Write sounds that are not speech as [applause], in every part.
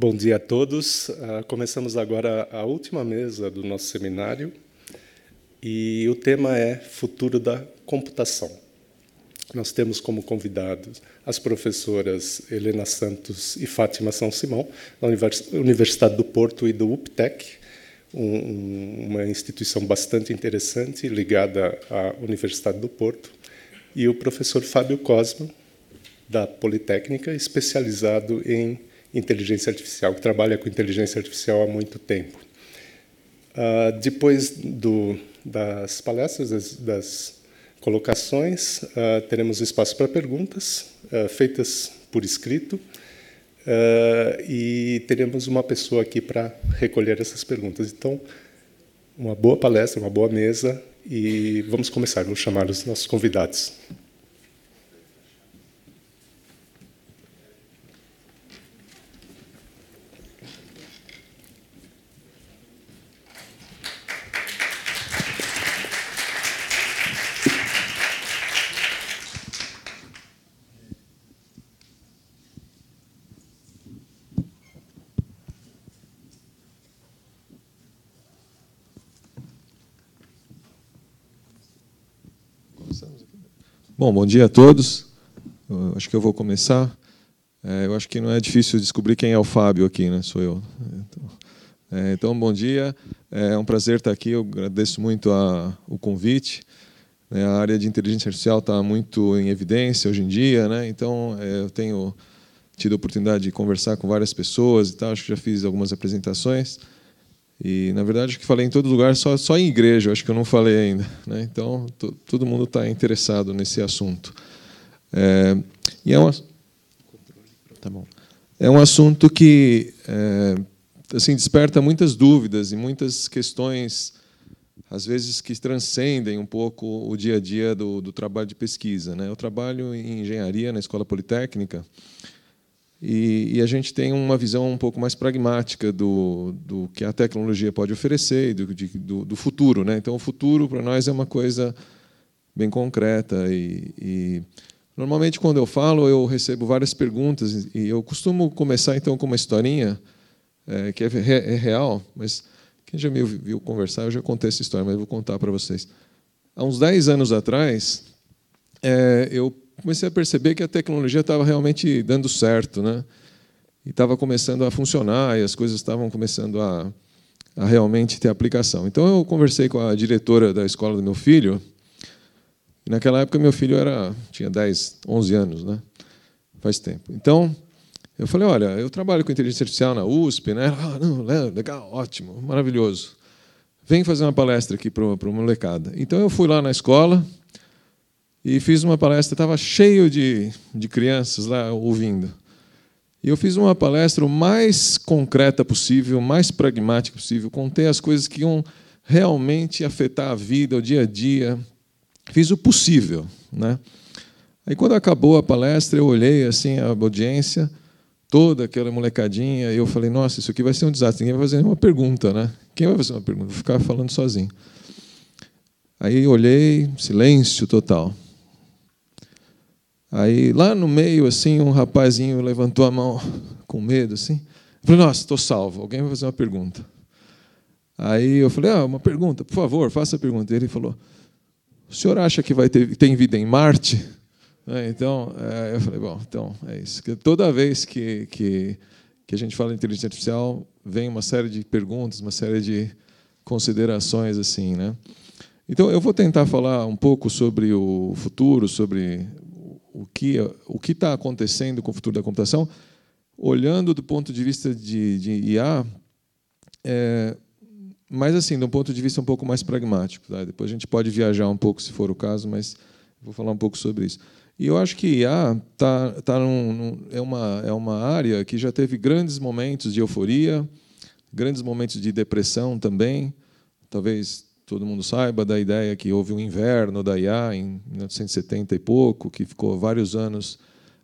Bom dia a todos. Uh, começamos agora a última mesa do nosso seminário e o tema é Futuro da Computação. Nós temos como convidados as professoras Helena Santos e Fátima São Simão, da Universidade do Porto e do UPTEC, um, uma instituição bastante interessante ligada à Universidade do Porto, e o professor Fábio Cosmo, da Politécnica, especializado em inteligência artificial, que trabalha com inteligência artificial há muito tempo. Uh, depois do, das palestras, das, das colocações, uh, teremos espaço para perguntas uh, feitas por escrito. e teremos uma pessoa aqui para recolher essas perguntas. Então, uma boa palestra, uma boa mesa e vamos começar. Vou chamar os nossos convidados. Bom, bom dia a todos. Eu acho que eu vou começar. É, eu acho que não é difícil descobrir quem é o Fábio aqui, né? Sou eu. Então, é, então bom dia. É, é um prazer estar aqui. Eu agradeço muito a, o convite. Né? a área de inteligência artificial está muito em evidência hoje em dia, né? Então é, eu tenho tido a oportunidade de conversar com várias pessoas e tal. Acho que já fiz algumas apresentações. E, na verdade, o que falei em todo lugar, só, só em igreja, acho que eu não falei ainda. Né? Então, todo mundo está interessado nesse assunto. É, e é um, tá bom. É um assunto que é, assim, desperta muitas dúvidas e muitas questões, às vezes, que transcendem um pouco o dia a dia do, do trabalho de pesquisa. Né? Eu trabalho em engenharia na Escola Politécnica e, e, a gente tem uma visão um pouco mais pragmática do, do que a tecnologia pode oferecer e do, de, do, do, futuro. Né? Então, o futuro para nós é uma coisa bem concreta. E, e, normalmente, quando eu falo, eu recebo várias perguntas e eu costumo começar então com uma historinha é, que é, é, real, mas quem já me viu conversar, eu já contei essa história, mas vou contar para vocês. Há uns 10 anos atrás, é, eu comecei a perceber que a tecnologia estava realmente dando certo, né? E estava começando a funcionar e as coisas estavam começando a, a realmente ter aplicação. Então eu conversei com a diretora da escola do meu filho. E naquela época meu filho era tinha 10, 11 anos, né? Faz tempo. Então eu falei, olha, eu trabalho com inteligência artificial na USP, né? Ah, não, legal, ótimo, maravilhoso. Vem fazer uma palestra aqui para uma molecada. Então eu fui lá na escola, e fiz uma palestra, estava cheio de, de crianças lá ouvindo. E eu fiz uma palestra o mais concreta possível, o mais pragmática possível, contei as coisas que iam realmente afetar a vida, o dia a dia. Fiz o possível, né? Aí quando acabou a palestra, eu olhei assim a audiência, toda aquela molecadinha, e eu falei: "Nossa, isso aqui vai ser um desastre, ninguém vai fazer nenhuma pergunta, né? Quem vai fazer uma pergunta? Vou ficar falando sozinho". Aí olhei, silêncio total. Aí lá no meio, assim, um rapazinho levantou a mão com medo, assim. Eu falei, nossa, estou salvo. Alguém vai fazer uma pergunta. Aí eu falei, ah, uma pergunta, por favor, faça a pergunta. Ele falou, o senhor acha que vai ter tem vida em Marte? Né, então, eh, eu falei, bom, então é isso. Que toda vez que, que, que a gente fala em inteligência artificial, vem uma série de perguntas, uma série de considerações, assim, né? Então, eu vou tentar falar um pouco sobre o futuro, sobre o que o que está acontecendo com o futuro da computação, olhando do ponto de vista de, de IA, é, mas assim, de um ponto de vista um pouco mais pragmático. Tá? Depois a gente pode viajar um pouco, se for o caso, mas vou falar um pouco sobre isso. E eu acho que IA tá, tá num, num, é, uma, é uma área que já teve grandes momentos de euforia, grandes momentos de depressão também, talvez todo mundo saiba da ideia que houve um inverno da IA em 1970 e pouco, que ficou vários anos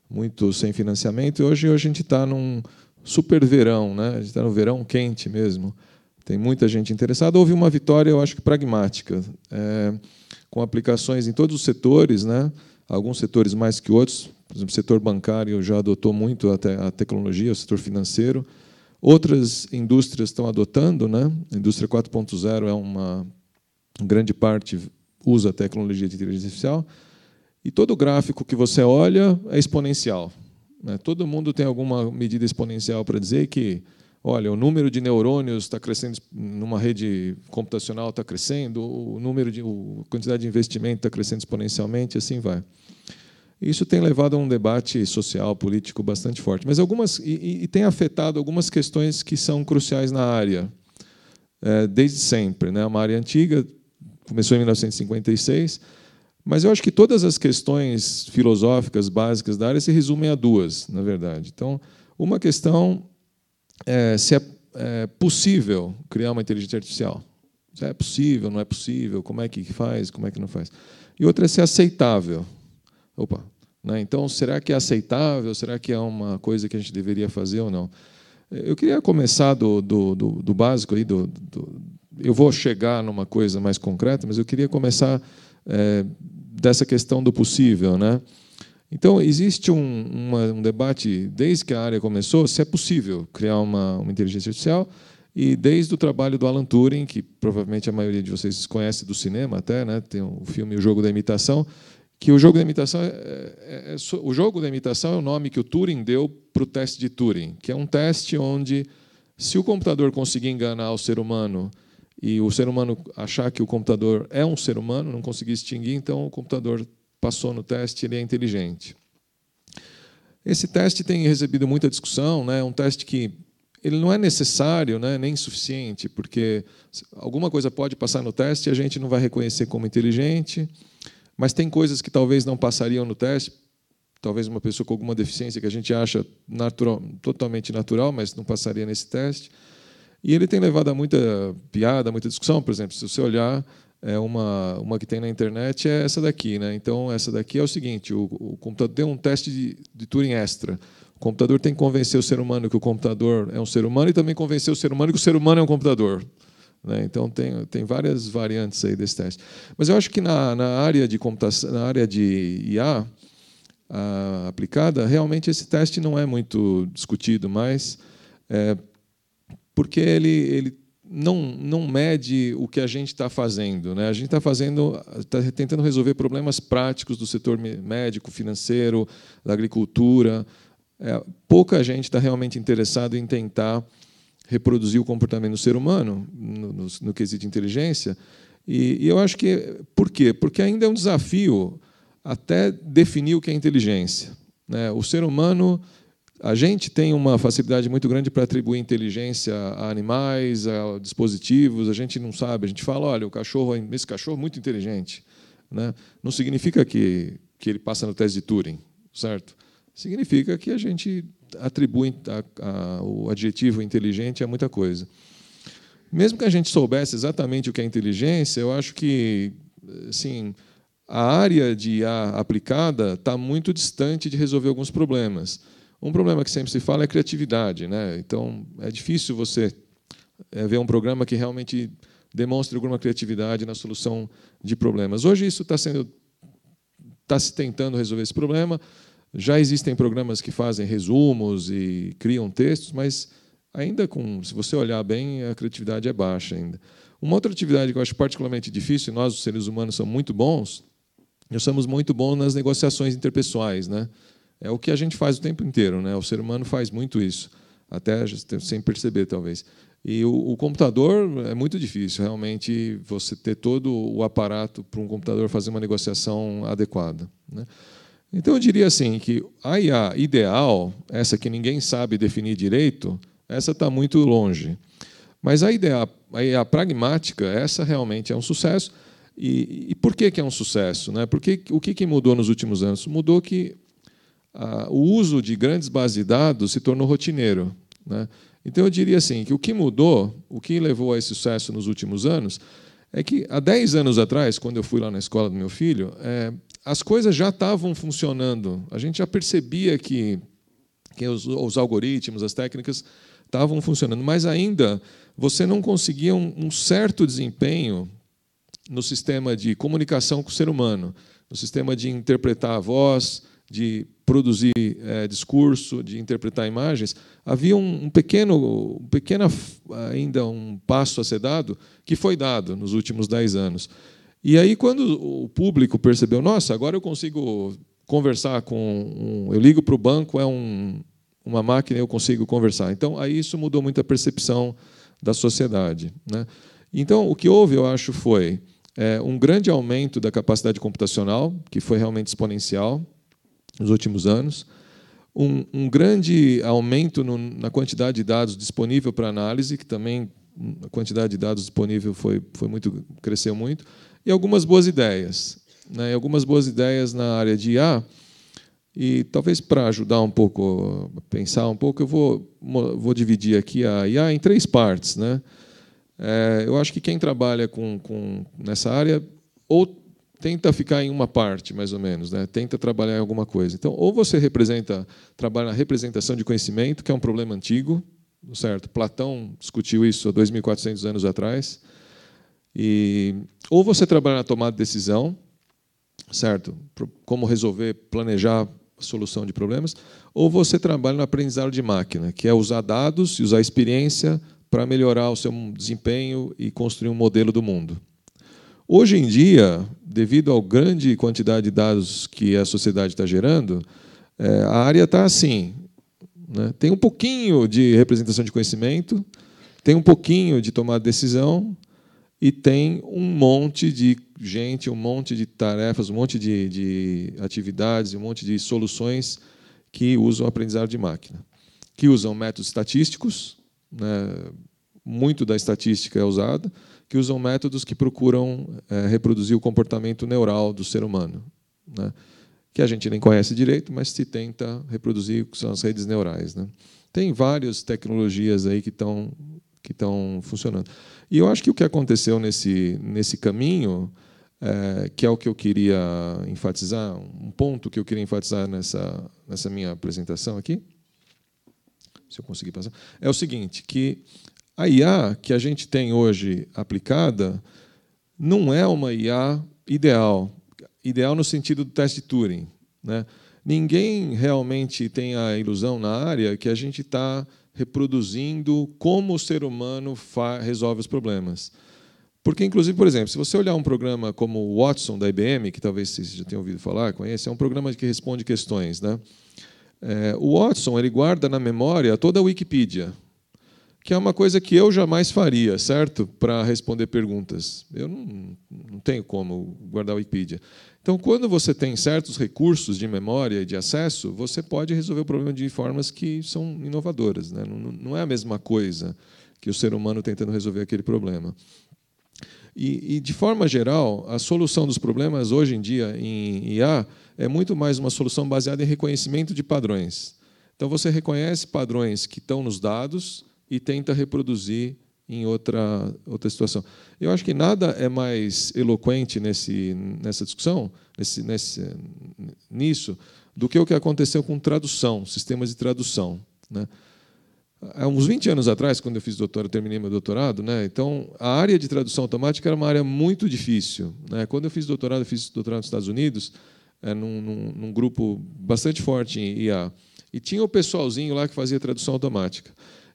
muito sem financiamento, e hoje, hoje a gente está num super verão, né? a gente está no verão quente mesmo. Tem muita gente interessada. Houve uma vitória, eu acho que pragmática, é, com aplicações em todos os setores, né? alguns setores mais que outros. Por exemplo, o setor bancário já adotou muito a, a tecnologia, o setor financeiro. Outras indústrias estão adotando, né? A indústria 4.0 é uma grande parte usa tecnologia de inteligência artificial, e todo gráfico que você olha é exponencial. Né? Todo mundo tem alguma medida exponencial para dizer que, olha, o número de neurônios está crescendo numa rede computacional está crescendo, o número de a quantidade de investimento está crescendo exponencialmente, e assim vai. Isso tem levado a um debate social, político bastante forte, mas algumas e, e tem afetado algumas questões que são cruciais na área é, desde sempre, né? É uma área antiga começou em 1956, mas eu acho que todas as questões filosóficas básicas da área se resumem a duas, na verdade. Então, uma questão é se é, é, possível criar uma inteligência artificial. Se é possível, não é possível, como é que faz, como é que não faz. E outra é se é aceitável. Opa, né? Então, será que é aceitável? Será que é uma coisa que a gente deveria fazer ou não? Eu queria começar do, do, do, do básico aí, do, do, eu vou chegar numa coisa mais concreta, mas eu queria começar é, dessa questão do possível, né? Então, existe um, uma, um, debate, desde que a área começou, se é possível criar uma, uma, inteligência artificial, e desde o trabalho do Alan Turing, que provavelmente a maioria de vocês conhece do cinema até, né? tem o filme O Jogo da Imitação, que o jogo da imitação é, é, é, é o jogo da imitação é o nome que o Turing deu para o teste de Turing, que é um teste onde, se o computador conseguir enganar o ser humano e o ser humano achar que o computador é um ser humano, não conseguir extinguir, então o computador passou no teste, ele é inteligente. Esse teste tem recebido muita discussão, né? É um teste que ele não é necessário, né? Nem suficiente, porque alguma coisa pode passar no teste e a gente não vai reconhecer como inteligente, mas tem coisas que talvez não passariam no teste, talvez uma pessoa com alguma deficiência que a gente acha natural, totalmente natural, mas não passaria nesse teste. E ele tem levado a muita piada, muita discussão. Por exemplo, se você olhar é uma, uma que tem na internet é essa daqui. Né? Então, essa daqui é o seguinte: o, o computador tem um teste de, de Turing extra. O computador tem que convencer o ser humano que o computador é um ser humano e também convencer o ser humano que o ser humano é um computador. Né? Então, tem, tem várias variantes aí desse teste. Mas eu acho que na, na área de computação, na área de IA a, aplicada, realmente esse teste não é muito discutido, mas. É, porque ele, ele não, não mede o que a gente está fazendo. Né? A gente está fazendo, está tentando resolver problemas práticos do setor médico, financeiro, da agricultura. É, pouca gente está realmente interessada em tentar reproduzir o comportamento do ser humano no, no, no quesito de inteligência. E, e, eu acho que por quê? Porque ainda é um desafio até definir o que é inteligência. Né? O ser humano a gente tem uma facilidade muito grande para atribuir inteligência a animais, a dispositivos. A gente não sabe. A gente fala, olha, o cachorro, é esse cachorro é muito inteligente, né? Não significa que que ele passa no teste de Turing, certo? Significa que a gente atribui a, a, o adjetivo inteligente a muita coisa. Mesmo que a gente soubesse exatamente o que é inteligência, eu acho que, assim, a área de IA aplicada está muito distante de resolver alguns problemas. Um problema que sempre se fala é criatividade. Né? Então, é difícil você é, ver um programa que realmente demonstre alguma criatividade na solução de problemas. Hoje, isso está sendo. Está se tentando resolver esse problema. Já existem programas que fazem resumos e criam textos, mas ainda com, se você olhar bem, a criatividade é baixa ainda. Uma outra atividade que eu acho particularmente difícil, nós, os seres humanos, somos muito bons, nós somos muito bons nas negociações interpessoais. Né? É o que a gente faz o tempo inteiro, né? O ser humano faz muito isso, até sem perceber, talvez. E o, computador é muito difícil, realmente, você ter todo o aparato para um computador fazer uma negociação adequada. Né? Então, eu diria assim que a IA ideal, essa que ninguém sabe definir direito, essa está muito longe. Mas a IA, a IA pragmática, essa realmente é um sucesso. E, e por que, que é um sucesso? Né? Porque, o que, que mudou nos últimos anos? Mudou que o uso de grandes bases de dados se tornou rotineiro. Né? Então, eu diria assim, que o que mudou, o que levou a esse sucesso nos últimos anos, é que há 10 anos atrás, quando eu fui lá na escola do meu filho, é, as coisas já estavam funcionando. A gente já percebia que, que os, os algoritmos, as técnicas estavam funcionando, mas ainda você não conseguia um, um certo desempenho no sistema de comunicação com o ser humano, no sistema de interpretar a voz, de produzir é, discurso, de interpretar imagens, havia um, um pequeno, um pequeno ainda um passo a ser dado que foi dado nos últimos dez anos. E aí quando o público percebeu, nossa, agora eu consigo conversar com, um, eu ligo para o banco, é um, uma máquina, eu consigo conversar. Então aí isso mudou muito a percepção da sociedade, né? Então o que houve, eu acho, foi é, um grande aumento da capacidade computacional, que foi realmente exponencial, nos últimos anos, um, um grande aumento no, na quantidade de dados disponível para análise, que também a quantidade de dados disponível foi, foi muito cresceu muito, e algumas boas ideias, né? E algumas boas ideias na área de IA. E talvez para ajudar um pouco, pensar um pouco, eu vou, vou dividir aqui a IA em três partes, né? É, eu acho que quem trabalha com, com nessa área ou tenta ficar em uma parte, mais ou menos, né? tenta trabalhar em alguma coisa. Então, ou você representa, trabalha na representação de conhecimento, que é um problema antigo, certo? Platão discutiu isso há 2.400 anos atrás. E, ou você trabalha na tomada de decisão, certo? Como resolver, planejar a solução de problemas, ou você trabalha no aprendizado de máquina, que é usar dados e usar experiência para melhorar o seu desempenho e construir um modelo do mundo. Hoje em dia, devido à grande quantidade de dados que a sociedade está gerando, é, a área está assim. Né? Tem um pouquinho de representação de conhecimento, tem um pouquinho de tomar decisão e tem um monte de gente, um monte de tarefas, um monte de, de atividades, um monte de soluções que usam aprendizado de máquina, que usam métodos estatísticos, né? muito da estatística é usada, que usam métodos que procuram é, reproduzir o comportamento neural do ser humano, né? que a gente nem conhece direito, mas se tenta reproduzir, que são as redes neurais. Né? Tem várias tecnologias aí que estão que estão funcionando. E eu acho que o que aconteceu nesse nesse caminho, é, que é o que eu queria enfatizar, um ponto que eu queria enfatizar nessa nessa minha apresentação aqui, se eu conseguir passar, é o seguinte, que a IA que a gente tem hoje aplicada não é uma IA ideal, ideal no sentido do teste de Turing. Né? Ninguém realmente tem a ilusão na área que a gente está reproduzindo como o ser humano resolve os problemas. Porque, inclusive, por exemplo, se você olhar um programa como o Watson da IBM, que talvez vocês já tenham ouvido falar, conhece, é um programa que responde questões. Né? É, o Watson ele guarda na memória toda a Wikipedia que é uma coisa que eu jamais faria, certo? Para responder perguntas. Eu não, não, tenho como guardar a Wikipedia. Então, quando você tem certos recursos de memória e de acesso, você pode resolver o problema de formas que são inovadoras. Né? Não, não é a mesma coisa que o ser humano tentando resolver aquele problema. E, e, de forma geral, a solução dos problemas hoje em dia em IA é muito mais uma solução baseada em reconhecimento de padrões. Então, você reconhece padrões que estão nos dados, e tenta reproduzir em outra, outra situação. Eu acho que nada é mais eloquente nesse, nessa discussão, nesse, nesse, nisso, do que o que aconteceu com tradução, sistemas de tradução. Né? Há uns 20 anos atrás, quando eu fiz doutorado, terminei meu doutorado, né? então a área de tradução automática era uma área muito difícil. Né? Quando eu fiz doutorado, eu fiz doutorado nos Estados Unidos, é, num, num, num grupo bastante forte em IA, e tinha o pessoalzinho lá que fazia tradução automática.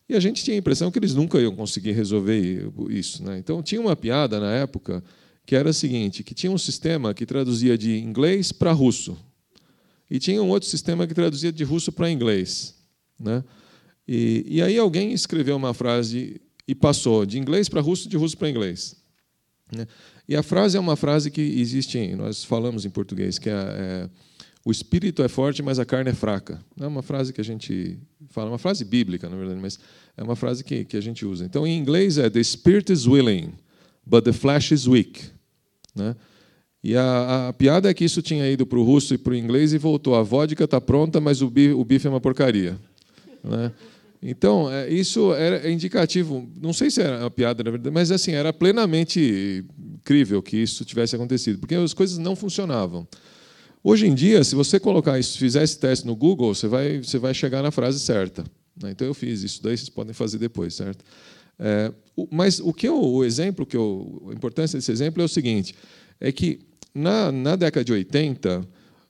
E a gente tinha a impressão que eles nunca iam conseguir resolver isso. Né? Então, tinha uma piada na época que era a seguinte, que tinha um sistema que traduzia de inglês para russo. E tinha um outro sistema que traduzia de russo para inglês. Né? E, e aí alguém escreveu uma frase e passou de inglês para russo, de russo para inglês. Né? E a frase é uma frase que existe, em, nós falamos em português, que é, é o espírito é forte, mas a carne é fraca. É uma frase que a gente fala, uma frase bíblica, na verdade, mas é uma frase que, que a gente usa. Então, em inglês é The spirit is willing, but the flesh is weak. Né? E a, a, piada é que isso tinha ido para o russo e para o inglês e voltou. A vodka está pronta, mas o, o bife é uma porcaria. Né? Então, é, isso é indicativo. Não sei se era uma piada, na verdade, mas assim, era plenamente crível que isso tivesse acontecido, porque as coisas não funcionavam. Hoje em dia, se você colocar isso, fizer esse teste no Google, você vai, você vai chegar na frase certa. Né? Então eu fiz isso, daí vocês podem fazer depois, certo? É, mas o que eu, o exemplo que eu, a importância desse exemplo é o seguinte: é que na, na década de 80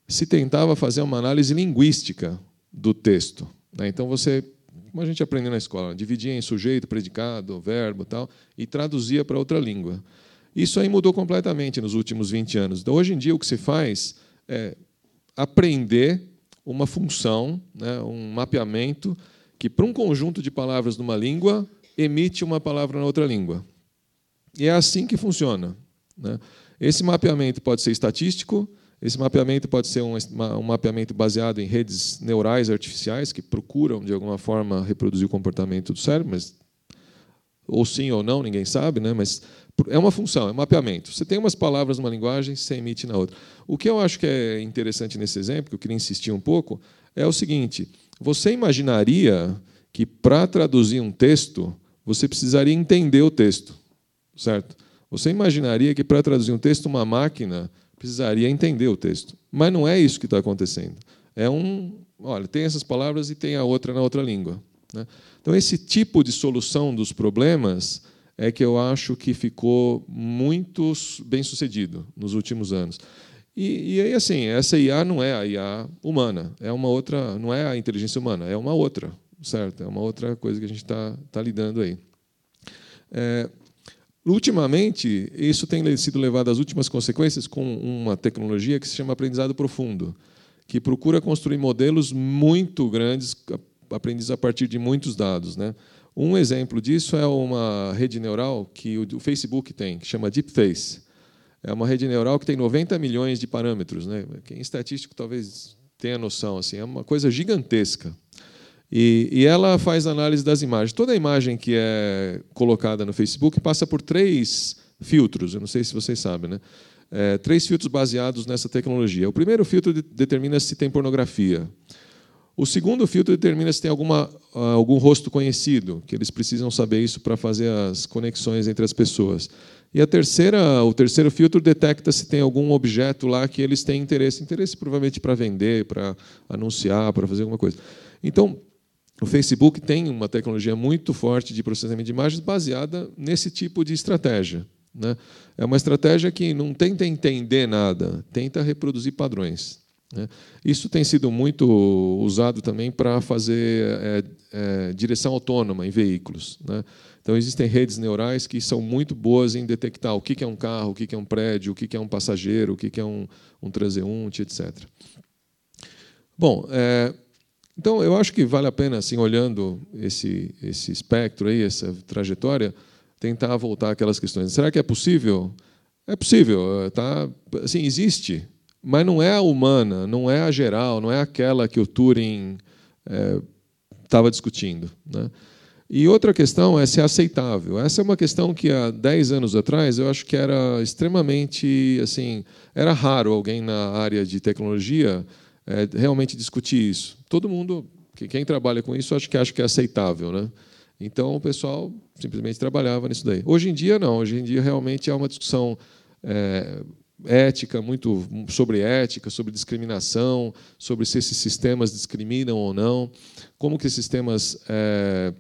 se tentava fazer uma análise linguística do texto. Né? Então você, como a gente aprendeu na escola, dividia em sujeito, predicado, verbo, tal, e traduzia para outra língua. Isso aí mudou completamente nos últimos 20 anos. Então, hoje em dia o que se faz é, aprender uma função, né, um mapeamento, que para um conjunto de palavras numa língua emite uma palavra na outra língua. E é assim que funciona. Né? Esse mapeamento pode ser estatístico, esse mapeamento pode ser um, um, mapeamento baseado em redes neurais artificiais que procuram, de alguma forma, reproduzir o comportamento do cérebro, mas ou sim ou não, ninguém sabe, né? mas é uma função, é um mapeamento. Você tem umas palavras numa linguagem, você emite na outra. O que eu acho que é interessante nesse exemplo, que eu queria insistir um pouco, é o seguinte: você imaginaria que para traduzir um texto, você precisaria entender o texto, certo? Você imaginaria que para traduzir um texto, uma máquina precisaria entender o texto. Mas não é isso que está acontecendo. É um. Olha, tem essas palavras e tem a outra na outra língua. Né? Então, esse tipo de solução dos problemas é que eu acho que ficou muito bem sucedido nos últimos anos. E, e aí, assim, essa IA não é a IA humana, é uma outra, não é a inteligência humana, é uma outra, certo? É uma outra coisa que a gente está tá lidando aí. É, ultimamente, isso tem sido levado às últimas consequências com uma tecnologia que se chama aprendizado profundo, que procura construir modelos muito grandes, aprendizados a partir de muitos dados, né? Um exemplo disso é uma rede neural que o Facebook tem, que chama DeepFace. É uma rede neural que tem 90 milhões de parâmetros. Né? Quem é estatístico talvez tenha noção. Assim, é uma coisa gigantesca. E, e, ela faz análise das imagens. Toda imagem que é colocada no Facebook passa por três filtros. Eu não sei se vocês sabem, né? É, três filtros baseados nessa tecnologia. O primeiro filtro de, determina se tem pornografia. O segundo filtro determina se tem alguma, ah, algum rosto conhecido, que eles precisam saber isso para fazer as conexões entre as pessoas. E a terceira, o terceiro filtro detecta se tem algum objeto lá que eles têm interesse, interesse provavelmente para vender, para anunciar, para fazer alguma coisa. Então, o Facebook tem uma tecnologia muito forte de processamento de imagens baseada nesse tipo de estratégia. Né? É uma estratégia que não tenta entender nada, tenta reproduzir padrões. Né? Isso tem sido muito usado também para fazer é, é, direção autônoma em veículos. Né? Então, existem redes neurais que são muito boas em detectar o que é um carro, o que é um prédio, o que é um passageiro, o que é um, um transeunte, etc. Bom, é, então eu acho que vale a pena, assim, olhando esse, esse espectro, aí, essa trajetória, tentar voltar aquelas questões. Será que é possível? É possível, eh, tá? Assim, existe mas não é a humana, não é a geral, não é aquela que o Turing estava é, discutindo. Né? E outra questão é se é aceitável. Essa é uma questão que há 10 anos atrás eu acho que era extremamente. assim Era raro alguém na área de tecnologia é, realmente discutir isso. Todo mundo, quem trabalha com isso, acho que acha que é aceitável. Né? Então o pessoal simplesmente trabalhava nisso daí. Hoje em dia, não. Hoje em dia, realmente é uma discussão. É, ética, muito sobre ética, sobre discriminação, sobre se esses sistemas discriminam ou não, como que esses sistemas é,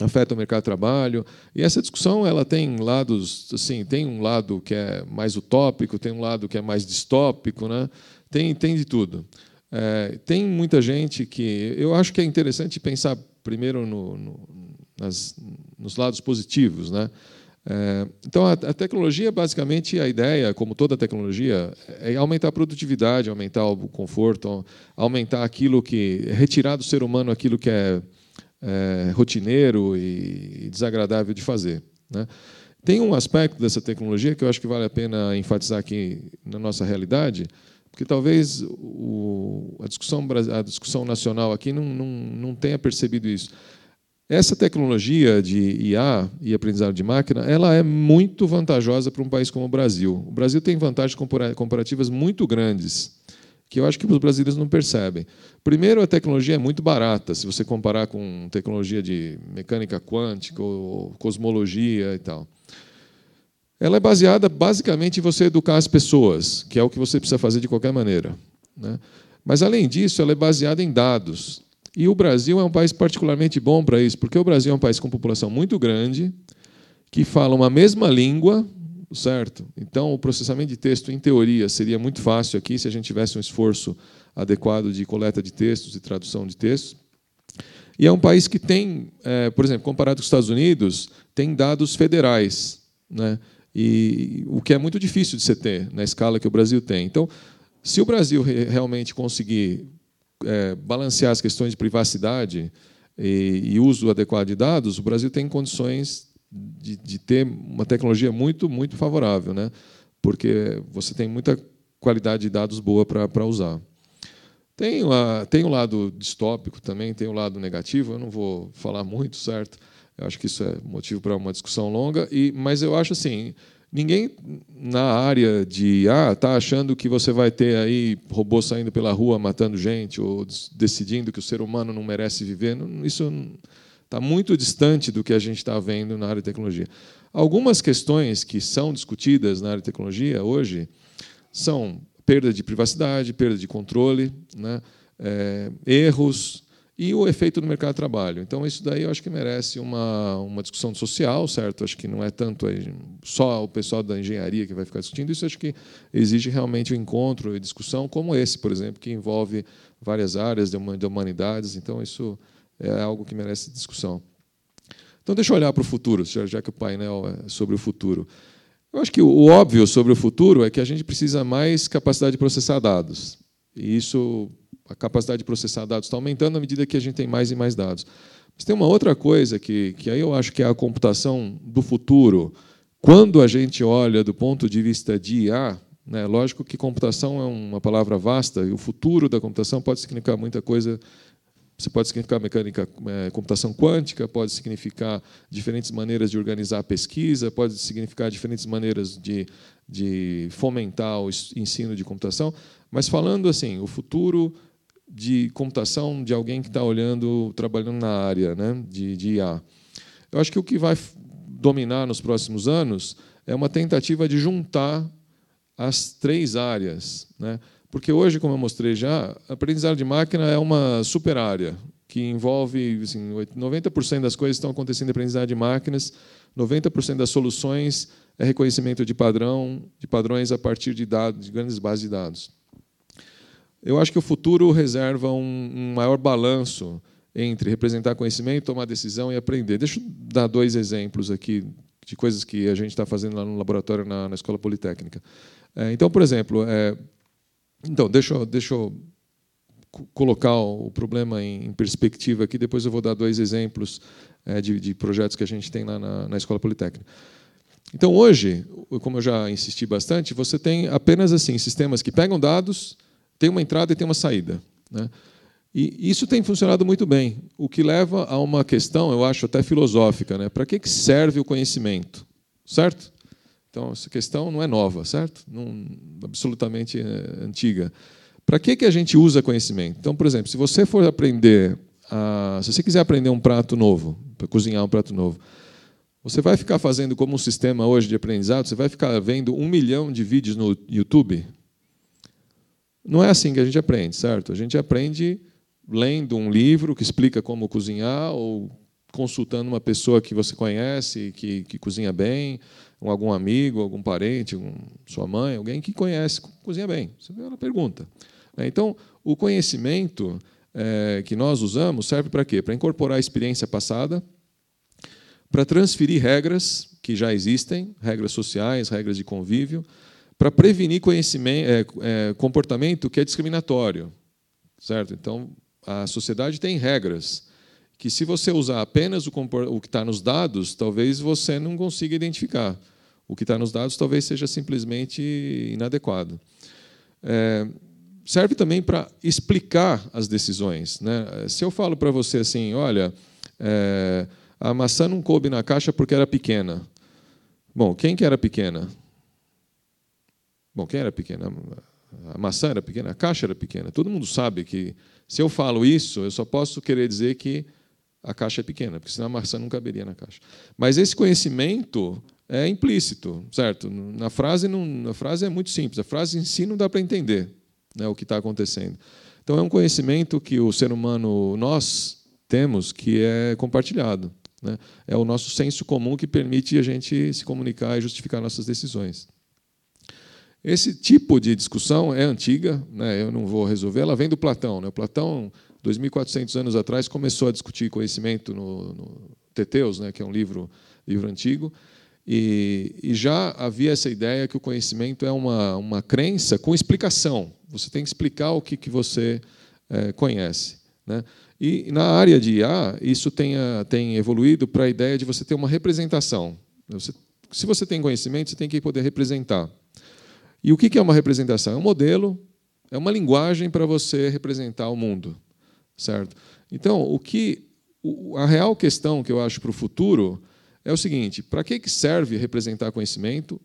afetam o mercado de trabalho. E essa discussão ela tem lados, assim, tem um lado que é mais utópico, tem um lado que é mais distópico, né? tem, tem de tudo. É, tem muita gente que. Eu acho que é interessante pensar primeiro no, no, nas, nos lados positivos. Né? É, então, a, tecnologia, basicamente, a ideia, como toda tecnologia, é aumentar a produtividade, aumentar o conforto, aumentar aquilo que. retirar do ser humano aquilo que é, é rotineiro e desagradável de fazer. Né? Tem um aspecto dessa tecnologia que eu acho que vale a pena enfatizar aqui na nossa realidade, porque talvez o, a, discussão, a discussão nacional aqui não, não, não tenha percebido isso essa tecnologia de IA e aprendizado de máquina, ela é muito vantajosa para um país como o Brasil. O Brasil tem vantagens comparativas muito grandes, que eu acho que os brasileiros não percebem. Primeiro, a tecnologia é muito barata, se você comparar com tecnologia de mecânica quântica ou cosmologia e tal. Ela é baseada basicamente em você educar as pessoas, que é o que você precisa fazer de qualquer maneira. Né? Mas, além disso, ela é baseada em dados. E o Brasil é um país particularmente bom para isso, porque o Brasil é um país com população muito grande, que fala uma mesma língua, certo? Então, o processamento de texto, em teoria, seria muito fácil aqui se a gente tivesse um esforço adequado de coleta de textos e tradução de textos. E é um país que tem, é, por exemplo, comparado com os Estados Unidos, tem dados federais, né? E o que é muito difícil de se ter na escala que o Brasil tem. Então, se o Brasil realmente conseguir é, balancear as questões de privacidade e, e, uso adequado de dados, o Brasil tem condições de, de ter uma tecnologia muito, muito favorável, né? porque você tem muita qualidade de dados boa para usar. Tem, a, tem o lado distópico também, tem o lado negativo, eu não vou falar muito, certo? Eu acho que isso é motivo para uma discussão longa, e, mas eu acho assim, Ninguém na área de ah tá achando que você vai ter aí robô saindo pela rua matando gente ou decidindo que o ser humano não merece viver. Isso está muito distante do que a gente está vendo na área de tecnologia. Algumas questões que são discutidas na área de tecnologia hoje são perda de privacidade, perda de controle, né? é, erros, e o efeito no mercado de trabalho. Então, isso daí eu acho que merece uma, uma discussão social, certo? Acho que não é tanto só o pessoal da engenharia que vai ficar discutindo isso, acho que exige realmente um encontro e discussão como esse, por exemplo, que envolve várias áreas de humanidades então isso é algo que merece discussão. Então, deixa eu olhar para o futuro, já que o painel é sobre o futuro. Eu acho que o óbvio sobre o futuro é que a gente precisa mais capacidade de processar dados. E isso a capacidade de processar dados está aumentando à medida que a gente tem mais e mais dados. Mas tem uma outra coisa que, que aí eu acho que é a computação do futuro. Quando a gente olha do ponto de vista de IA, né, lógico que computação é uma palavra vasta e o futuro da computação pode significar muita coisa você pode significar mecânica, é, computação quântica, pode significar diferentes maneiras de organizar a pesquisa, pode significar diferentes maneiras de, de fomentar o ensino de computação. Mas falando assim, o futuro de computação de alguém que está olhando, trabalhando na área né, de, de IA. Eu acho que o que vai dominar nos próximos anos é uma tentativa de juntar as três áreas. Né? Porque hoje, como eu mostrei já, aprendizagem de máquina é uma super área que envolve assim, 90% das coisas estão acontecendo em aprendizagem de máquinas, 90% das soluções é reconhecimento de padrão, de padrões a partir de dados, de grandes bases de dados. Eu acho que o futuro reserva um, um maior balanço entre representar conhecimento, tomar decisão e aprender. Deixa eu dar dois exemplos aqui de coisas que a gente está fazendo lá no laboratório na, na Escola Politécnica. É, então, por exemplo, é, então deixa, eu, deixa eu colocar o problema em, em, perspectiva aqui, depois eu vou dar dois exemplos é, de, de, projetos que a gente tem lá na, na Escola Politécnica. Então, hoje, como eu já insisti bastante, você tem apenas assim sistemas que pegam dados, tem uma entrada e tem uma saída. Né? E isso tem funcionado muito bem, o que leva a uma questão, eu acho, até filosófica. Né? Para que serve o conhecimento? Certo? Então, essa questão não é nova, certo? Não, absolutamente é, antiga. Para que, que a gente usa conhecimento? Então, por exemplo, se você for aprender, a, se você quiser aprender um prato novo, para cozinhar um prato novo, você vai ficar fazendo como um sistema hoje de aprendizado, você vai ficar vendo um milhão de vídeos no YouTube não é assim que a gente aprende, certo? A gente aprende lendo um livro que explica como cozinhar ou consultando uma pessoa que você conhece, que, que cozinha bem, um, algum amigo, algum parente, um, sua mãe, alguém que conhece, cozinha bem. Você ela pergunta. Né? Então, o conhecimento é, que nós usamos serve para quê? Para incorporar a experiência passada, para transferir regras que já existem, regras sociais, regras de convívio, para prevenir é, é, comportamento que é discriminatório. Certo? Então, a sociedade tem regras que, se você usar apenas o, o que está nos dados, talvez você não consiga identificar. O que está nos dados talvez seja simplesmente inadequado. É, serve também para explicar as decisões. Né? Se eu falo para você assim, olha, é, a maçã não coube na caixa porque era pequena. Bom, quem que era pequena? Bom, quem era pequena? A maçã era pequena, a caixa era pequena. Todo mundo sabe que se eu falo isso, eu só posso querer dizer que a caixa é pequena, porque senão a maçã não caberia na caixa. Mas esse conhecimento é implícito, certo? Na frase, na frase é muito simples. A frase em si não dá para entender né, o que está acontecendo. Então é um conhecimento que o ser humano, nós, temos que é compartilhado. Né? É o nosso senso comum que permite a gente se comunicar e justificar nossas decisões. Esse tipo de discussão é antiga, né? eu não vou resolver, ela vem do Platão. Né? O Platão, 2.400 anos atrás, começou a discutir conhecimento no, no Teteus, né? que é um livro, livro antigo, e, e, já havia essa ideia que o conhecimento é uma, uma crença com explicação. Você tem que explicar o que, que você é, conhece. Né? E na área de IA, isso tem, a, tem evoluído para a ideia de você ter uma representação. Você, se você tem conhecimento, você tem que poder representar. E o que é uma representação? É um modelo, é uma linguagem para você representar o mundo, certo? Então, o que a real questão que eu acho para o futuro é o seguinte: para que serve representar conhecimento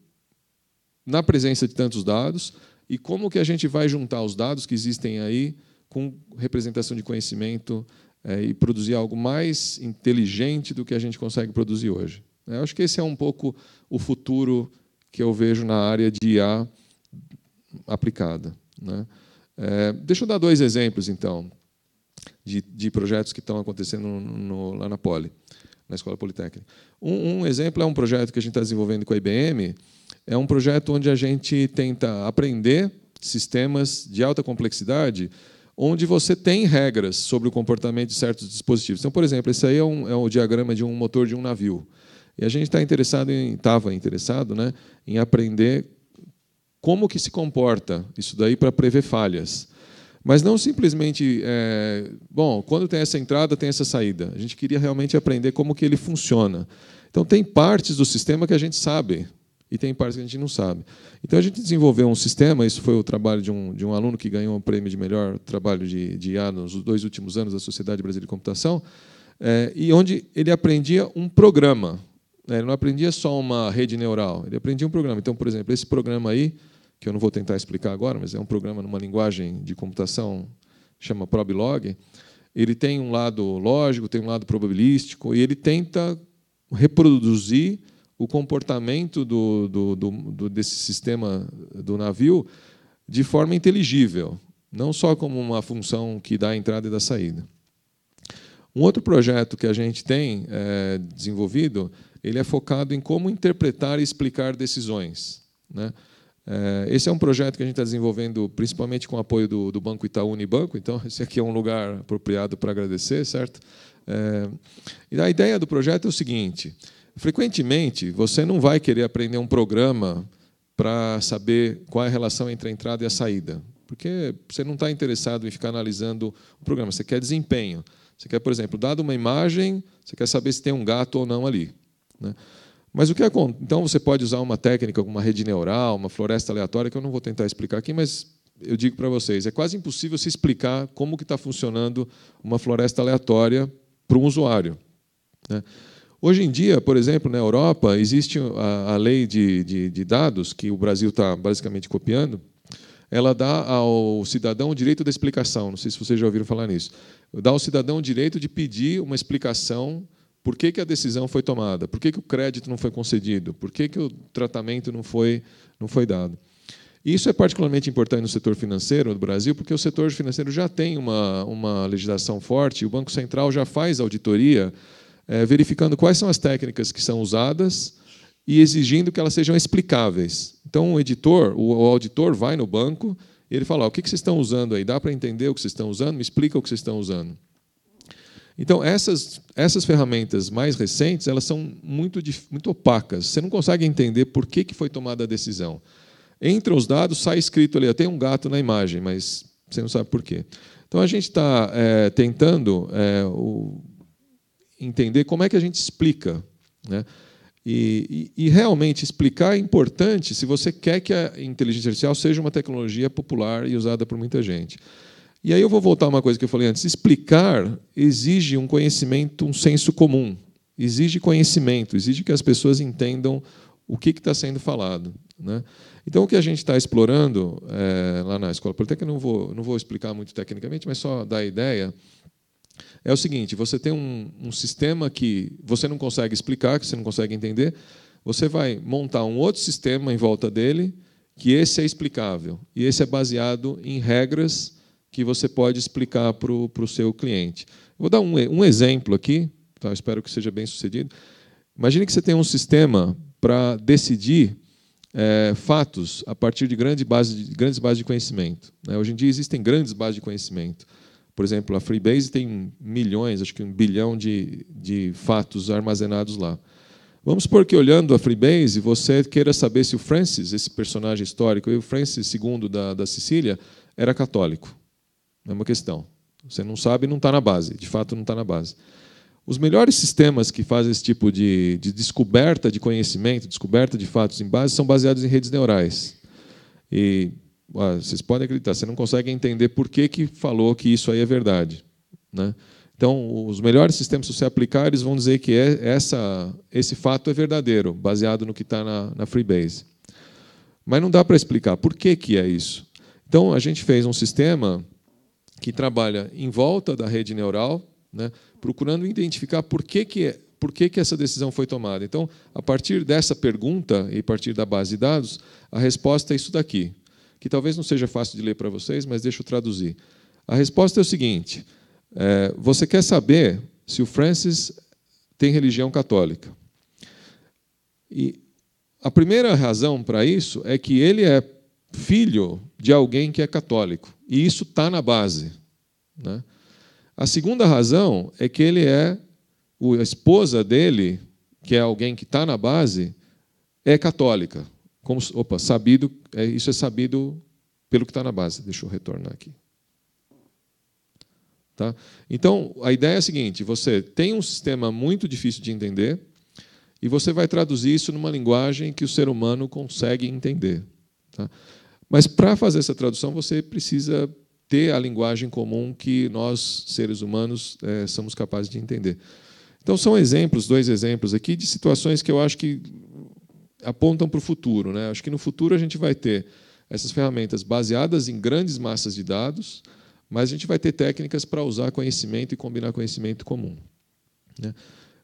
na presença de tantos dados e como que a gente vai juntar os dados que existem aí com representação de conhecimento é, e produzir algo mais inteligente do que a gente consegue produzir hoje? Eu acho que esse é um pouco o futuro que eu vejo na área de IA aplicada. Né? É, deixa eu dar dois exemplos, então, de, de projetos que estão acontecendo no, no, lá na Poli, na Escola Politécnica. Um, um, exemplo é um projeto que a gente está desenvolvendo com a IBM, é um projeto onde a gente tenta aprender sistemas de alta complexidade onde você tem regras sobre o comportamento de certos dispositivos. Então, por exemplo, esse aí é, um, é diagrama de um motor de um navio. E a gente está interessado em, estava interessado né, em aprender como que se comporta isso daí para prever falhas. Mas não simplesmente, é, bom, quando tem essa entrada, tem essa saída. A gente queria realmente aprender como que ele funciona. Então, tem partes do sistema que a gente sabe e tem partes que a gente não sabe. Então, a gente desenvolveu um sistema, isso foi o trabalho de um, de um aluno que ganhou o um prêmio de melhor trabalho de, de IA nos dois últimos anos da Sociedade Brasileira de Computação, é, e onde ele aprendia um programa. É, ele não aprendia só uma rede neural, ele aprendia um programa. Então, por exemplo, esse programa aí que eu não vou tentar explicar agora, mas é um programa numa linguagem de computação chama Problog, ele tem um lado lógico, tem um lado probabilístico, e ele tenta reproduzir o comportamento do, do, do, desse sistema do navio de forma inteligível, não só como uma função que dá a entrada e da saída. Um outro projeto que a gente tem é, desenvolvido, ele é focado em como interpretar e explicar decisões. Né? É, esse é um projeto que a gente está desenvolvendo principalmente com o apoio do, do Banco Itaú Unibanco, então esse aqui é um lugar apropriado para agradecer, certo? É, e a ideia do projeto é o seguinte: frequentemente você não vai querer aprender um programa para saber qual é a relação entre a entrada e a saída, porque você não está interessado em ficar analisando o programa, você quer desempenho. Você quer, por exemplo, dado uma imagem, você quer saber se tem um gato ou não ali. Né? Mas o que acontece? então você pode usar uma técnica, uma rede neural, uma floresta aleatória, que eu não vou tentar explicar aqui, mas eu digo para vocês, é quase impossível se explicar como que está funcionando uma floresta aleatória para um usuário. Né? Hoje em dia, por exemplo, na Europa, existe a, a lei de, de, de dados, que o Brasil está basicamente copiando, ela dá ao cidadão o direito da explicação. Não sei se vocês já ouviram falar nisso. Dá ao cidadão o direito de pedir uma explicação por que, que a decisão foi tomada? Por que, que o crédito não foi concedido? Por que, que o tratamento não foi, não foi dado? Isso é particularmente importante no setor financeiro do Brasil, porque o setor financeiro já tem uma, uma legislação forte, o Banco Central já faz auditoria, é, verificando quais são as técnicas que são usadas e exigindo que elas sejam explicáveis. Então, o editor, o, o auditor vai no banco e ele fala: o que, que vocês estão usando aí? Dá para entender o que vocês estão usando? Me explica o que vocês estão usando. Então, essas, essas ferramentas mais recentes, elas são muito, muito opacas. Você não consegue entender por que, que foi tomada a decisão. Entra os dados, sai escrito ali, tem um gato na imagem, mas você não sabe por quê. Então, a gente está é, tentando é, o, entender como é que a gente explica. Né? E, e, e, realmente explicar é importante se você quer que a inteligência artificial seja uma tecnologia popular e usada por muita gente. E aí eu vou voltar a uma coisa que eu falei antes. Explicar exige um conhecimento, um senso comum. Exige conhecimento, exige que as pessoas entendam o que está sendo falado. Né? Então, o que a gente está explorando é, lá na Escola Politécnica, não vou, não vou explicar muito tecnicamente, mas só dar a ideia, é o seguinte: você tem um, um sistema que você não consegue explicar, que você não consegue entender, você vai montar um outro sistema em volta dele, que esse é explicável, e esse é baseado em regras que você pode explicar para o seu cliente. Vou dar um, um exemplo aqui, tá? espero que seja bem sucedido. Imagine que você tem um sistema para decidir é, fatos a partir de, grande base, de grandes bases de conhecimento. Né? Hoje em dia existem grandes bases de conhecimento. Por exemplo, a Freebase tem milhões, acho que um bilhão de, de fatos armazenados lá. Vamos supor que, olhando a Freebase, você queira saber se o Francis, esse personagem histórico, e o Francis II da, da Sicília, era católico. É uma questão. Você não sabe e não está na base. De fato, não está na base. Os melhores sistemas que fazem esse tipo de, de, descoberta de conhecimento, descoberta de fatos em base, são baseados em redes neurais. E vocês podem acreditar, você não consegue entender por que, que falou que isso aí é verdade. Né? Então, os melhores sistemas, se você aplicar, eles vão dizer que é, essa, esse fato é verdadeiro, baseado no que está na, na Freebase. Mas não dá para explicar por que, que é isso. Então, a gente fez um sistema que trabalha em volta da rede neural, né, procurando identificar por que, que, é, por que, que essa decisão foi tomada. Então, a partir dessa pergunta e a partir da base de dados, a resposta é isso daqui, que talvez não seja fácil de ler para vocês, mas deixa eu traduzir. A resposta é o seguinte: é, você quer saber se o Francis tem religião católica. E a primeira razão para isso é que ele é filho de alguém que é católico. E isso está na base. Né? A segunda razão é que ele é, a esposa dele, que é alguém que está na base, é católica. Como, opa, sabido, é, isso é sabido pelo que está na base. Deixa eu retornar aqui. Tá? Então, a ideia é a seguinte: você tem um sistema muito difícil de entender e você vai traduzir isso numa linguagem que o ser humano consegue entender. Tá? Mas para fazer essa tradução, você precisa ter a linguagem comum que nós, seres humanos, é, somos capazes de entender. Então, são exemplos, dois exemplos aqui, de situações que eu acho que apontam para o futuro. Né? Acho que no futuro a gente vai ter essas ferramentas baseadas em grandes massas de dados, mas a gente vai ter técnicas para usar conhecimento e combinar conhecimento comum. Né?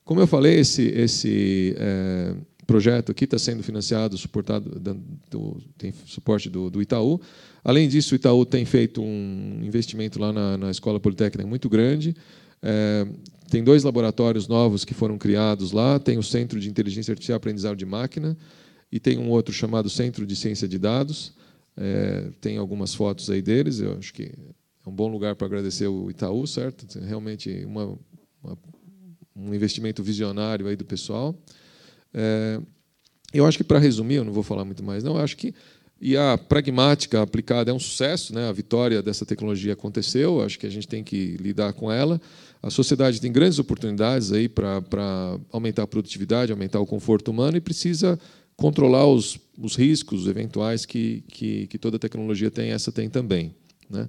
Como eu falei, esse, esse é, projeto aqui está sendo financiado, suportado, do, tem suporte do, do, Itaú. Além disso, o Itaú tem feito um investimento lá na, na Escola Politécnica muito grande. É, tem dois laboratórios novos que foram criados lá. Tem o Centro de Inteligência Artificial e Aprendizado de Máquina e tem um outro chamado Centro de Ciência de Dados. É, tem algumas fotos aí deles. Eu acho que é um bom lugar para agradecer o Itaú, certo? Realmente uma, uma, um investimento visionário aí do pessoal. É, eu acho que, para resumir, eu não vou falar muito mais, não, eu acho que e a pragmática aplicada é um sucesso, né? a vitória dessa tecnologia aconteceu, acho que a gente tem que lidar com ela. A sociedade tem grandes oportunidades aí para aumentar a produtividade, aumentar o conforto humano e precisa controlar os, os riscos eventuais que, que, que toda tecnologia tem, essa tem também. Né?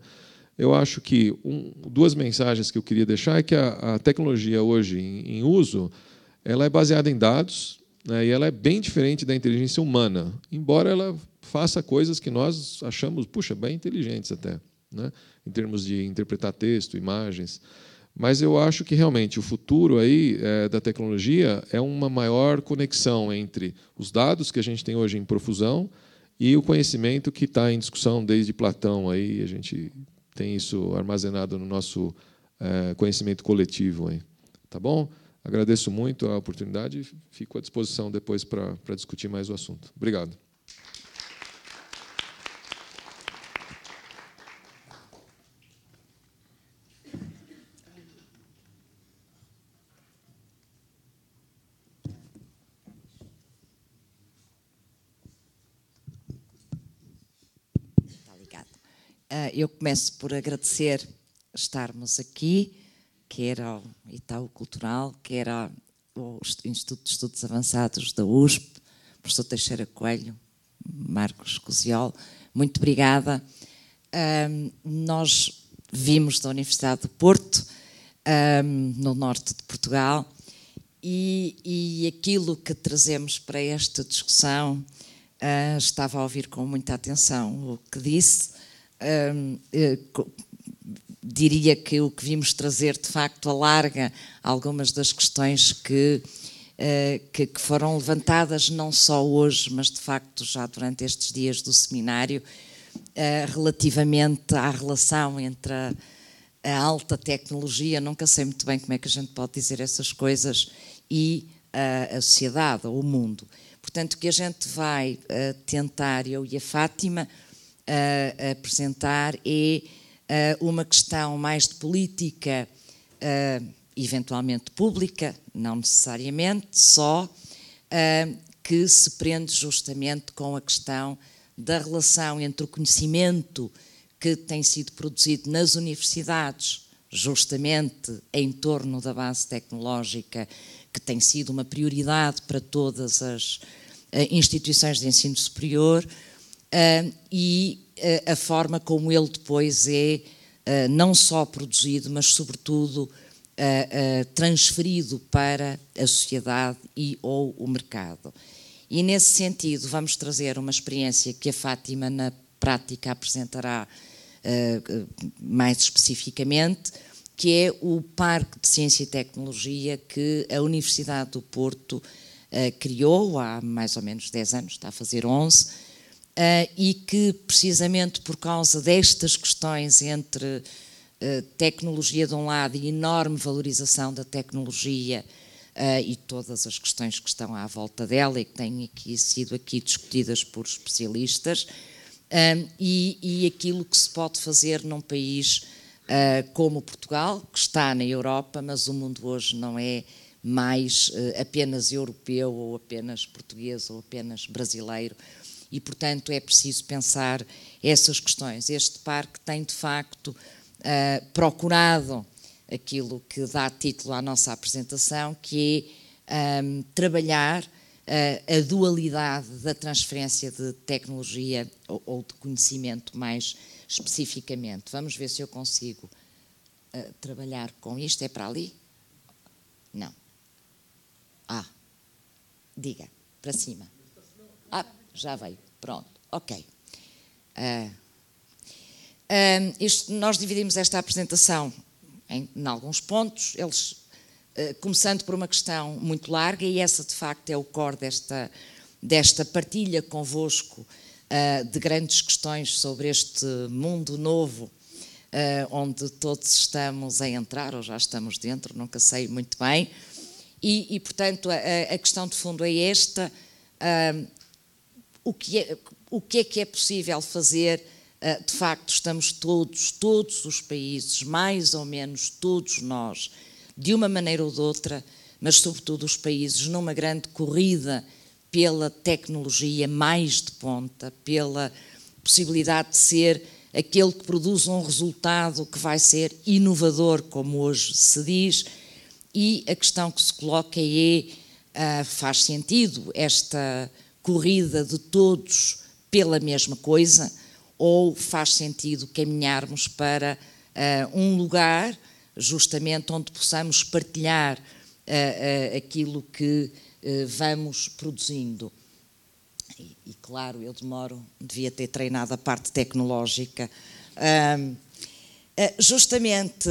Eu acho que um, duas mensagens que eu queria deixar é que a, a tecnologia hoje em, em uso ela é baseada em dados, né, e ela é bem diferente da inteligência humana, embora ela faça coisas que nós achamos, puxa, bem inteligentes até, né, em termos de interpretar texto, imagens. Mas eu acho que realmente o futuro aí é, da tecnologia é uma maior conexão entre os dados que a gente tem hoje em profusão e o conhecimento que está em discussão desde Platão aí a gente tem isso armazenado no nosso é, conhecimento coletivo aí, tá bom? Agradeço muito a oportunidade e fico à disposição depois para, para discutir mais o assunto. Obrigado. Tá ah, eu começo por agradecer estarmos aqui quer ao Itaú Cultural, quer ao Instituto de Estudos Avançados da USP, professor Teixeira Coelho, Marcos Cusiol, muito obrigada. Um, nós vimos da Universidade do Porto, um, no norte de Portugal, e, e, aquilo que trazemos para esta discussão uh, estava a ouvir com muita atenção o que disse. Um, uh, eh, diria que o que vimos trazer de facto alarga algumas das questões que, eh, que, que, foram levantadas não só hoje, mas de facto já durante estes dias do seminário, eh, relativamente à relação entre a, a alta tecnologia, nunca sei muito bem como é que a gente pode dizer essas coisas, e a, a sociedade, ou o mundo. Portanto, o que a gente vai eh, tentar, eu e a Fátima, apresentar é uh, uma questão mais de política, uh, eventualmente pública, não necessariamente só, ah, que se prende justamente com a questão da relação entre o conhecimento que tem sido produzido nas universidades, justamente em torno da base tecnológica, que tem sido uma prioridade para todas as instituições de ensino superior uh, e uh, a forma como ele depois é uh, não só produzido, mas sobretudo eh, transferido para a sociedade e ou o mercado. E nesse sentido vamos trazer uma experiência que a Fátima na prática apresentará mais especificamente, que é o Parque de Ciência e Tecnologia que a Universidade do Porto criou há mais ou menos 10 anos, está a fazer 11, ah, e que, precisamente por causa destas questões entre ah, tecnologia de um lado e enorme valorização da tecnologia ah, e todas as questões que estão à volta dela e que têm aqui, sido aqui discutidas por especialistas, e, e aquilo que se pode fazer num país como Portugal, que está na Europa, mas o mundo hoje não é mais apenas europeu ou apenas português ou apenas brasileiro e, portanto, é preciso pensar essas questões. Este parque tem, de facto, uh, procurado aquilo que dá título à nossa apresentação, que é um, ehm, trabalhar uh, a dualidade da transferência de tecnologia ou, ou, de conhecimento mais especificamente. Vamos ver se eu consigo uh, trabalhar com isto. É para ali? Não. Ah, diga, para cima. Ah, já veio. Pronto, ok. Uh, uh, isto, nós dividimos esta apresentação em, em alguns pontos, eles, uh, começando por uma questão muito larga, e essa de facto é o core desta, desta partilha convosco de grandes questões sobre este mundo novo onde todos estamos a entrar, ou já estamos dentro, nunca sei muito bem. E, e portanto, a, a, questão de fundo é esta: o que é, o que, é que é possível fazer? Eh, de facto, estamos todos, todos os países, mais ou menos todos nós, de uma maneira ou de outra, mas sobretudo os países, numa grande corrida pela tecnologia mais de ponta, pela possibilidade de ser aquele que produz um resultado que vai ser inovador, como hoje se diz, e a questão que se coloca é: eh, faz sentido esta corrida de todos pela mesma coisa ou faz sentido caminharmos para uh, um lugar justamente onde possamos partilhar uh, uh, aquilo que vamos produzindo. E, e, claro, eu demoro, devia ter treinado a parte tecnológica. justamente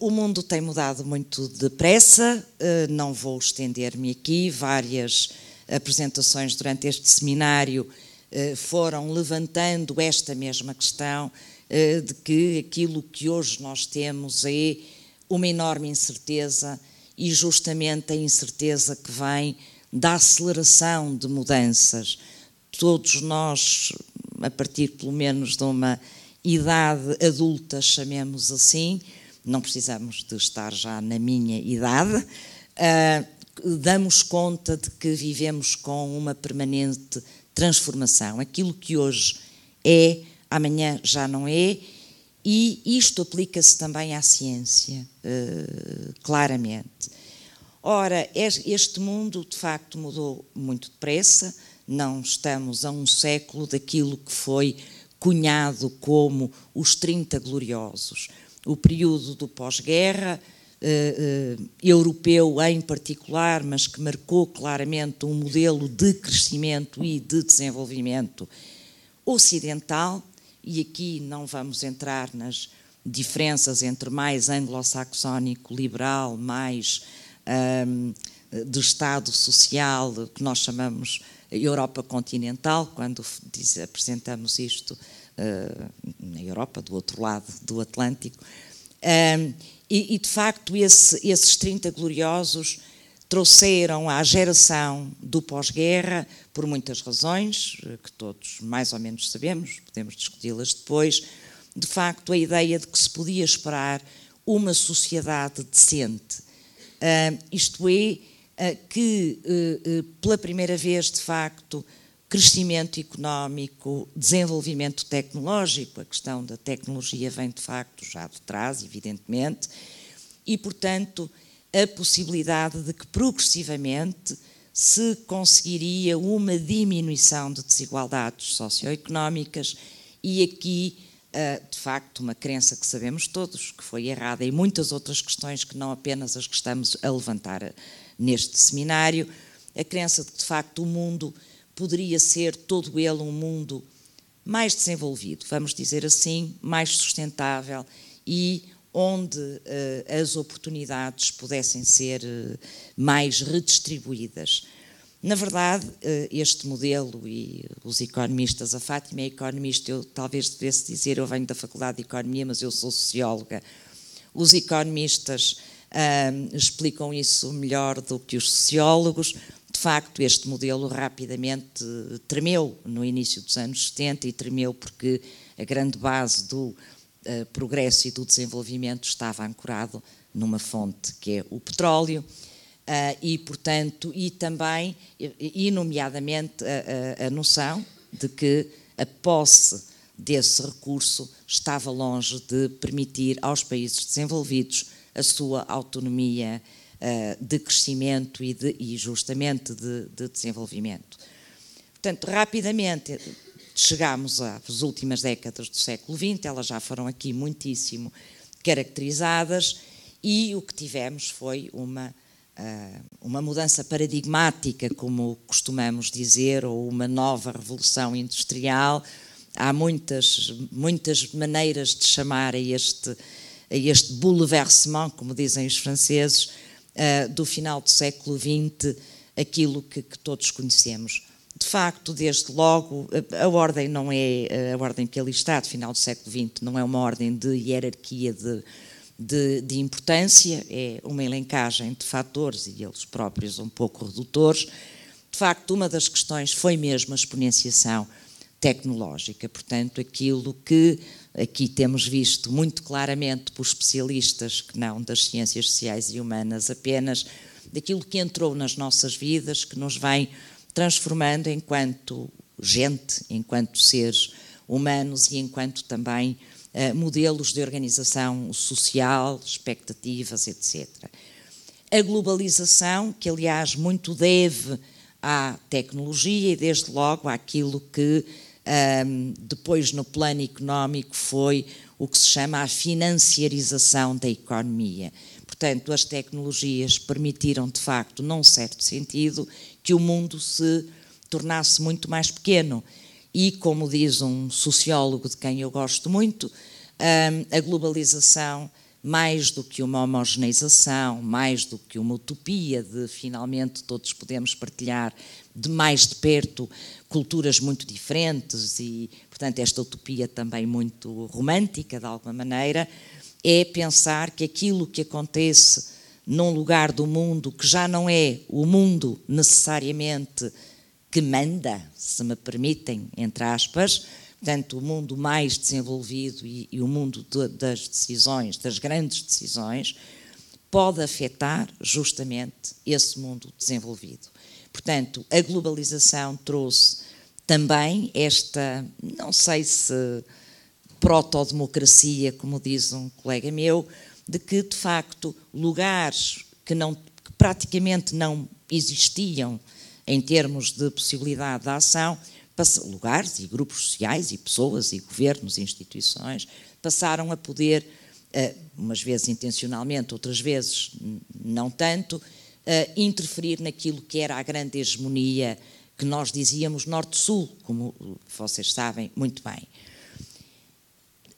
o mundo tem mudado muito depressa, não vou estender-me aqui, várias apresentações durante este seminário eh, foram levantando esta mesma questão eh, de que aquilo que hoje nós temos é uma enorme incerteza e justamente a incerteza que vem da aceleração de mudanças. Todos nós, a partir pelo menos de uma idade adulta, chamemos assim, não precisamos de estar já na minha idade, ah, damos conta de que vivemos com uma permanente transformação. Aquilo que hoje é, amanhã já não é, e isto aplica-se também à ciência, eh, claramente. Ora, este mundo de facto mudou muito depressa, não estamos a um século daquilo que foi cunhado como os 30 gloriosos. O período do pós-guerra uh, europeu em particular, mas que marcou claramente um modelo de crescimento e de desenvolvimento ocidental, e aqui não vamos entrar nas diferenças entre mais anglo-saxónico liberal, mais um, ehm, de Estado social, que nós chamamos Europa continental, quando diz, apresentamos isto uh, na Europa, do outro lado do Atlântico. Um, ehm, e, e de facto, esse, esses 30 gloriosos trouxeram à geração do pós-guerra, por muitas razões, eh, que todos mais ou menos sabemos, podemos discuti-las depois, de facto, a ideia de que se podia esperar uma sociedade decente. Uh, isto é, uh, que uh, pela primeira vez, de facto, crescimento económico, desenvolvimento tecnológico, a questão da tecnologia vem de facto já de trás, evidentemente, e portanto a possibilidade de que progressivamente se conseguiria uma diminuição de desigualdades socioeconómicas e aqui, eh, de facto, uma crença que sabemos todos que foi errada e muitas outras questões que não apenas as que estamos a levantar eh, neste seminário, a crença de que, de facto, o mundo poderia ser todo ele um mundo mais desenvolvido, vamos dizer assim, mais sustentável e onde uh, as oportunidades pudessem ser uh, mais redistribuídas. Na verdade, uh, este modelo, e os economistas, a Fátima é economista, eu talvez devesse dizer, eu venho da Faculdade de Economia, mas eu sou socióloga. Os economistas explicam isso melhor do que os sociólogos, de facto, este modelo rapidamente tremeu no início dos anos 70 e tremeu porque a grande base do eh, progresso e do desenvolvimento estava ancorado numa fonte que é o petróleo. Uh, e, portanto, e também, e nomeadamente, a, a, a noção de que a posse desse recurso estava longe de permitir aos países desenvolvidos a sua autonomia eh, de crescimento e, de, e justamente de, de desenvolvimento. Portanto, rapidamente chegámos às últimas décadas do século XX, elas já foram aqui muitíssimo caracterizadas, e o que tivemos foi uma, eh, uma mudança paradigmática, como costumamos dizer, ou uma nova revolução industrial. Há muitas, muitas maneiras de chamar a este, a este bouleversement, como dizem os franceses, uh, do final do século XX, aquilo que, que, todos conhecemos. De facto, desde logo, eh, a, ordem não é eh, a ordem que ali está, de final do século XX, não é uma ordem de hierarquia de, de, de, importância, é uma elencagem de fatores e eles próprios um pouco redutores. De facto, uma das questões foi mesmo a exponenciação tecnológica, portanto, aquilo que Aqui temos visto muito claramente por especialistas que não das ciências sociais e humanas apenas, daquilo que entrou nas nossas vidas, que nos vem transformando enquanto gente, enquanto seres humanos e enquanto também uh, modelos de organização social, expectativas, etc. A globalização, que aliás muito deve à tecnologia e desde logo àquilo que um, depois, no plano económico, foi o que se chama a financiarização da economia. Portanto, as tecnologias permitiram, de facto, num certo sentido, que o mundo se tornasse muito mais pequeno. E, como diz um sociólogo de quem eu gosto muito, a globalização, mais do que uma homogeneização, mais do que uma utopia de finalmente todos podemos partilhar de mais de perto culturas muito diferentes e, portanto, esta utopia também muito romântica, de alguma maneira, é pensar que aquilo que acontece num lugar do mundo que já não é o mundo necessariamente que manda, se me permitem, entre aspas, portanto, o mundo mais desenvolvido e, e o mundo de, das decisões, das grandes decisões, pode afetar justamente esse mundo desenvolvido. Portanto, a globalização trouxe também esta, não sei se proto-democracia, como diz um colega meu, de que, de facto, lugares que, não, que praticamente não existiam em termos de possibilidade de ação, lugares e grupos sociais e pessoas e governos e instituições passaram a poder, eh, umas vezes intencionalmente, outras vezes não tanto, uh, interferir naquilo que era a grande hegemonia que nós dizíamos Norte-Sul, como vocês sabem muito bem.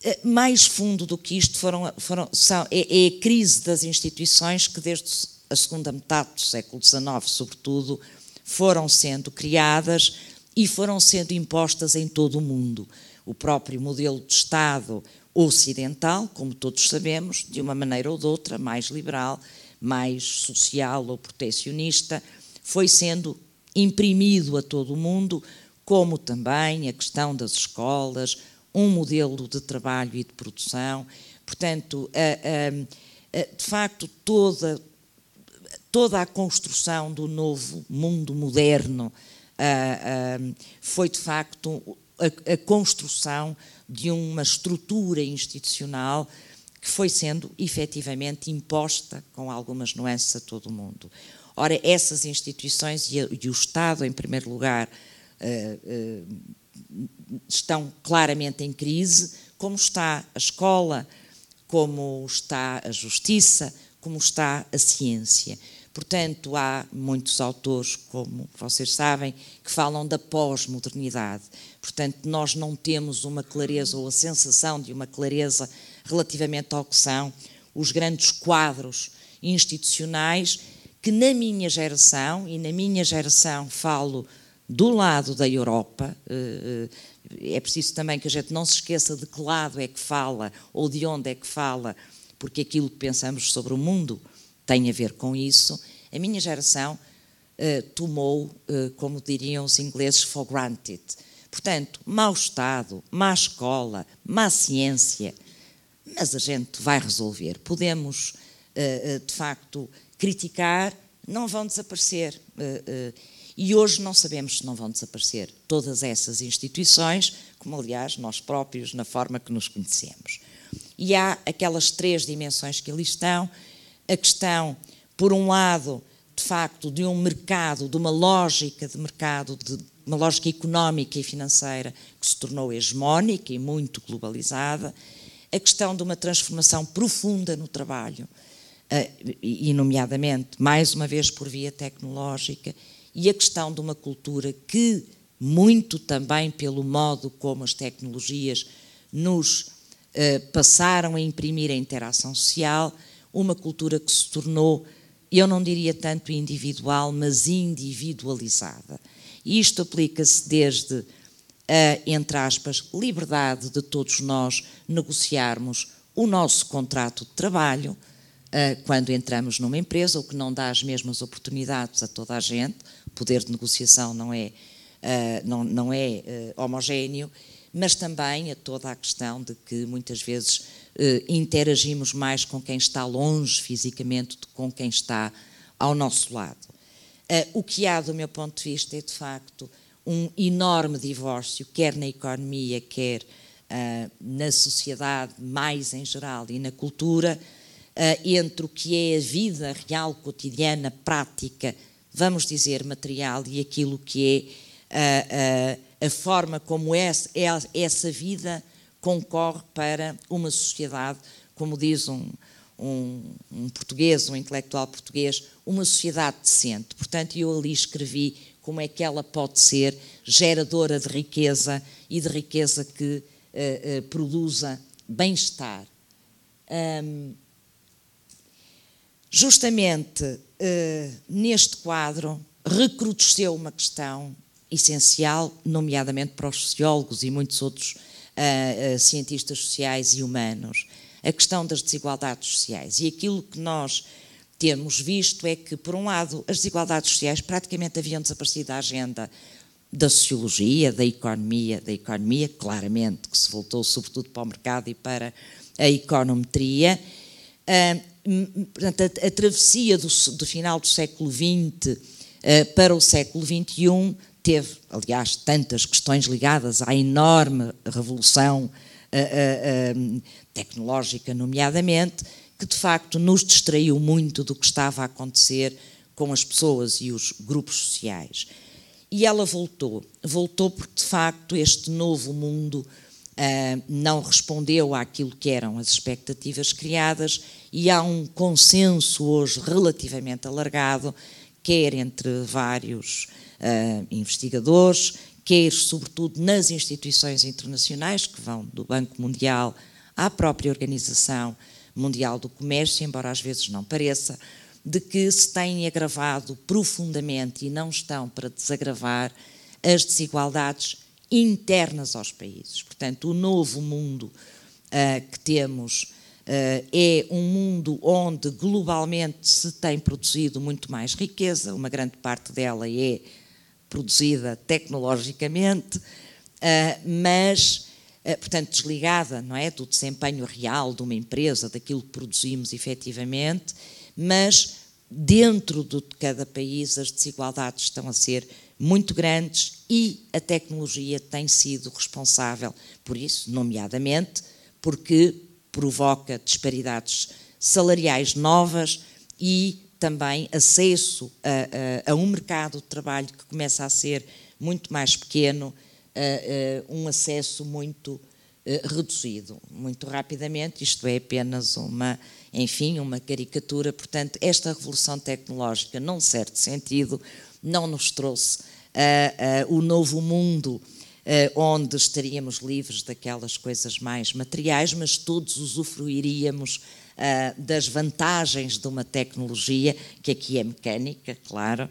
Eh, mais fundo do que isto foram, foram, são, é, é a crise das instituições que, desde a segunda metade do século XIX, sobretudo, foram sendo criadas e foram sendo impostas em todo o mundo. O próprio modelo de Estado ocidental, como todos sabemos, de uma maneira ou de outra, mais liberal, mais social ou proteccionista, foi sendo imprimido a todo o mundo, como também a questão das escolas, um modelo de trabalho e de produção. Portanto, de facto, toda, toda a construção do novo mundo moderno foi, de facto, a, construção de uma estrutura institucional que foi sendo efetivamente imposta com algumas nuances a todo o mundo. Ora, essas instituições e, o Estado, em primeiro lugar, eh, eh, estão claramente em crise, como está a escola, como está a justiça, como está a ciência. Portanto, há muitos autores, como vocês sabem, que falam da pós-modernidade. Portanto, nós não temos uma clareza ou a sensação de uma clareza relativamente ao que são os grandes quadros institucionais que na minha geração, e na minha geração falo do lado da Europa, eh, eh, é preciso também que a gente não se esqueça de que lado é que fala ou de onde é que fala, porque aquilo que pensamos sobre o mundo tem a ver com isso. A minha geração eh, tomou, como diriam os ingleses, for granted. Portanto, mau Estado, má escola, má ciência, mas a gente vai resolver. Podemos, eh, eh, de facto, criticar, não vão desaparecer. Eh, e hoje não sabemos se não vão desaparecer todas essas instituições, como aliás nós próprios, na forma que nos conhecemos. E há aquelas três dimensões que ali estão: a questão, por um lado, de facto, de um mercado, de uma lógica de mercado, de uma lógica económica e financeira que se tornou hegemónica e muito globalizada a questão de uma transformação profunda no trabalho, eh, e nomeadamente, mais uma vez, por via tecnológica, e a questão de uma cultura que, muito também pelo modo como as tecnologias nos eh, passaram a imprimir a interação social, uma cultura que se tornou, eu não diria tanto individual, mas individualizada. E isto aplica-se desde a, entre aspas, liberdade de todos nós negociarmos o nosso contrato de trabalho uh, quando entramos numa empresa, o que não dá as mesmas oportunidades a toda a gente, o poder de negociação não é, uh, não, não é uh, homogéneo, mas também a toda a questão de que muitas vezes eh, interagimos mais com quem está longe fisicamente do que com quem está ao nosso lado. Eh, o que há, do meu ponto de vista, é de facto um enorme divórcio, quer na economia, quer uh, na sociedade mais em geral e na cultura, uh, entre o que é a vida real, cotidiana, prática, vamos dizer, material, e aquilo que é uh, a forma como essa, essa vida concorre para uma sociedade, como diz um, um, um português, um intelectual português, uma sociedade decente. Portanto, eu ali escrevi como é que ela pode ser geradora de riqueza e de riqueza que uh, uh, produza bem-estar. Um, justamente uh, neste quadro recrudesceu uma questão essencial, nomeadamente para os sociólogos e muitos outros cientistas sociais e humanos, a questão das desigualdades sociais. E aquilo que nós temos visto é que, por um lado, as desigualdades sociais praticamente haviam desaparecido da agenda da sociologia, da economia, da economia, claramente, que se voltou sobretudo para o mercado e para a econometria. Ah, portanto, a, a travessia do, do, final do século XX ah, para o século XXI teve, aliás, tantas questões ligadas à enorme revolução ah, tecnológica, nomeadamente, que de facto nos distraiu muito do que estava a acontecer com as pessoas e os grupos sociais. E ela voltou, voltou porque de facto este novo mundo uh, não respondeu àquilo que eram as expectativas criadas e há um consenso hoje relativamente alargado, quer entre vários uh, investigadores, quer sobretudo nas instituições internacionais, que vão do Banco Mundial à própria organização Mundial do Comércio, embora às vezes não pareça, de que se têm agravado profundamente e não estão para desagravar as desigualdades internas aos países. Portanto, o novo mundo uh, que temos uh, é um mundo onde globalmente se tem produzido muito mais riqueza, uma grande parte dela é produzida tecnologicamente, uh, mas eh, portanto, desligada não é, do desempenho real de uma empresa, daquilo que produzimos efetivamente, mas dentro de cada país as desigualdades estão a ser muito grandes e a tecnologia tem sido responsável por isso, nomeadamente porque provoca disparidades salariais novas e também acesso a, a, a um mercado de trabalho que começa a ser muito mais pequeno uh, um acesso muito eh, reduzido, muito rapidamente. Isto é apenas uma, enfim, uma caricatura. Portanto, esta revolução tecnológica, num certo sentido, não nos trouxe eh, eh, o novo mundo onde estaríamos livres daquelas coisas mais materiais, mas todos usufruiríamos das vantagens de uma tecnologia que aqui é mecânica, claro,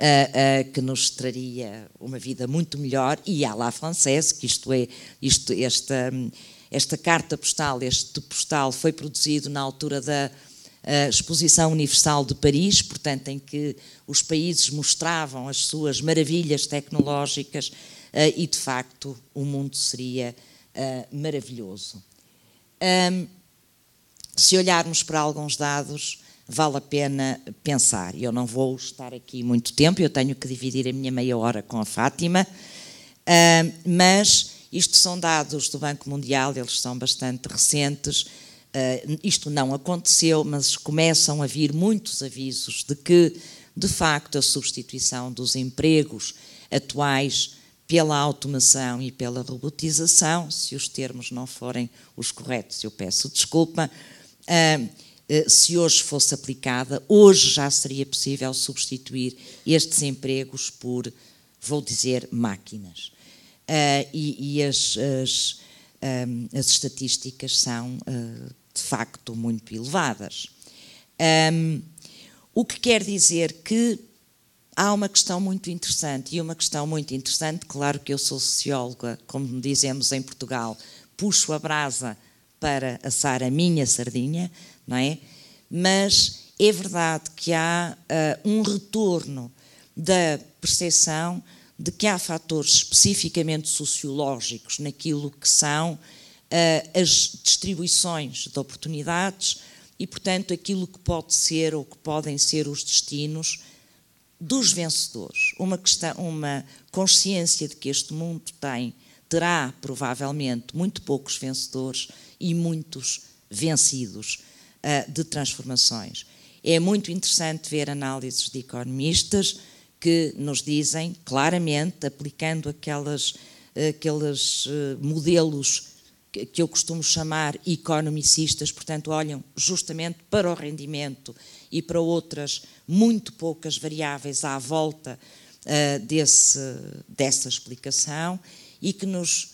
Uh, uh, que nos traria uma vida muito melhor e à la française, que isto é, isto, esta, esta carta postal, este postal foi produzido na altura da uh, Exposição Universal de Paris, portanto, em que os países mostravam as suas maravilhas tecnológicas eh, e, de facto, o mundo seria eh, maravilhoso. Um, se olharmos para alguns dados, vale a pena pensar. Eu não vou estar aqui muito tempo, eu tenho que dividir a minha meia hora com a Fátima, ah, mas isto são dados do Banco Mundial, eles são bastante recentes. Ah, isto não aconteceu, mas começam a vir muitos avisos de que, de facto, a substituição dos empregos atuais pela automação e pela robotização, se os termos não forem os corretos, eu peço desculpa, ah, eh, se hoje fosse aplicada, hoje já seria possível substituir estes empregos por, vou dizer, máquinas. Eh, e, e as, as, eh, as, estatísticas são, de facto, muito elevadas. o que quer dizer que há uma questão muito interessante, e uma questão muito interessante, claro que eu sou socióloga, como dizemos em Portugal, puxo a brasa para assar a minha sardinha, não é? Mas é verdade que há uh, um retorno da percepção de que há fatores especificamente sociológicos naquilo que são uh, as distribuições de oportunidades e, portanto, aquilo que pode ser ou que podem ser os destinos dos vencedores. Uma, questão, uma consciência de que este mundo tem, terá provavelmente muito poucos vencedores e muitos vencidos uh, de transformações. É muito interessante ver análises de economistas que nos dizem claramente, aplicando aquelas, aqueles eh, modelos que eu costumo chamar economicistas, portanto, olham justamente para o rendimento e para outras muito poucas variáveis à volta eh, desse, dessa explicação e que nos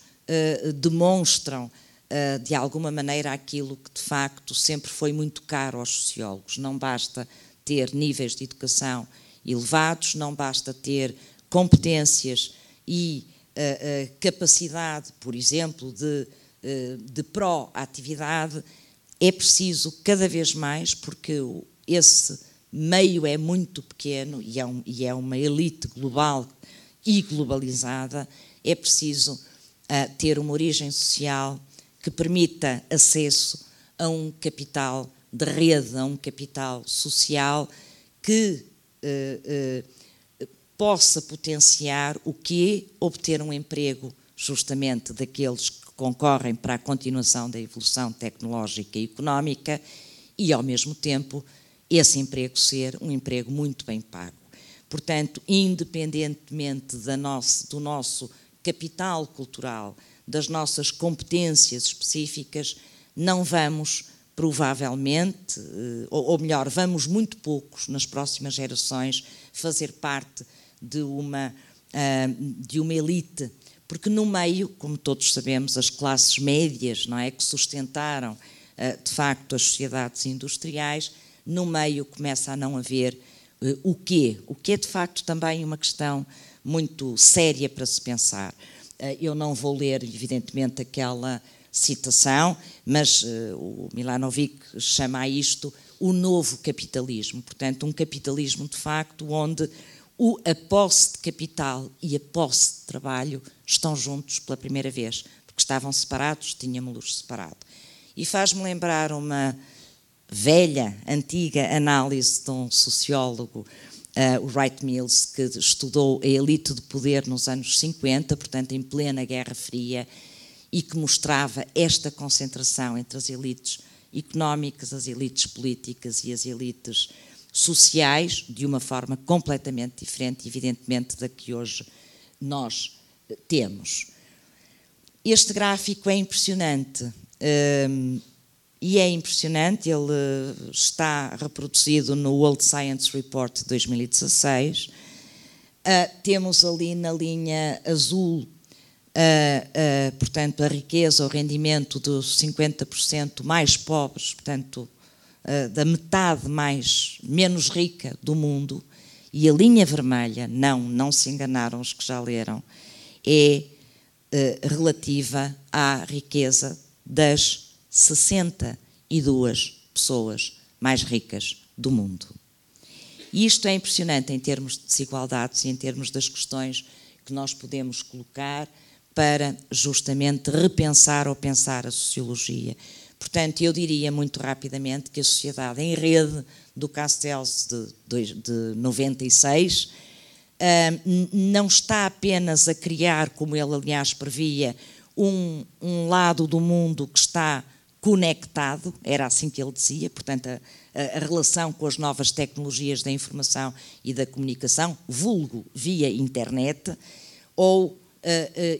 demonstram eh, de alguma maneira aquilo que de facto sempre foi muito caro aos sociólogos. Não basta ter níveis de educação elevados, não basta ter competências e uh, uh, capacidade, por exemplo, de, uh, de pró-atividade. É preciso cada vez mais, porque esse meio é muito pequeno e é, um, e é uma elite global e globalizada, é preciso ter uma origem social que permita acesso a um capital de rede, a um capital social que eh, eh, possa potenciar o que é obter um emprego justamente daqueles que concorrem para a continuação da evolução tecnológica e económica e, ao mesmo tempo, esse emprego ser um emprego muito bem pago. Portanto, independentemente nosso, do nosso capital cultural, das nossas competências específicas, não vamos, provavelmente, eh, ou melhor, vamos muito poucos nas próximas gerações fazer parte de uma, eh, de uma elite. Porque no meio, como todos sabemos, as classes médias, não é, que sustentaram eh, de facto as sociedades industriais, no meio começa a não haver o quê? O que é de facto também uma questão muito séria para se pensar. Eh, eu não vou ler, evidentemente, aquela citação, mas eh, o Milanovic chama a isto o novo capitalismo. Portanto, um capitalismo, de facto, onde o, a posse de capital e a posse de trabalho estão juntos pela primeira vez, porque estavam separados, tínhamos-los separado. E faz-me lembrar uma velha, antiga análise de um sociólogo uh, o Wright Mills, que estudou a elite de poder nos anos 50, portanto em plena Guerra Fria, e que mostrava esta concentração entre as elites económicas, as elites políticas e as elites sociais, de uma forma completamente diferente, evidentemente, da que hoje nós eh, temos. Este gráfico é impressionante. Ehm, e é impressionante, ele eh, está reproduzido no World Science Report 2016. Uh, ah, temos ali na linha azul, uh, uh, portanto, a riqueza, o rendimento dos 50% mais pobres, portanto, da metade mais menos rica do mundo. E a linha vermelha, não, não se enganaram os que já leram, é relativa à riqueza das 62 pessoas mais ricas do mundo. E isto é impressionante em termos de desigualdades e em termos das questões que nós podemos colocar para justamente repensar ou pensar a sociologia. Portanto, eu diria muito rapidamente que a sociedade em rede do Castells de, de 96 ah, não está apenas a criar, como ele aliás previa, um, um lado do mundo que está conectado, era assim que ele dizia, portanto, a, a, relação com as novas tecnologias da informação e da comunicação, vulgo via internet, ou uh, uh,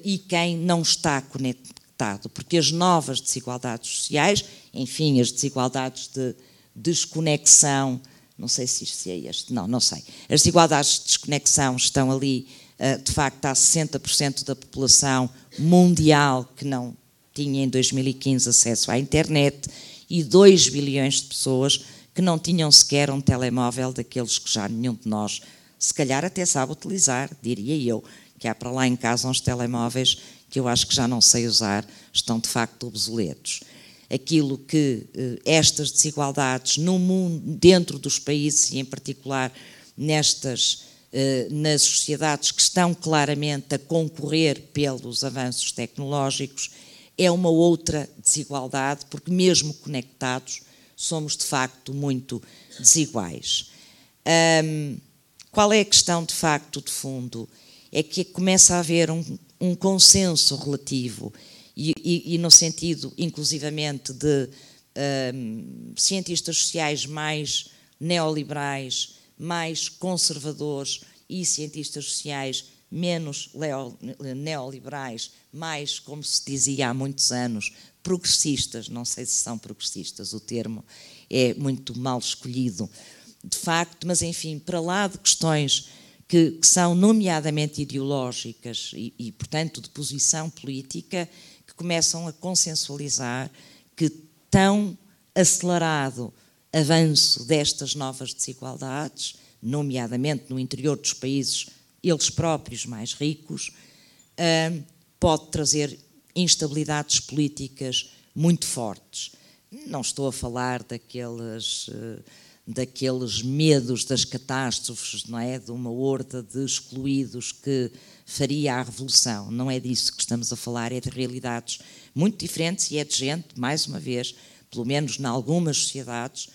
e quem não está conectado, porque as novas desigualdades sociais, enfim, as desigualdades de desconexão, não sei se isto é este, não, não sei. As desigualdades de desconexão estão ali, uh, de facto, há 60% da população mundial que não tinha em 2015 acesso à internet e 2 bilhões de pessoas que não tinham sequer um telemóvel daqueles que já nenhum de nós, se calhar até sabe utilizar, diria eu, que há para lá em casa uns telemóveis que eu acho que já não sei usar, estão de facto obsoletos. Aquilo que eh, estas desigualdades no mundo, dentro dos países e em particular nestas eh, nas sociedades que estão claramente a concorrer pelos avanços tecnológicos é uma outra desigualdade, porque mesmo conectados somos de facto muito desiguais. Um, qual é a questão de facto de fundo? É que começa a haver um, um consenso relativo e, e, e, no sentido, inclusivamente, de um, cientistas sociais mais neoliberais, mais conservadores e cientistas sociais menos neoliberais, mais, como se dizia há muitos anos, progressistas. Não sei se são progressistas, o termo é muito mal escolhido, de facto, mas enfim, para lá de questões que, que são nomeadamente ideológicas e, e, portanto, de posição política, que começam a consensualizar que tão acelerado avanço destas novas desigualdades, nomeadamente no interior dos países, eles próprios mais ricos, hum, pode trazer instabilidades políticas muito fortes. Não estou a falar daqueles, eh, daqueles medos das catástrofes, não é? De uma horda de excluídos que faria a revolução. Não é disso que estamos a falar, é de realidades muito diferentes e é de gente, mais uma vez, pelo menos em algumas sociedades,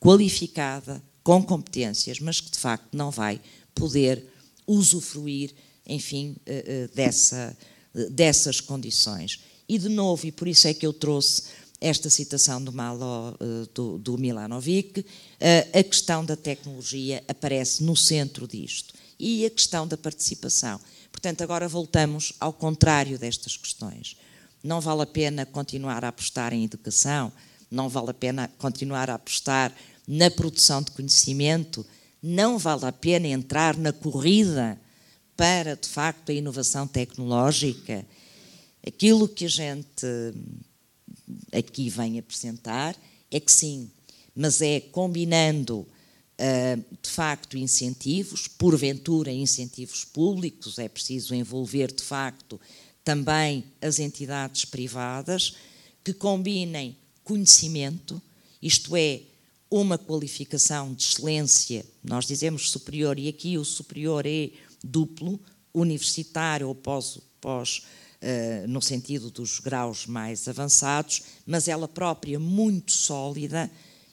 qualificada, com competências, mas que de facto não vai poder usufruir, enfim, eh, eh, dessa eh, dessas condições. E de novo, e por isso é que eu trouxe esta citação do Malo, eh, do, do Milanovic, eh, a questão da tecnologia aparece no centro disto. E a questão da participação. Portanto, agora voltamos ao contrário destas questões. Não vale a pena continuar a apostar em educação, não vale a pena continuar a apostar na produção de conhecimento, não vale a pena entrar na corrida para, de facto, a inovação tecnológica, aquilo que a gente aqui vem apresentar é que sim, mas é combinando ah, de facto incentivos, porventura incentivos públicos, é preciso envolver de facto também as entidades privadas que combinem conhecimento, isto é, uma qualificação de excelência, nós dizemos superior, e aqui o superior é duplo, universitário ou pós, pós uh, no sentido dos graus mais avançados, mas ela própria muito sólida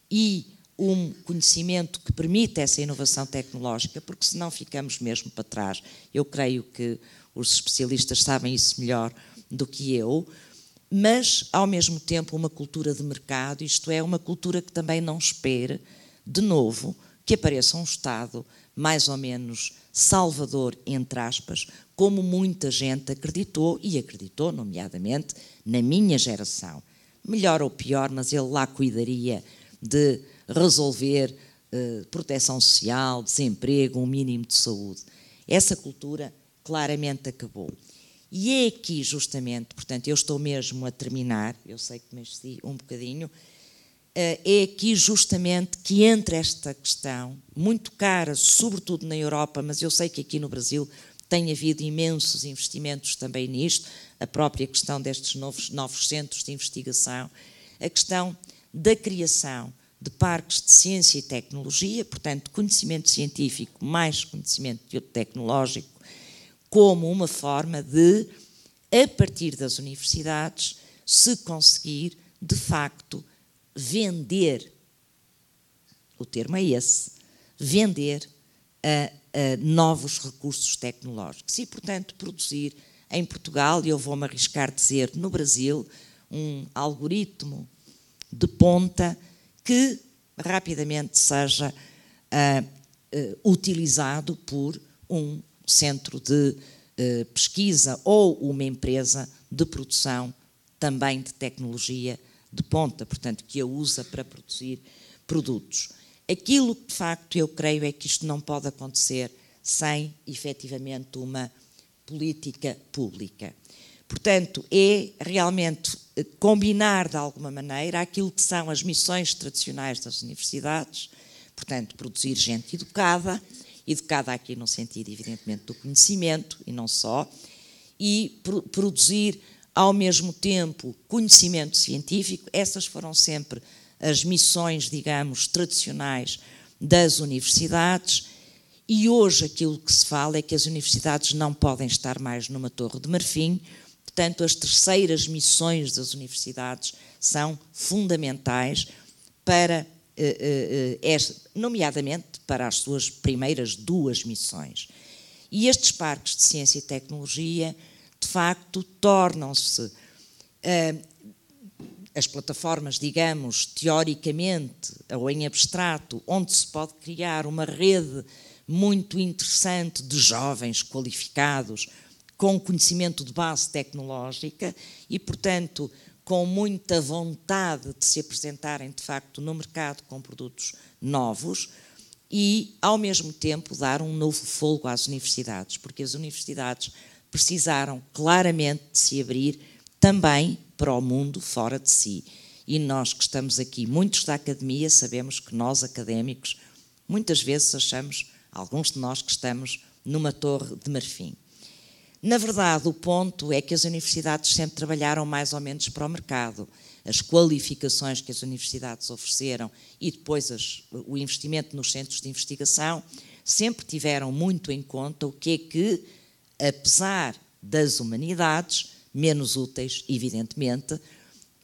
e um conhecimento que permita essa inovação tecnológica, porque senão ficamos mesmo para trás. Eu creio que os especialistas sabem isso melhor do que eu, mas ao mesmo tempo uma cultura de mercado, isto é, uma cultura que também não espere, de novo, que apareça um Estado mais ou menos salvador, entre aspas, como muita gente acreditou e acreditou, nomeadamente na minha geração. Melhor ou pior, mas ele lá cuidaria de resolver eh, proteção social, desemprego, um mínimo de saúde. Essa cultura claramente acabou. E é aqui justamente, portanto, eu estou mesmo a terminar, eu sei que me excedi um bocadinho, eh, é aqui justamente que entra esta questão, muito cara, sobretudo na Europa, mas eu sei que aqui no Brasil tem havido imensos investimentos também nisto, a própria questão destes novos, novos centros de investigação, a questão da criação de parques de ciência e tecnologia, portanto, conhecimento científico mais conhecimento tecnológico, como uma forma de, a partir das universidades, se conseguir, de facto, vender, o termo é esse, vender a, a novos recursos tecnológicos e, portanto, produzir em Portugal, e eu vou-me arriscar dizer no Brasil, um algoritmo de ponta que rapidamente seja uh, uh, utilizado por um centro de uh, pesquisa ou uma empresa de produção também de tecnologia de ponta, portanto, que a usa para produzir produtos. Aquilo que de facto eu creio é que isto não pode acontecer sem efetivamente uma política pública. Portanto, é realmente eh, combinar de alguma maneira aquilo que são as missões tradicionais das universidades, portanto, produzir gente educada, educada aqui no sentido, evidentemente, do conhecimento e não só, e pro produzir ao mesmo tempo conhecimento científico. Essas foram sempre as missões, digamos, tradicionais das universidades. E hoje aquilo que se fala é que as universidades não podem estar mais numa torre de marfim, portanto, as terceiras missões das universidades são fundamentais para, eh, eh, eh, nomeadamente, para as suas primeiras duas missões. E estes parques de ciência e tecnologia de facto, tornam-se eh, as plataformas, digamos, teoricamente ou em abstrato, onde se pode criar uma rede muito interessante de jovens qualificados com conhecimento de base tecnológica e, portanto, com muita vontade de se apresentarem de facto no mercado com produtos novos e, ao mesmo tempo, dar um novo fogo às universidades, porque as universidades precisaram claramente de se abrir também para o mundo fora de si. E nós que estamos aqui, muitos da academia, sabemos que nós, académicos, muitas vezes achamos, alguns de nós, que estamos numa torre de marfim. Na verdade, o ponto é que as universidades sempre trabalharam mais ou menos para o mercado. As qualificações que as universidades ofereceram e depois as, o investimento nos centros de investigação sempre tiveram muito em conta o que é que apesar das humanidades, menos úteis, evidentemente,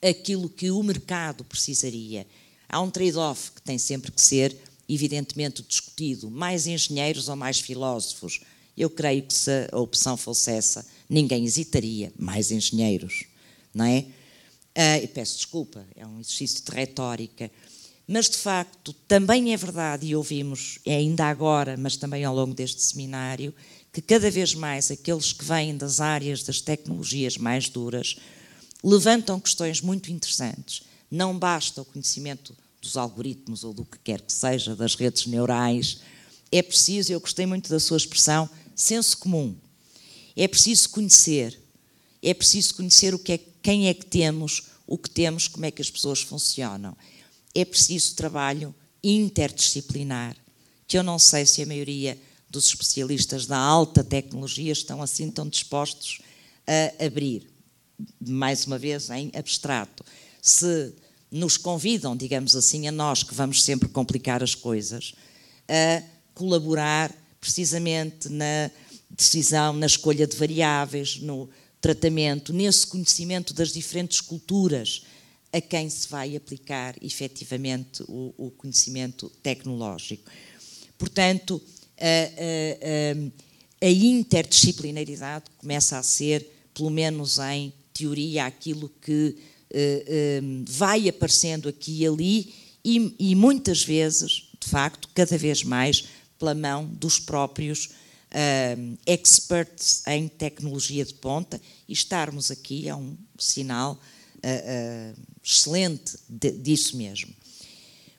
aquilo que o mercado precisaria. Há um trade-off que tem sempre que ser, evidentemente, discutido: mais engenheiros ou mais filósofos. Eu creio que se a opção fosse essa, ninguém hesitaria, mais engenheiros, não é? Ah, e peço desculpa, é um exercício de retórica. Mas, de facto, também é verdade, e ouvimos ainda agora, mas também ao longo deste seminário, que cada vez mais aqueles que vêm das áreas das tecnologias mais duras levantam questões muito interessantes. Não basta o conhecimento dos algoritmos ou do que quer que seja, das redes neurais. É preciso, eu gostei muito da sua expressão, senso comum. É preciso conhecer. É preciso conhecer o que é, quem é que temos, o que temos, como é que as pessoas funcionam. É preciso trabalho interdisciplinar, que eu não sei se a maioria dos especialistas da alta tecnologia estão assim tão dispostos a abrir. Mais uma vez, em abstrato. Se nos convidam, digamos assim, a nós que vamos sempre complicar as coisas, a colaborar precisamente na decisão, na escolha de variáveis, no tratamento, nesse conhecimento das diferentes culturas a quem se vai aplicar efetivamente o, o conhecimento tecnológico. Portanto, a, a, a interdisciplinaridade começa a ser, pelo menos em teoria, aquilo que uh, vai aparecendo aqui e ali e, e, muitas vezes, de facto, cada vez mais pela mão dos próprios uh, experts em tecnologia de ponta e estarmos aqui é um sinal excelente de, disso mesmo.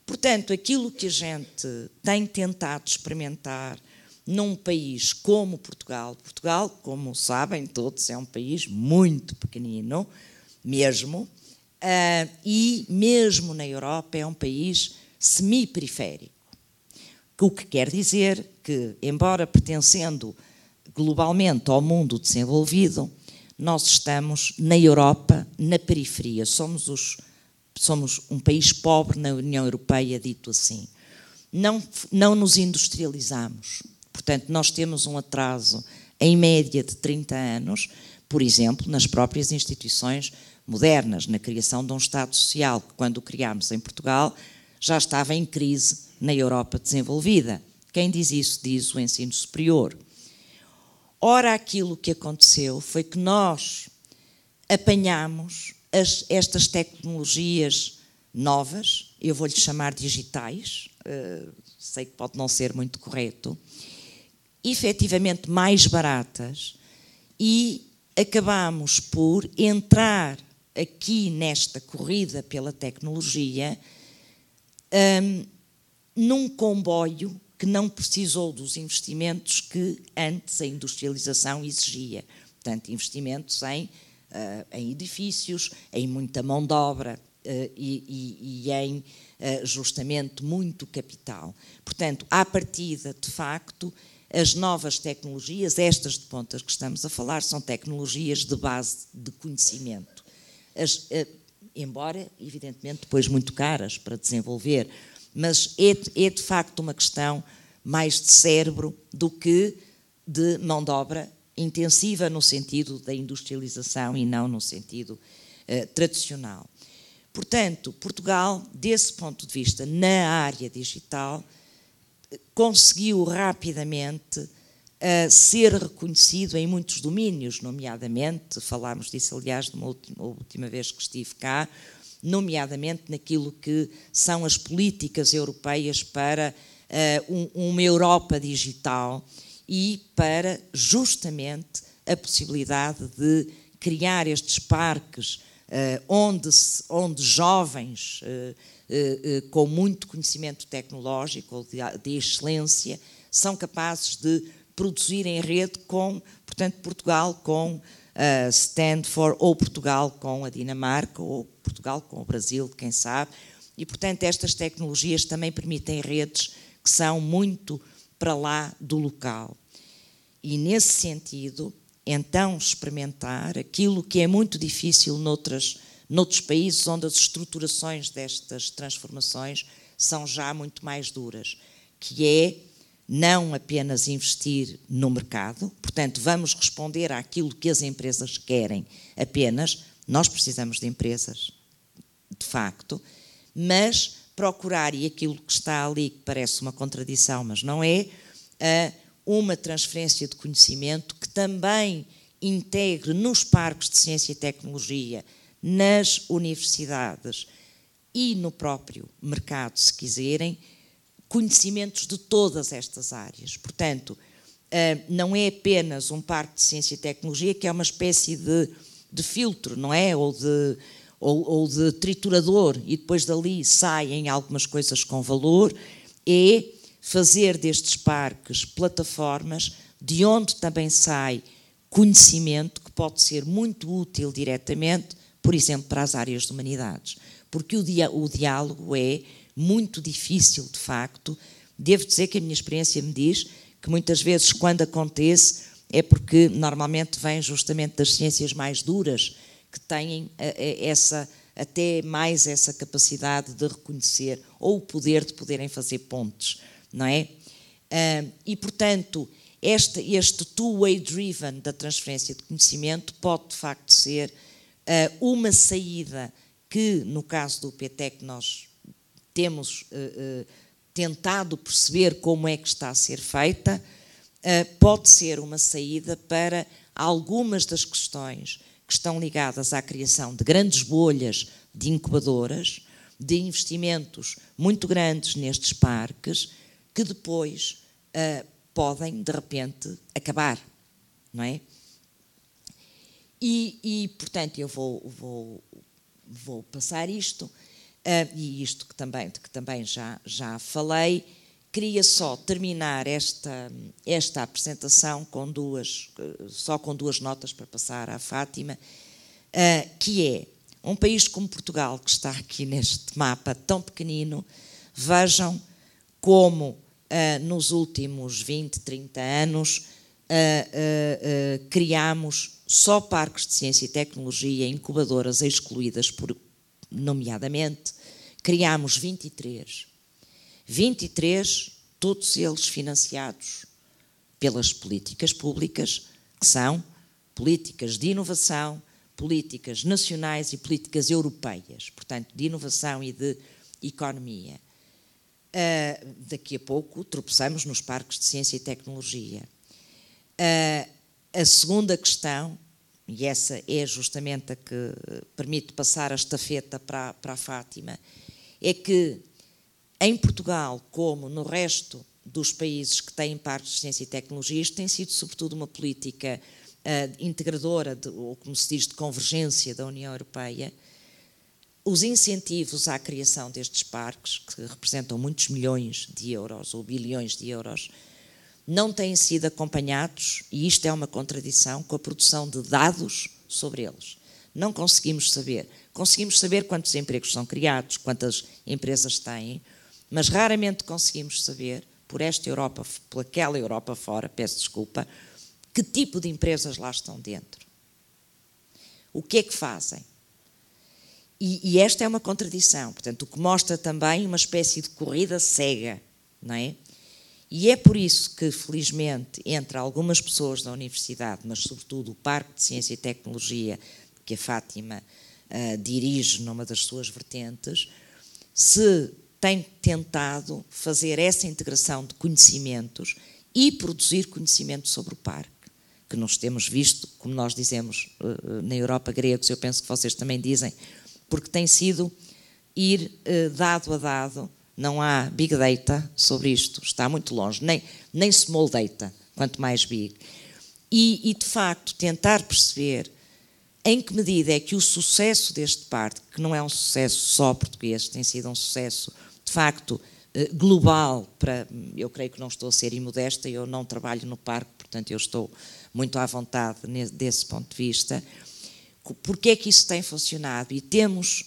Portanto, aquilo que a gente tem tentado experimentar num país como Portugal, Portugal, como sabem todos, é um país muito pequenino, mesmo, uh, e mesmo na Europa é um país semi-periférico. O que quer dizer que, embora pertencendo globalmente ao mundo desenvolvido, nós estamos na Europa, na periferia, somos os somos um país pobre na União Europeia, dito assim. Não, não nos industrializamos. Portanto, nós temos um atraso em média de 30 anos, por exemplo, nas próprias instituições modernas, na criação de um Estado Social, que quando o criámos em Portugal já estava em crise na Europa desenvolvida. Quem diz isso diz o ensino superior. Ora, aquilo que aconteceu foi que nós apanhamos as, estas tecnologias novas, eu vou-lhe chamar digitais, uh, sei que pode não ser muito correto, efetivamente mais baratas e acabamos por entrar aqui nesta corrida pela tecnologia um, num comboio que não precisou dos investimentos que antes a industrialização exigia. Portanto, investimentos em eh, em edifícios, em muita mão de obra eh, e, e, e em eh, justamente muito capital. Portanto, à partida, de facto, as novas tecnologias, estas de pontas que estamos a falar, são tecnologias de base de conhecimento. As, embora, evidentemente, depois muito caras para desenvolver, mas é, é, de facto uma questão mais de cérebro do que de mão de obra intensiva no sentido da industrialização e não no sentido eh, tradicional. Portanto, Portugal, desse ponto de vista, na área digital, conseguiu rapidamente eh, ser reconhecido em muitos domínios, nomeadamente, falámos disso, aliás, de uma última vez que estive cá, nomeadamente naquilo que são as políticas europeias para eh, um, uma Europa digital e para justamente a possibilidade de criar estes parques eh, onde, onde jovens eh, eh, com muito conhecimento tecnológico ou de excelência são capazes de produzir em rede com, portanto, Portugal com a Stanford, ou Portugal com a Dinamarca, ou Portugal com o Brasil, quem sabe. E, portanto, estas tecnologias também permitem redes que são muito para lá do local e, nesse sentido, então experimentar aquilo que é muito difícil noutras, noutros países onde as estruturações destas transformações são já muito mais duras, que é não apenas investir no mercado, portanto, vamos responder àquilo que as empresas querem apenas, nós precisamos de empresas, de facto, mas procurar, e aquilo que está ali que parece uma contradição, mas não é, a ah, uma transferência de conhecimento que também integre nos parques de ciência e tecnologia, nas universidades e no próprio mercado, se quiserem, conhecimentos de todas estas áreas. Portanto, eh, não é apenas um parque de ciência e tecnologia que é uma espécie de, de filtro, não é? Ou de, ou, ou de triturador, e depois dali saem algumas coisas com valor. É fazer destes parques plataformas de onde também sai conhecimento que pode ser muito útil diretamente, por exemplo, para as áreas de humanidades. Porque o, dia, o diálogo é muito difícil, de facto. Devo dizer que a minha experiência me diz que muitas vezes, quando acontece, é porque normalmente vem justamente das ciências mais duras, que têm eh, eh, essa até mais essa capacidade de reconhecer ou o poder de poderem fazer pontes não é? Uh, e, portanto, este, este two-way driven da transferência de conhecimento pode, de facto, ser uh, uma saída que, no caso do PTEC, nós temos uh, tentado perceber como é que está a ser feita, pode ser uma saída para algumas das questões que estão ligadas à criação de grandes bolhas de incubadoras, de investimentos muito grandes nestes parques que depois uh, podem, de repente, acabar, não é? E, e portanto, eu vou, vou, vou passar isto, uh, e isto que também, que também já, já falei, queria só terminar esta, esta apresentação com duas, só com duas notas para passar à Fátima, uh, que é um país como Portugal, que está aqui neste mapa tão pequenino, vejam como uh, nos últimos 20, 30 anos, uh, criamos só parques de ciência e tecnologia, incubadoras excluídas por, nomeadamente, criámos 23. 23, todos eles financiados pelas políticas públicas, que são políticas de inovação, políticas nacionais e políticas europeias, portanto, de inovação e de economia. Uh, daqui a pouco tropeçamos nos parques de ciência e tecnologia. Uh, a segunda questão, e essa é justamente a que permite passar a estafeta para, para a Fátima, é que em Portugal, como no resto dos países que têm parques de ciência e tecnologia, isto tem sido sobretudo uma política uh, integradora, de, ou como se diz, de convergência da União Europeia, os incentivos à criação destes parques, que representam muitos milhões de euros ou bilhões de euros, não têm sido acompanhados, e isto é uma contradição, com a produção de dados sobre eles. Não conseguimos saber. Conseguimos saber quantos empregos são criados, quantas empresas têm, mas raramente conseguimos saber, por esta Europa, por aquela Europa fora, peço desculpa, que tipo de empresas lá estão dentro. O que é que fazem? E, e, esta é uma contradição, portanto, o que mostra também uma espécie de corrida cega, não é? E é por isso que, felizmente, entre algumas pessoas da universidade, mas sobretudo o Parque de Ciência e Tecnologia, que a Fátima uh, dirige numa das suas vertentes, se tem tentado fazer essa integração de conhecimentos e produzir conhecimento sobre o parque, que nós temos visto, como nós dizemos uh, na Europa, gregos, eu penso que vocês também dizem, porque tem sido ir eh, dado a dado. Não há big data sobre isto, está muito longe, nem, nem small data, quanto mais big. E, e de facto, tentar perceber em que medida é que o sucesso deste parque, que não é um sucesso só português, tem sido um sucesso de facto eh, global para eu creio que não estou a ser imodesta eu não trabalho no parque portanto eu estou muito à vontade desse ponto de vista porque é que isso tem funcionado. E temos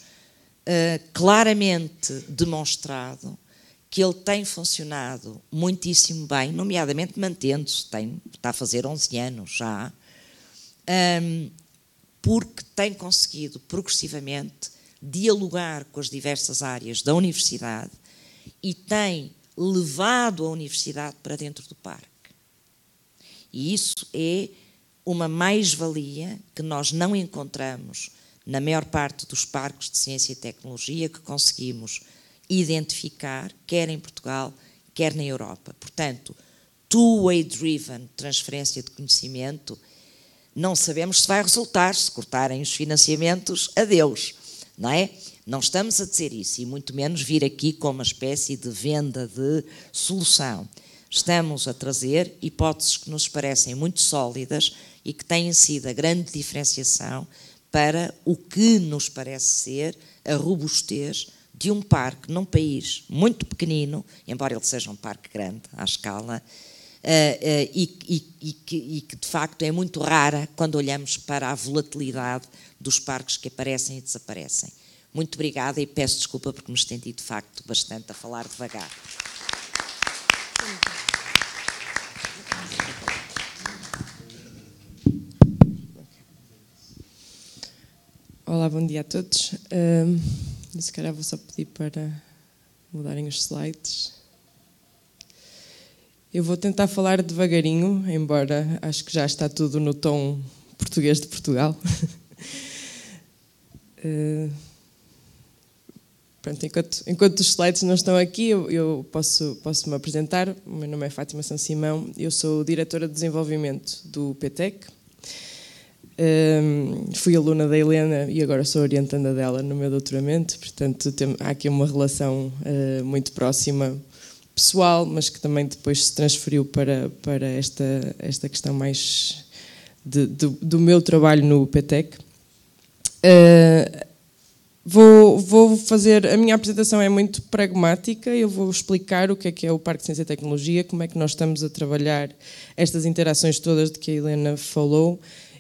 uh, claramente demonstrado que ele tem funcionado muitíssimo bem, nomeadamente mantendo-se, está a fazer 11 anos já, um, ehm, porque tem conseguido progressivamente dialogar com as diversas áreas da universidade e tem levado a universidade para dentro do parque. E isso é uma mais-valia que nós não encontramos na maior parte dos parques de ciência e tecnologia que conseguimos identificar, quer em Portugal, quer na Europa. Portanto, two-way driven, transferência de conhecimento, não sabemos se vai resultar, se cortarem os financiamentos, adeus, não é? Não estamos a dizer isso, e muito menos vir aqui como uma espécie de venda de solução. Estamos a trazer hipóteses que nos parecem muito sólidas, e que têm sido a grande diferenciação para o que nos parece ser a robustez de um parque num país muito pequenino, embora ele seja um parque grande à escala, eh, eh, e, e, e, que, e que de facto é muito rara quando olhamos para a volatilidade dos parques que aparecem e desaparecem. Muito obrigada e peço desculpa porque me estendi de facto bastante a falar devagar. Olá, bom dia a todos. se calhar vou só pedir para mudarem os slides. Eu vou tentar falar devagarinho, embora acho que já está tudo no tom português de Portugal. uh, [laughs] pronto, enquanto, enquanto, os slides não estão aqui, eu, eu posso, posso me apresentar. O meu nome é Fátima São Simão, eu sou diretora de desenvolvimento do PTEC, um, fui aluna da Helena e agora sou orientanda dela no meu doutoramento, portanto tem, há aqui uma relação uh, muito próxima, pessoal, mas que também depois se transferiu para, para esta, esta questão mais de, de, do meu trabalho no PTEC. Uh, ah, vou, vou fazer. A minha apresentação é muito pragmática, eu vou explicar o que é que é o Parque de Ciência e Tecnologia, como é que nós estamos a trabalhar estas interações todas de que a Helena falou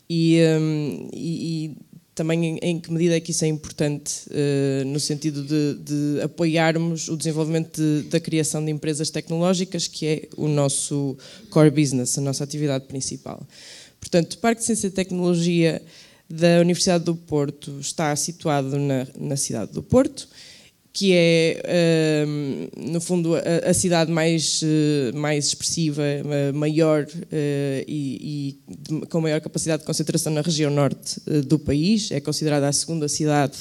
e, um, e, e também em, que medida é que isso é importante uh, no sentido de, de, apoiarmos o desenvolvimento de, da criação de empresas tecnológicas, que é o nosso core business, a nossa atividade principal. Portanto, o Parque de Ciência e Tecnologia da Universidade do Porto está situado na, na cidade do Porto que é, ehm, no fundo, a, cidade mais, eh, mais expressiva, maior eh, e, e, com maior capacidade de concentração na região norte eh, do país. É considerada a segunda cidade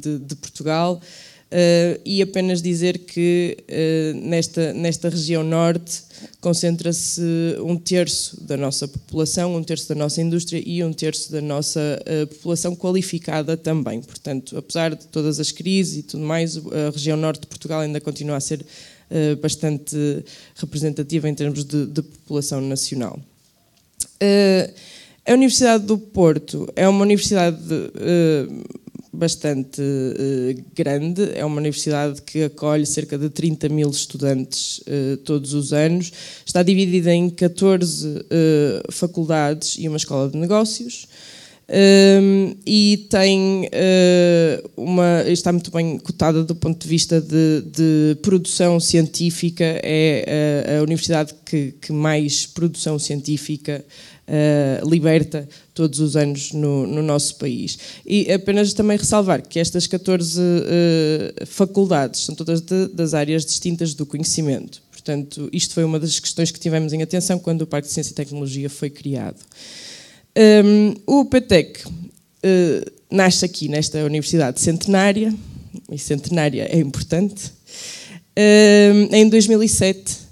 de, de Portugal. Uh, e apenas dizer que uh, nesta, nesta região norte concentra-se um terço da nossa população, um terço da nossa indústria e um terço da nossa uh, população qualificada também. Portanto, apesar de todas as crises e tudo mais, a região norte de Portugal ainda continua a ser bastante representativa em termos de, de população nacional. a Universidade do Porto é uma universidade bastante uh, grande. É uma universidade que acolhe cerca de 30 mil estudantes uh, todos os anos. Está dividida em 14 uh, eh, faculdades e uma escola de negócios. Um, ehm, e tem uma está muito bem cotada do ponto de vista de, de produção científica é a, a universidade que, que mais produção científica uh, liberta todos os anos no, no, nosso país. E apenas também ressalvar que estas 14 uh, eh, faculdades são todas de, das áreas distintas do conhecimento. Portanto, isto foi uma das questões que tivemos em atenção quando o Parque de Ciência e Tecnologia foi criado. Um, ehm, o PTEC uh, eh, nasce aqui nesta Universidade Centenária, e centenária é importante. Um, ehm, em 2007,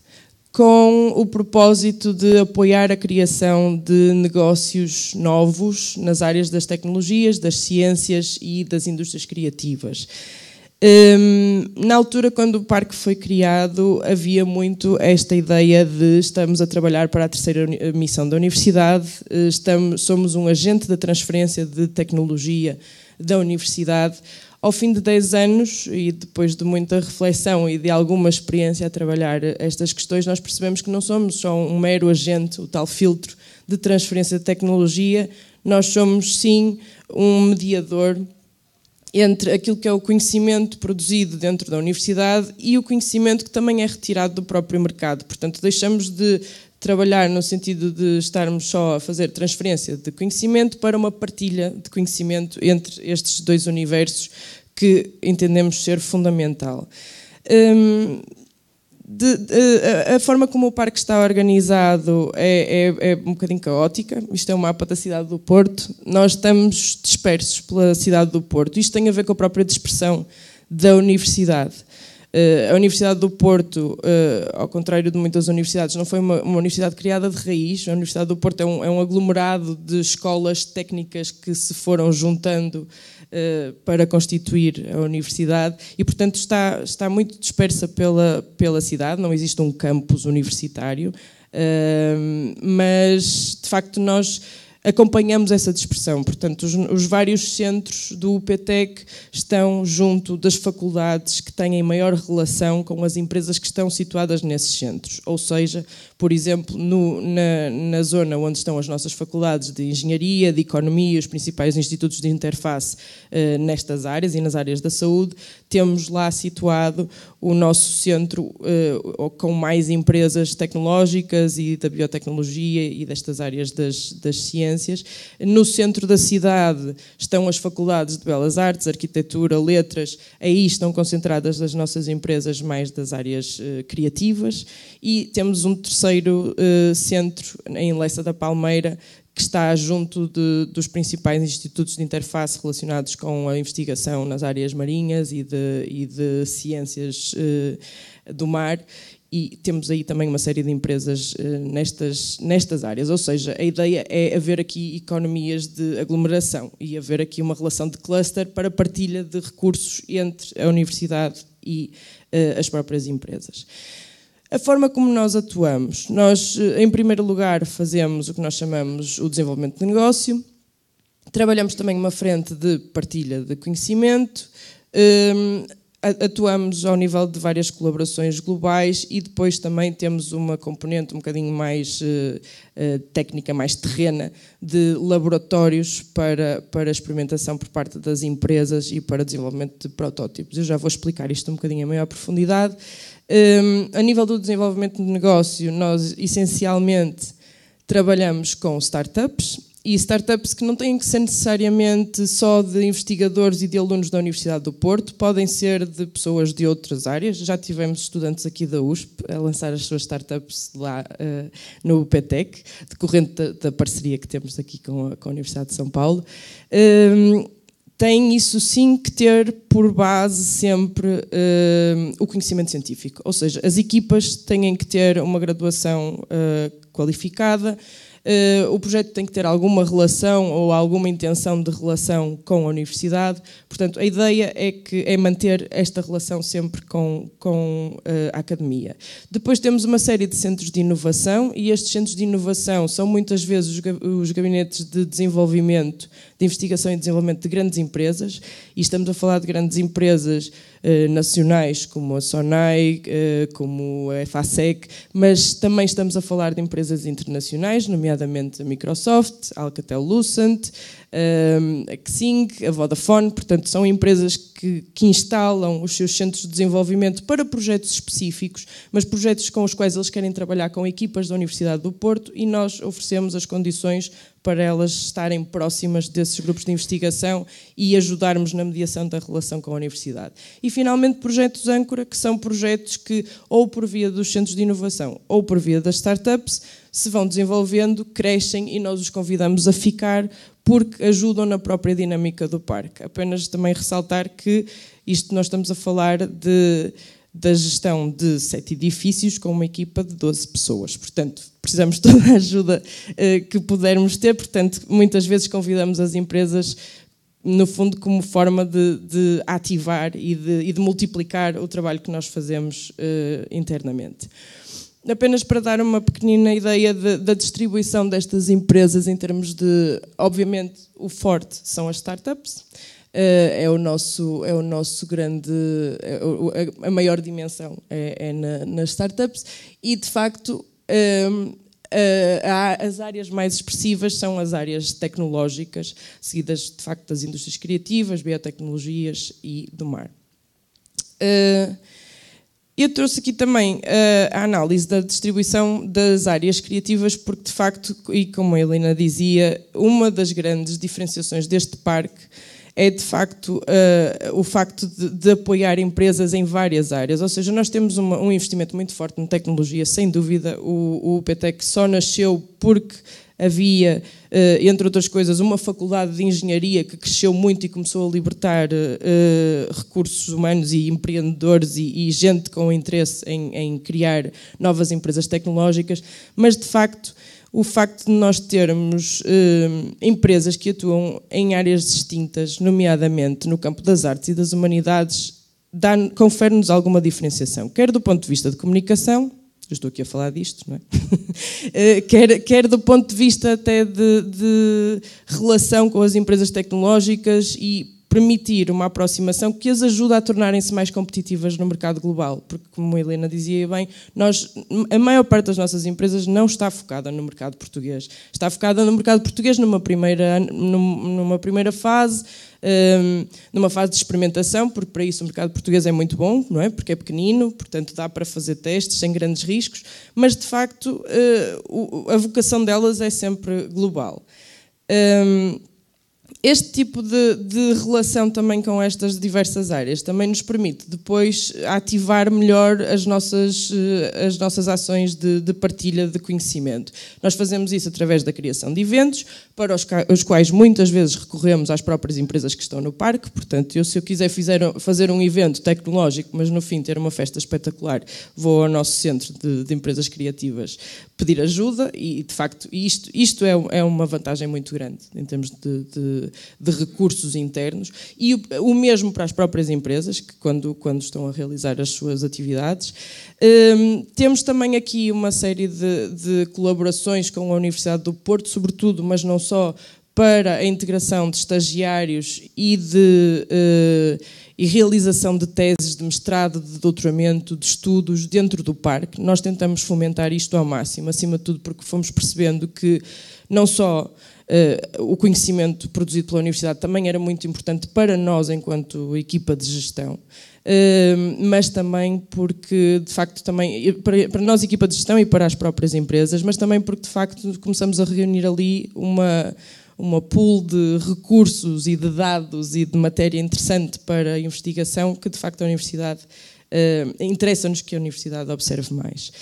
com o propósito de apoiar a criação de negócios novos nas áreas das tecnologias, das ciências e das indústrias criativas. Um, na altura, quando o parque foi criado, havia muito esta ideia de estamos a trabalhar para a terceira missão da universidade, eh, estamos, somos um agente da transferência de tecnologia da universidade ao fim de 10 anos, e depois de muita reflexão e de alguma experiência a trabalhar estas questões, nós percebemos que não somos só um mero agente, o tal filtro de transferência de tecnologia, nós somos sim um mediador entre aquilo que é o conhecimento produzido dentro da universidade e o conhecimento que também é retirado do próprio mercado. Portanto, deixamos de trabalhar no sentido de estarmos só a fazer transferência de conhecimento para uma partilha de conhecimento entre estes dois universos que entendemos ser fundamental. Hum, de, de, a, forma como o parque está organizado é, é, é, um bocadinho caótica. Isto é um mapa da cidade do Porto. Nós estamos dispersos pela cidade do Porto. Isto tem a ver com a própria dispersão da universidade. Eh, a Universidade do Porto, eh, ao contrário de muitas universidades, não foi uma, uma universidade criada de raiz. A Universidade do Porto é um, é um aglomerado de escolas técnicas que se foram juntando eh, para constituir a universidade e, portanto, está, está muito dispersa pela, pela cidade, não existe um campus universitário, mas, de facto, nós acompanhamos essa dispersão. Portanto, os, os vários centros do UPTEC estão junto das faculdades que têm maior relação com as empresas que estão situadas nesses centros. Ou seja, por exemplo, no, na, na zona onde estão as nossas faculdades de engenharia, de economia, os principais institutos de interface eh, nestas áreas e nas áreas da saúde, temos lá situado o nosso centro eh, com mais empresas tecnológicas e da biotecnologia e destas áreas das, das, ciências. No centro da cidade estão as faculdades de belas artes, arquitetura, letras, aí estão concentradas as nossas empresas mais das áreas eh, criativas e temos um terceiro eh, centro em Leça da Palmeira que está junto de, dos principais institutos de interface relacionados com a investigação nas áreas marinhas e de, e de ciências eh, do mar. E temos aí também uma série de empresas eh, nestas, nestas áreas. Ou seja, a ideia é haver aqui economias de aglomeração e haver aqui uma relação de cluster para partilha de recursos entre a universidade e eh, as próprias empresas. A forma como nós atuamos. Nós, eh, em primeiro lugar, fazemos o que nós chamamos o desenvolvimento de negócio. Trabalhamos também uma frente de partilha de conhecimento. Hum, atuamos ao nível de várias colaborações globais e depois também temos uma componente um bocadinho mais eh, eh, técnica, mais terrena, de laboratórios para, para experimentação por parte das empresas e para desenvolvimento de protótipos. Eu já vou explicar isto um bocadinho em maior profundidade. Um, a nível do desenvolvimento de negócio, nós essencialmente trabalhamos com startups e startups que não têm que ser necessariamente só de investigadores e de alunos da Universidade do Porto, podem ser de pessoas de outras áreas. Já tivemos estudantes aqui da USP a lançar as suas startups lá uh, no PTEC, decorrente da, da, parceria que temos aqui com a, com a Universidade de São Paulo. Um, tem isso sim que ter por base sempre uh, o conhecimento científico. Ou seja, as equipas têm que ter uma graduação uh, qualificada, uh, o projeto tem que ter alguma relação ou alguma intenção de relação com a universidade. Portanto, a ideia é, que, é manter esta relação sempre com, com a academia. Depois temos uma série de centros de inovação e estes centros de inovação são muitas vezes os gabinetes de desenvolvimento investigação e desenvolvimento de grandes empresas, e estamos a falar de grandes empresas eh, nacionais como a Sonai, eh, como a FASEC, mas também estamos a falar de empresas internacionais, nomeadamente a Microsoft, a Alcatel-Lucent, a Xing, a Vodafone, portanto, são empresas que, que instalam os seus centros de desenvolvimento para projetos específicos, mas projetos com os quais eles querem trabalhar com equipas da Universidade do Porto e nós oferecemos as condições para elas estarem próximas desses grupos de investigação e ajudarmos na mediação da relação com a universidade. E, finalmente, projetos âncora, que são projetos que, ou por via dos centros de inovação ou por via das startups, se vão desenvolvendo, crescem e nós os convidamos a ficar porque ajudam na própria dinâmica do parque. Apenas também ressaltar que isto nós estamos a falar de, da gestão de sete edifícios com uma equipa de 12 pessoas. Portanto, precisamos de toda a ajuda eh, que pudermos ter. Portanto, muitas vezes convidamos as empresas no fundo, como forma de, de ativar e de, e de, multiplicar o trabalho que nós fazemos eh, internamente apenas para dar uma pequenina ideia de, da distribuição destas empresas em termos de, obviamente, o forte são as startups, eh, é o nosso é o nosso grande é, a maior dimensão é, é na, nas startups e de facto ehm, as áreas mais expressivas são as áreas tecnológicas seguidas de facto das indústrias criativas biotecnologias e do mar eh, eu trouxe aqui também eh, a análise da distribuição das áreas criativas, porque de facto, e como a Helena dizia, uma das grandes diferenciações deste parque é de facto uh, o facto de, de, apoiar empresas em várias áreas. Ou seja, nós temos uma, um investimento muito forte em tecnologia, sem dúvida. O, o PTEC só nasceu porque havia, eh, entre outras coisas, uma faculdade de engenharia que cresceu muito e começou a libertar eh, recursos humanos e empreendedores e, gente com interesse em, criar novas empresas tecnológicas, mas de facto o facto de nós termos eh, empresas que atuam em áreas distintas, nomeadamente no campo das artes e das humanidades, confere-nos alguma diferenciação, quer do ponto de vista de comunicação, eu estou aqui a falar disto, não é? [laughs] Eh, quer, quer do ponto de vista até de, de relação com as empresas tecnológicas e permitir uma aproximação que as ajuda a tornarem-se mais competitivas no mercado global, porque como a Helena dizia bem, nós, a maior parte das nossas empresas não está focada no mercado português, está focada no mercado português numa primeira, numa primeira fase, hum, numa fase de experimentação, porque para isso o mercado português é muito bom, não é? Porque é pequenino, portanto dá para fazer testes sem grandes riscos, mas de facto eh, a vocação delas é sempre global. Um, este tipo de, de, relação também com estas diversas áreas também nos permite depois ativar melhor as nossas, eh, as nossas ações de, de partilha de conhecimento. Nós fazemos isso através da criação de eventos, para os, os, quais muitas vezes recorremos às próprias empresas que estão no parque. Portanto, eu, se eu quiser fizer, fazer um evento tecnológico, mas no fim ter uma festa espetacular, vou ao nosso centro de, de empresas criativas pedir ajuda e, de facto, isto, isto é, é uma vantagem muito grande em termos de, de de recursos internos, e o, o, mesmo para as próprias empresas, que quando, quando estão a realizar as suas atividades. Um, temos também aqui uma série de, de colaborações com a Universidade do Porto, sobretudo, mas não só, para a integração de estagiários e de uh, e realização de teses de mestrado, de doutoramento, de estudos dentro do parque. Nós tentamos fomentar isto ao máximo, acima de tudo, porque fomos percebendo que não só eh, o conhecimento produzido pela universidade também era muito importante para nós, enquanto equipa de gestão. Uh, mas também porque, de facto, também para, para, nós, equipa de gestão e para as próprias empresas, mas também porque, de facto, começamos a reunir ali uma, uma pool de recursos e de dados e de matéria interessante para a investigação que, de facto, a universidade uh, interessa-nos que a universidade observe mais.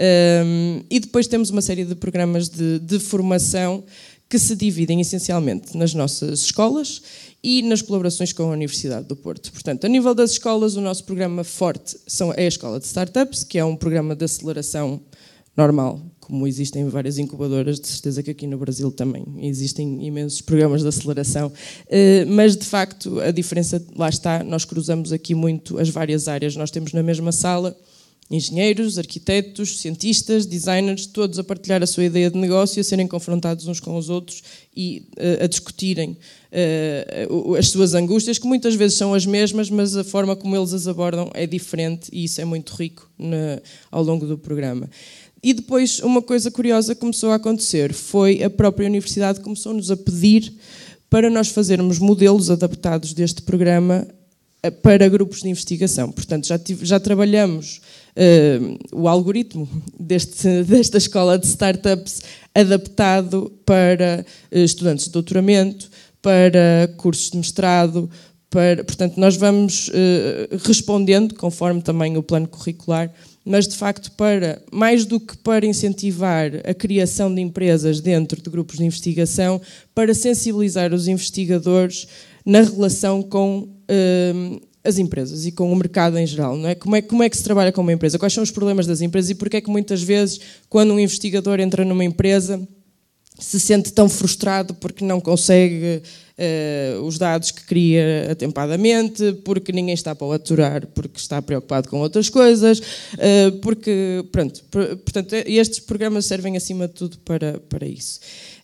Uh, e depois temos uma série de programas de, de formação que se dividem essencialmente nas nossas escolas e nas colaborações com a Universidade do Porto. Portanto, a nível das escolas, o nosso programa forte são, é a Escola de Startups, que é um programa de aceleração normal, como existem várias incubadoras, de certeza que aqui no Brasil também existem imensos programas de aceleração, eh, mas de facto a diferença lá está, nós cruzamos aqui muito as várias áreas, nós temos na mesma sala engenheiros, arquitetos, cientistas, designers, todos a partilhar a sua ideia de negócio, a serem confrontados uns com os outros e uh, a discutirem uh, as suas angústias, que muitas vezes são as mesmas, mas a forma como eles as abordam é diferente e isso é muito rico na, ao longo do programa. E depois, uma coisa curiosa começou a acontecer foi a própria universidade começou-nos a pedir para nós fazermos modelos adaptados deste programa eh, para grupos de investigação. Portanto, já, tive, já trabalhamos uh, o algoritmo deste, [laughs] desta escola de startups adaptado para eh, estudantes de doutoramento, para cursos de mestrado, para, portanto, nós vamos uh, respondendo conforme também o plano curricular, mas de facto, para mais do que para incentivar a criação de empresas dentro de grupos de investigação, para sensibilizar os investigadores na relação com uh, as empresas e com o mercado em geral, não é? Como, é? como é que se trabalha com uma empresa? Quais são os problemas das empresas e porquê é que muitas vezes, quando um investigador entra numa empresa, se sente tão frustrado porque não consegue uh, os dados que cria atempadamente, porque ninguém está para o aturar, porque está preocupado com outras coisas, uh, porque, pronto, portanto, estes programas servem acima de tudo para, para isso.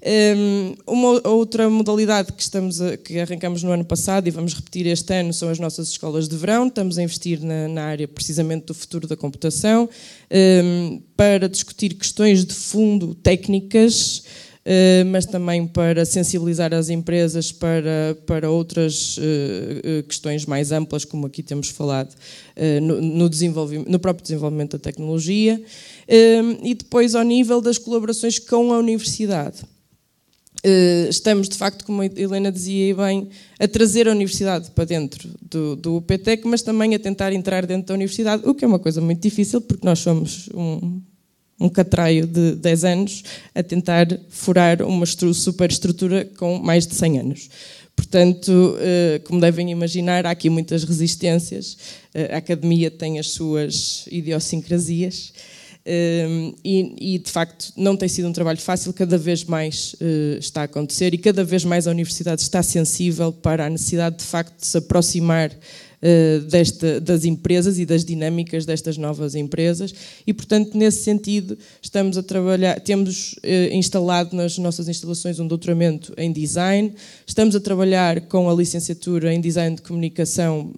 Ehm, uma outra modalidade que, estamos a, que arrancamos no ano passado e vamos repetir este ano são as nossas escolas de verão. Estamos a investir na, na área precisamente do futuro da computação um, ehm, para discutir questões de fundo técnicas eh, mas também para sensibilizar as empresas para, para outras eh, eh, questões mais amplas, como aqui temos falado, no, desenvolvimento, no próprio desenvolvimento da tecnologia, e depois ao nível das colaborações com a universidade estamos, de facto, como a Helena dizia bem, a trazer a universidade para dentro do, do UPTEC, mas também a tentar entrar dentro da universidade, o que é uma coisa muito difícil, porque nós somos um, um catraio de 10 anos a tentar furar uma superestrutura com mais de 100 anos. Portanto, eh, como devem imaginar, há aqui muitas resistências. Eh, a academia tem as suas idiosincrasias. Eh, e, de facto, não tem sido um trabalho fácil, cada vez mais está a acontecer e cada vez mais a universidade está sensível para a necessidade, de facto, de se aproximar eh, desta, das empresas e das dinâmicas destas novas empresas e, portanto, nesse sentido, estamos a trabalhar, temos eh, instalado nas nossas instalações um doutoramento em design, estamos a trabalhar com a licenciatura em design de comunicação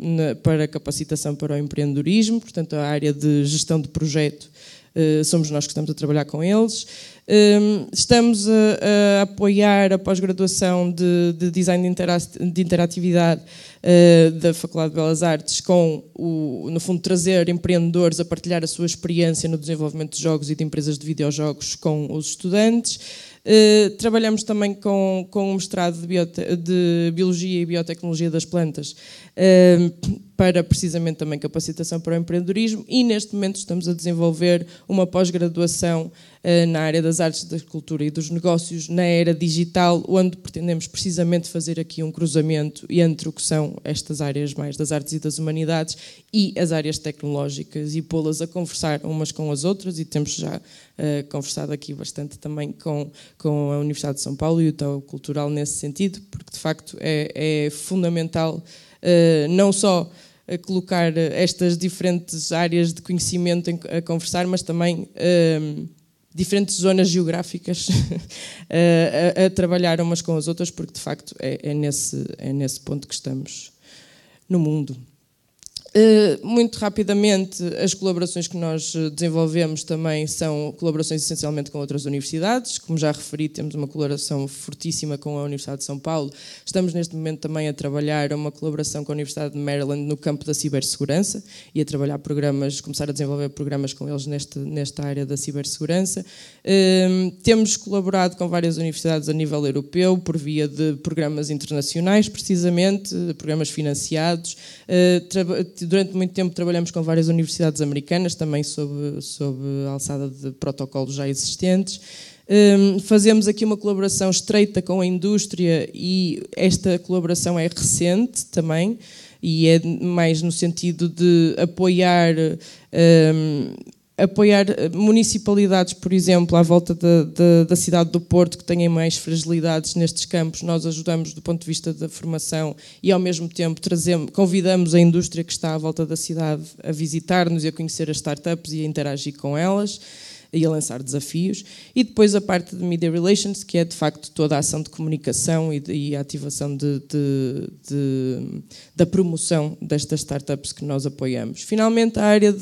para capacitação para o empreendedorismo, portanto, a área de gestão de projeto eh, somos nós que estamos a trabalhar com eles. Hum, estamos a, a apoiar a pós-graduação de, de, Design de, de Interatividade uh, da Faculdade de Belas Artes, com, o, no fundo, trazer empreendedores a partilhar a sua experiência no desenvolvimento de jogos e de empresas de videojogos com os estudantes. Uh, trabalhamos também com, com um mestrado de, de Biologia e Biotecnologia das Plantas. Uh, para precisamente também capacitação para o empreendedorismo e neste momento estamos a desenvolver uma pós-graduação eh, na área das artes, da cultura e dos negócios na era digital, onde pretendemos precisamente fazer aqui um cruzamento entre o que são estas áreas mais das artes e das humanidades e as áreas tecnológicas e pô-las a conversar umas com as outras e temos já eh, conversado aqui bastante também com, com a Universidade de São Paulo e o Tal Cultural nesse sentido, porque de facto é, é fundamental eh, não só a colocar eh, estas diferentes áreas de conhecimento a conversar, mas também um, ehm, diferentes zonas geográficas [laughs] eh, a, a, trabalhar umas com as outras, porque de facto é, é, nesse, é nesse ponto que estamos no mundo. Eh, muito rapidamente, as colaborações que nós eh, desenvolvemos também são colaborações essencialmente com outras universidades. Como já referi, temos uma colaboração fortíssima com a Universidade de São Paulo. Estamos neste momento também a trabalhar uma colaboração com a Universidade de Maryland no campo da cibersegurança e a trabalhar programas, começar a desenvolver programas com eles neste, nesta área da cibersegurança. Ehm, temos colaborado com várias universidades a nível europeu por via de programas internacionais, precisamente, programas financiados eh, durante muito tempo trabalhamos com várias universidades americanas, também sob, sob alçada de protocolos já existentes. Um, fazemos aqui uma colaboração estreita com a indústria e esta colaboração é recente também e é mais no sentido de apoiar um, apoiar eh, municipalidades, por exemplo, à volta da cidade do Porto, que têm mais fragilidades nestes campos, nós ajudamos do ponto de vista da formação e, ao mesmo tempo, trazemos, convidamos a indústria que está à volta da cidade a visitar-nos e a conhecer as startups e a interagir com elas e a lançar desafios. E depois a parte de Media Relations, que é de facto toda a ação de comunicação e, de, e a ativação de, de, da promoção destas startups que nós apoiamos. Finalmente, a área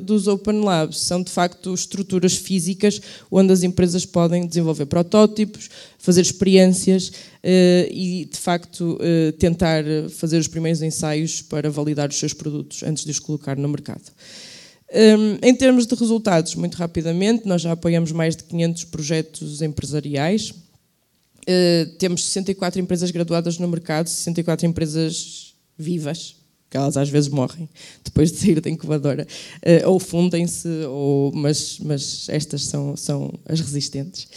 dos Open Labs são de facto estruturas físicas onde as empresas podem desenvolver protótipos, fazer experiências eh, e, de facto, eh, tentar fazer os primeiros ensaios para validar os seus produtos antes de os colocar no mercado. Um, em termos de resultados, muito rapidamente, nós já apoiamos mais de 500 projetos empresariais. Uh, temos 64 empresas graduadas no mercado, 64 empresas vivas, que elas às vezes morrem depois de sair da incubadora, uh, ou fundem-se, ou, mas, mas estas são, são as resistentes.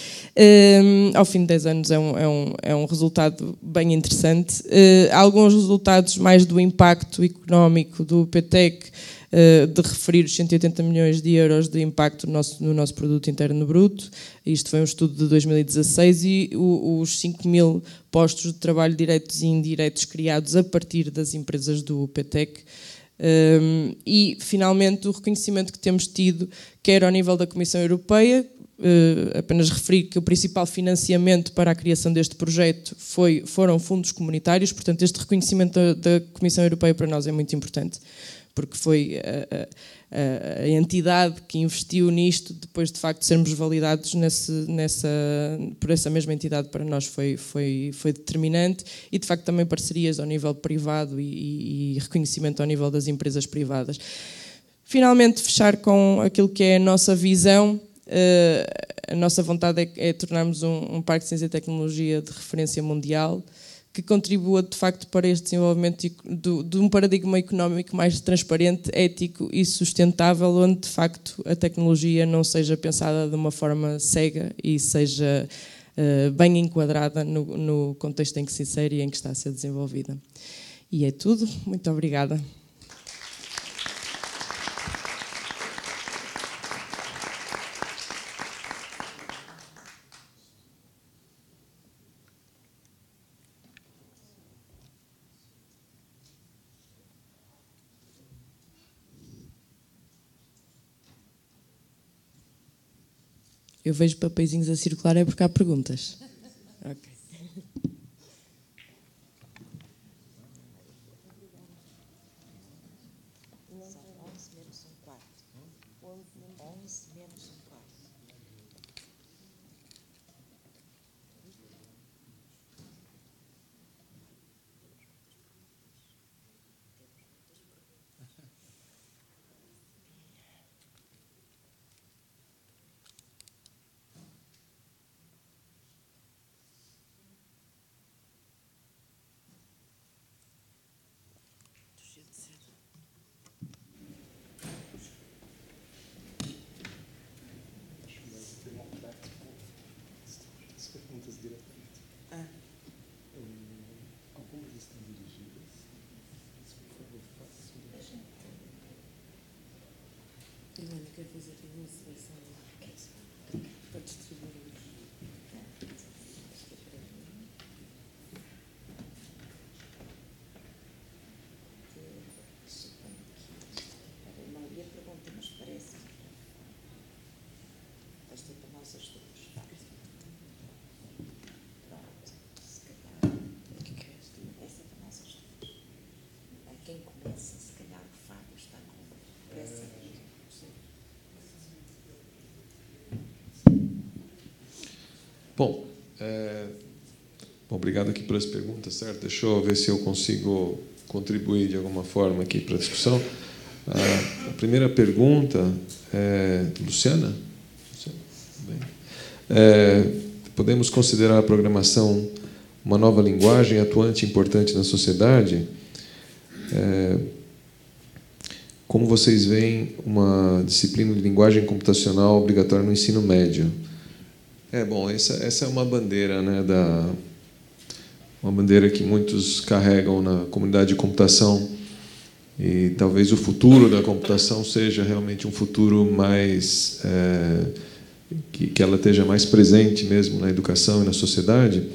Hum, ao fim de 10 anos é um, é um, é um resultado bem interessante. Uh, alguns resultados mais do impacto económico do PTEC eh, de referir os 180 milhões de euros de impacto no nosso, no nosso produto interno bruto. Isto foi um estudo de 2016 e os 5 mil postos de trabalho diretos e indiretos criados a partir das empresas do PTEC. Um, ehm, e, finalmente, o reconhecimento que temos tido, quer ao nível da Comissão Europeia, uh, apenas referi que o principal financiamento para a criação deste projeto foi, foram fundos comunitários, portanto, este reconhecimento da, da Comissão Europeia para nós é muito importante porque foi a, a, a, entidade que investiu nisto, depois de facto sermos validados nesse, nessa, por essa mesma entidade, para nós foi, foi, foi determinante. E de facto também parcerias ao nível privado e, e reconhecimento ao nível das empresas privadas. Finalmente, fechar com aquilo que é a nossa visão. Uh, a nossa vontade é, é tornarmos um, um parque de ciência e tecnologia de referência mundial que contribua de facto para este desenvolvimento do, de um paradigma económico mais transparente, ético e sustentável, onde de facto a tecnologia não seja pensada de uma forma cega e seja uh, bem enquadrada no, no contexto em que se insere e em que está a ser desenvolvida. E é tudo. Muito obrigada. eu vejo papeizinhos a circular é porque há perguntas. Bom, é... Bom, obrigado aqui pelas perguntas, certo? Deixa eu ver se eu consigo contribuir de alguma forma aqui para a discussão. Ah, a primeira pergunta é Luciana? É, podemos considerar a programação uma nova linguagem atuante e importante na sociedade? É, como vocês veem uma disciplina de linguagem computacional obrigatória no ensino médio? É bom, essa, essa é uma bandeira, né, da uma bandeira que muitos carregam na comunidade de computação e talvez o futuro da computação seja realmente um futuro mais é, que, que ela esteja mais presente mesmo na educação e na sociedade.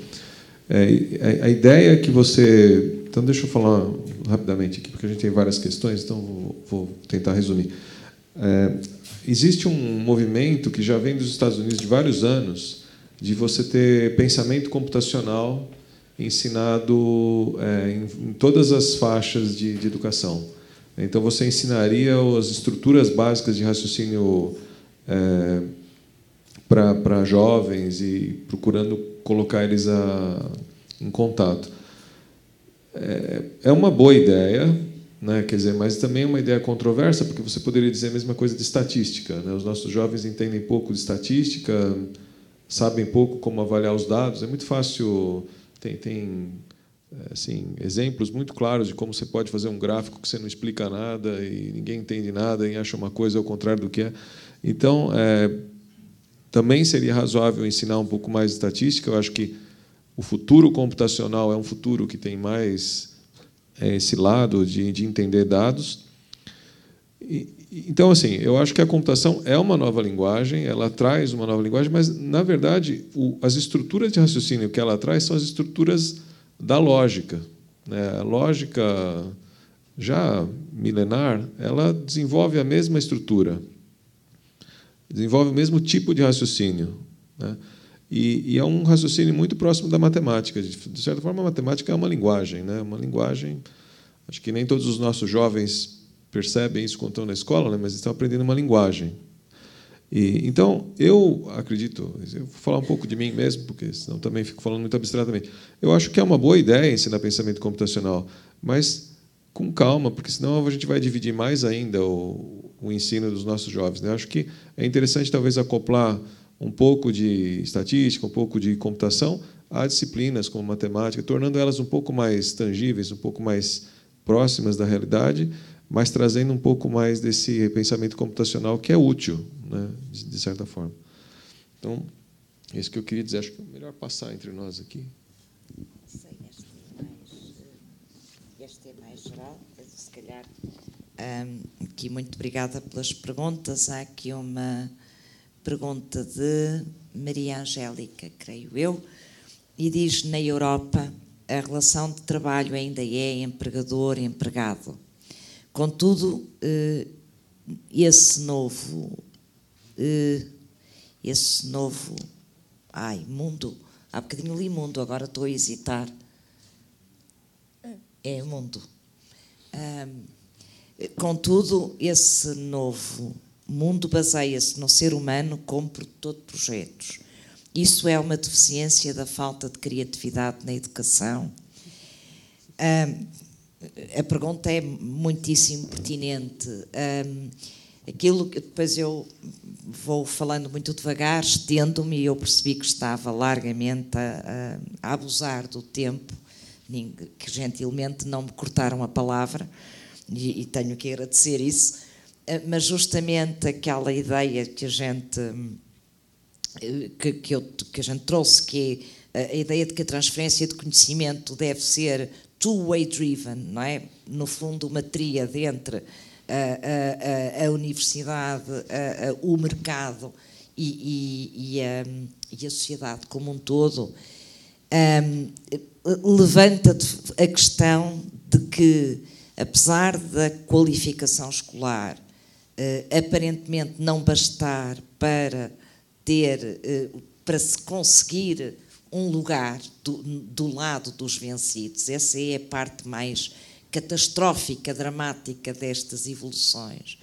É, a, a ideia é que você então, deixa eu falar rapidamente aqui, porque a gente tem várias questões, então vou, vou tentar resumir. É, Existe um movimento que já vem dos Estados Unidos de vários anos de você ter pensamento computacional ensinado é, em, em, todas as faixas de, de, educação. Então, você ensinaria as estruturas básicas de raciocínio é, eh, para jovens e procurando colocar eles a, em contato. É, é uma boa ideia, né? Quer dizer, mas também é uma ideia controversa, porque você poderia dizer a mesma coisa de estatística. Né? Os nossos jovens entendem pouco de estatística, sabem pouco como avaliar os dados. É muito fácil, tem, tem eh, assim, exemplos muito claros de como você pode fazer um gráfico que você não explica nada e ninguém entende nada e acha uma coisa ao contrário do que é. Então, é, também seria razoável ensinar um pouco mais de estatística. Eu acho que o futuro computacional é um futuro que tem mais é, esse lado de, de entender dados. E, então, assim, eu acho que a computação é uma nova linguagem, ela traz uma nova linguagem, mas, na verdade, o, as estruturas de raciocínio que ela traz são as estruturas da lógica. Né? A lógica já milenar, ela desenvolve a mesma estrutura, desenvolve o mesmo tipo de raciocínio. Né? E, e, é um raciocínio muito próximo da matemática. De certa forma, a matemática é uma linguagem, né? Uma linguagem. Acho que nem todos os nossos jovens percebem isso quando estão na escola, né? Mas estão aprendendo uma linguagem. E, então, eu acredito, eu vou falar um pouco de mim mesmo, porque senão também fico falando muito abstratamente. Eu acho que é uma boa ideia ensinar pensamento computacional, mas com calma, porque senão a gente vai dividir mais ainda o, o ensino dos nossos jovens. Né? Eu acho que é interessante, talvez, acoplar um pouco de estatística, um pouco de computação a disciplinas como matemática, tornando elas um pouco mais tangíveis, um pouco mais próximas da realidade, mas trazendo um pouco mais desse pensamento computacional que é útil, né, de certa forma. Então, é isso que eu queria dizer, acho que é melhor passar entre nós aqui. Sei, este é mais, este é mais geral, se calhar. Um, aqui muito obrigada pelas perguntas. Há aqui uma pergunta de Maria Angélica, creio eu, e diz: na Europa a relação de trabalho ainda é empregador-empregado. Contudo, eh, esse novo, eh, esse novo, ai, mundo, há bocadinho li mundo, agora estou a hesitar. É mundo. Contudo, esse novo o mundo baseia-se no ser humano como produtor de projetos. Isso é uma deficiência da falta de criatividade na educação. Um, a pergunta é muitíssimo pertinente. Um, aquilo que depois eu vou falando muito devagar, estendo-me, e eu percebi que estava largamente a, a, abusar do tempo, que gentilmente não me cortaram a palavra, e, e tenho que agradecer isso. Eh, mas justamente aquela ideia que a gente eh, que, que, eu, que a gente trouxe, que é a ideia de que a transferência de conhecimento deve ser two-way driven, não é? No fundo, uma tríade entre a, a, a universidade, a, o mercado e, e, e, e, a, sociedade como um todo, um, levanta a questão de que, apesar da qualificação escolar eh, aparentemente não bastar para ter, eh, para se conseguir um lugar do, do, lado dos vencidos. Essa é a parte mais catastrófica, dramática destas evoluções.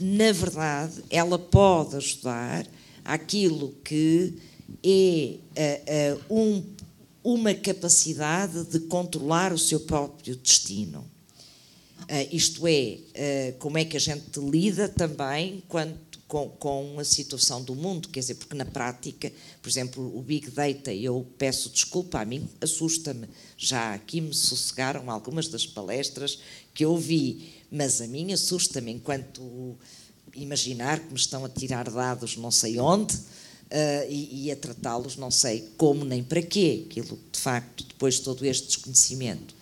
Na verdade, ela pode ajudar aquilo que é eh, um, uma capacidade de controlar o seu próprio destino ah, isto é, ah, como é que a gente lida também com, com, a situação do mundo, quer dizer, porque na prática, por exemplo, o Big Data, eu peço desculpa, a mim assusta-me. Já aqui me sossegaram algumas das palestras que eu vi, mas a mim assusta-me enquanto imaginar que me estão a tirar dados não sei onde uh, e, e a tratá-los não sei como nem para quê, aquilo de facto, depois de todo este desconhecimento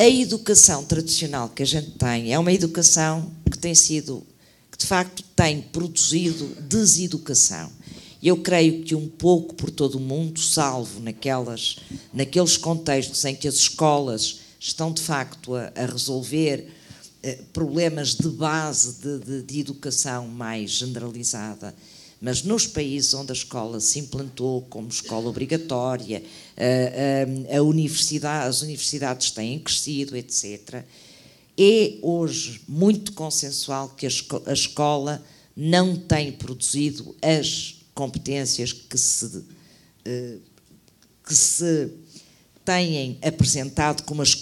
a educação tradicional que a gente tem é uma educação que tem sido, que de facto tem produzido deseducação. Eu creio que um pouco por todo o mundo, salvo naquelas, naqueles contextos em que as escolas estão de facto a, a resolver eh, problemas de base de, de, de educação mais generalizada mas nos países onde a escola se implantou como escola obrigatória, eh, eh, a, universidade, as universidades têm crescido, etc., é hoje muito consensual que a, escola não tem produzido as competências que se, eh, que se têm apresentado como as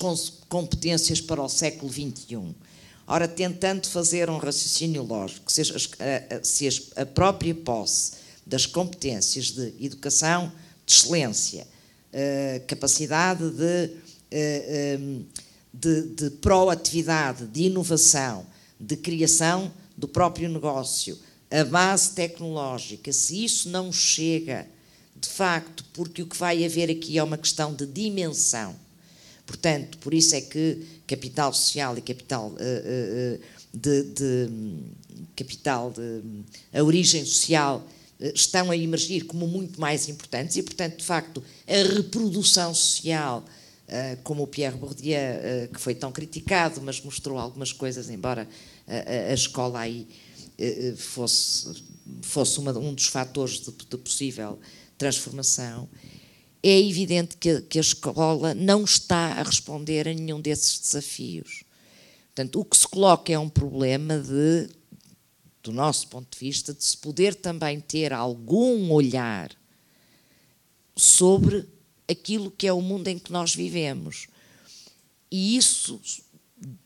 competências para o século XXI Ora, tentando fazer um raciocínio lógico, se, a, se a própria posse das competências de educação de excelência, eh, capacidade de, eh, ehm, de, de proatividade, de inovação, de criação do próprio negócio, a base tecnológica, se isso não chega, de facto, porque o que vai haver aqui é uma questão de dimensão Portanto, por isso é que capital social e capital uh, uh, de, de, capital de, a origem social estão a emergir como muito mais importantes e, portanto, de facto, a reprodução social, como o Pierre Bourdieu, que foi tão criticado, mas mostrou algumas coisas, embora a, escola aí fosse, fosse uma, um dos fatores de, de possível transformação, é evidente que, que a escola não está a responder a nenhum desses desafios. Portanto, o que se coloca é um problema de, do nosso ponto de vista, de se poder também ter algum olhar sobre aquilo que é o mundo em que nós vivemos. E isso,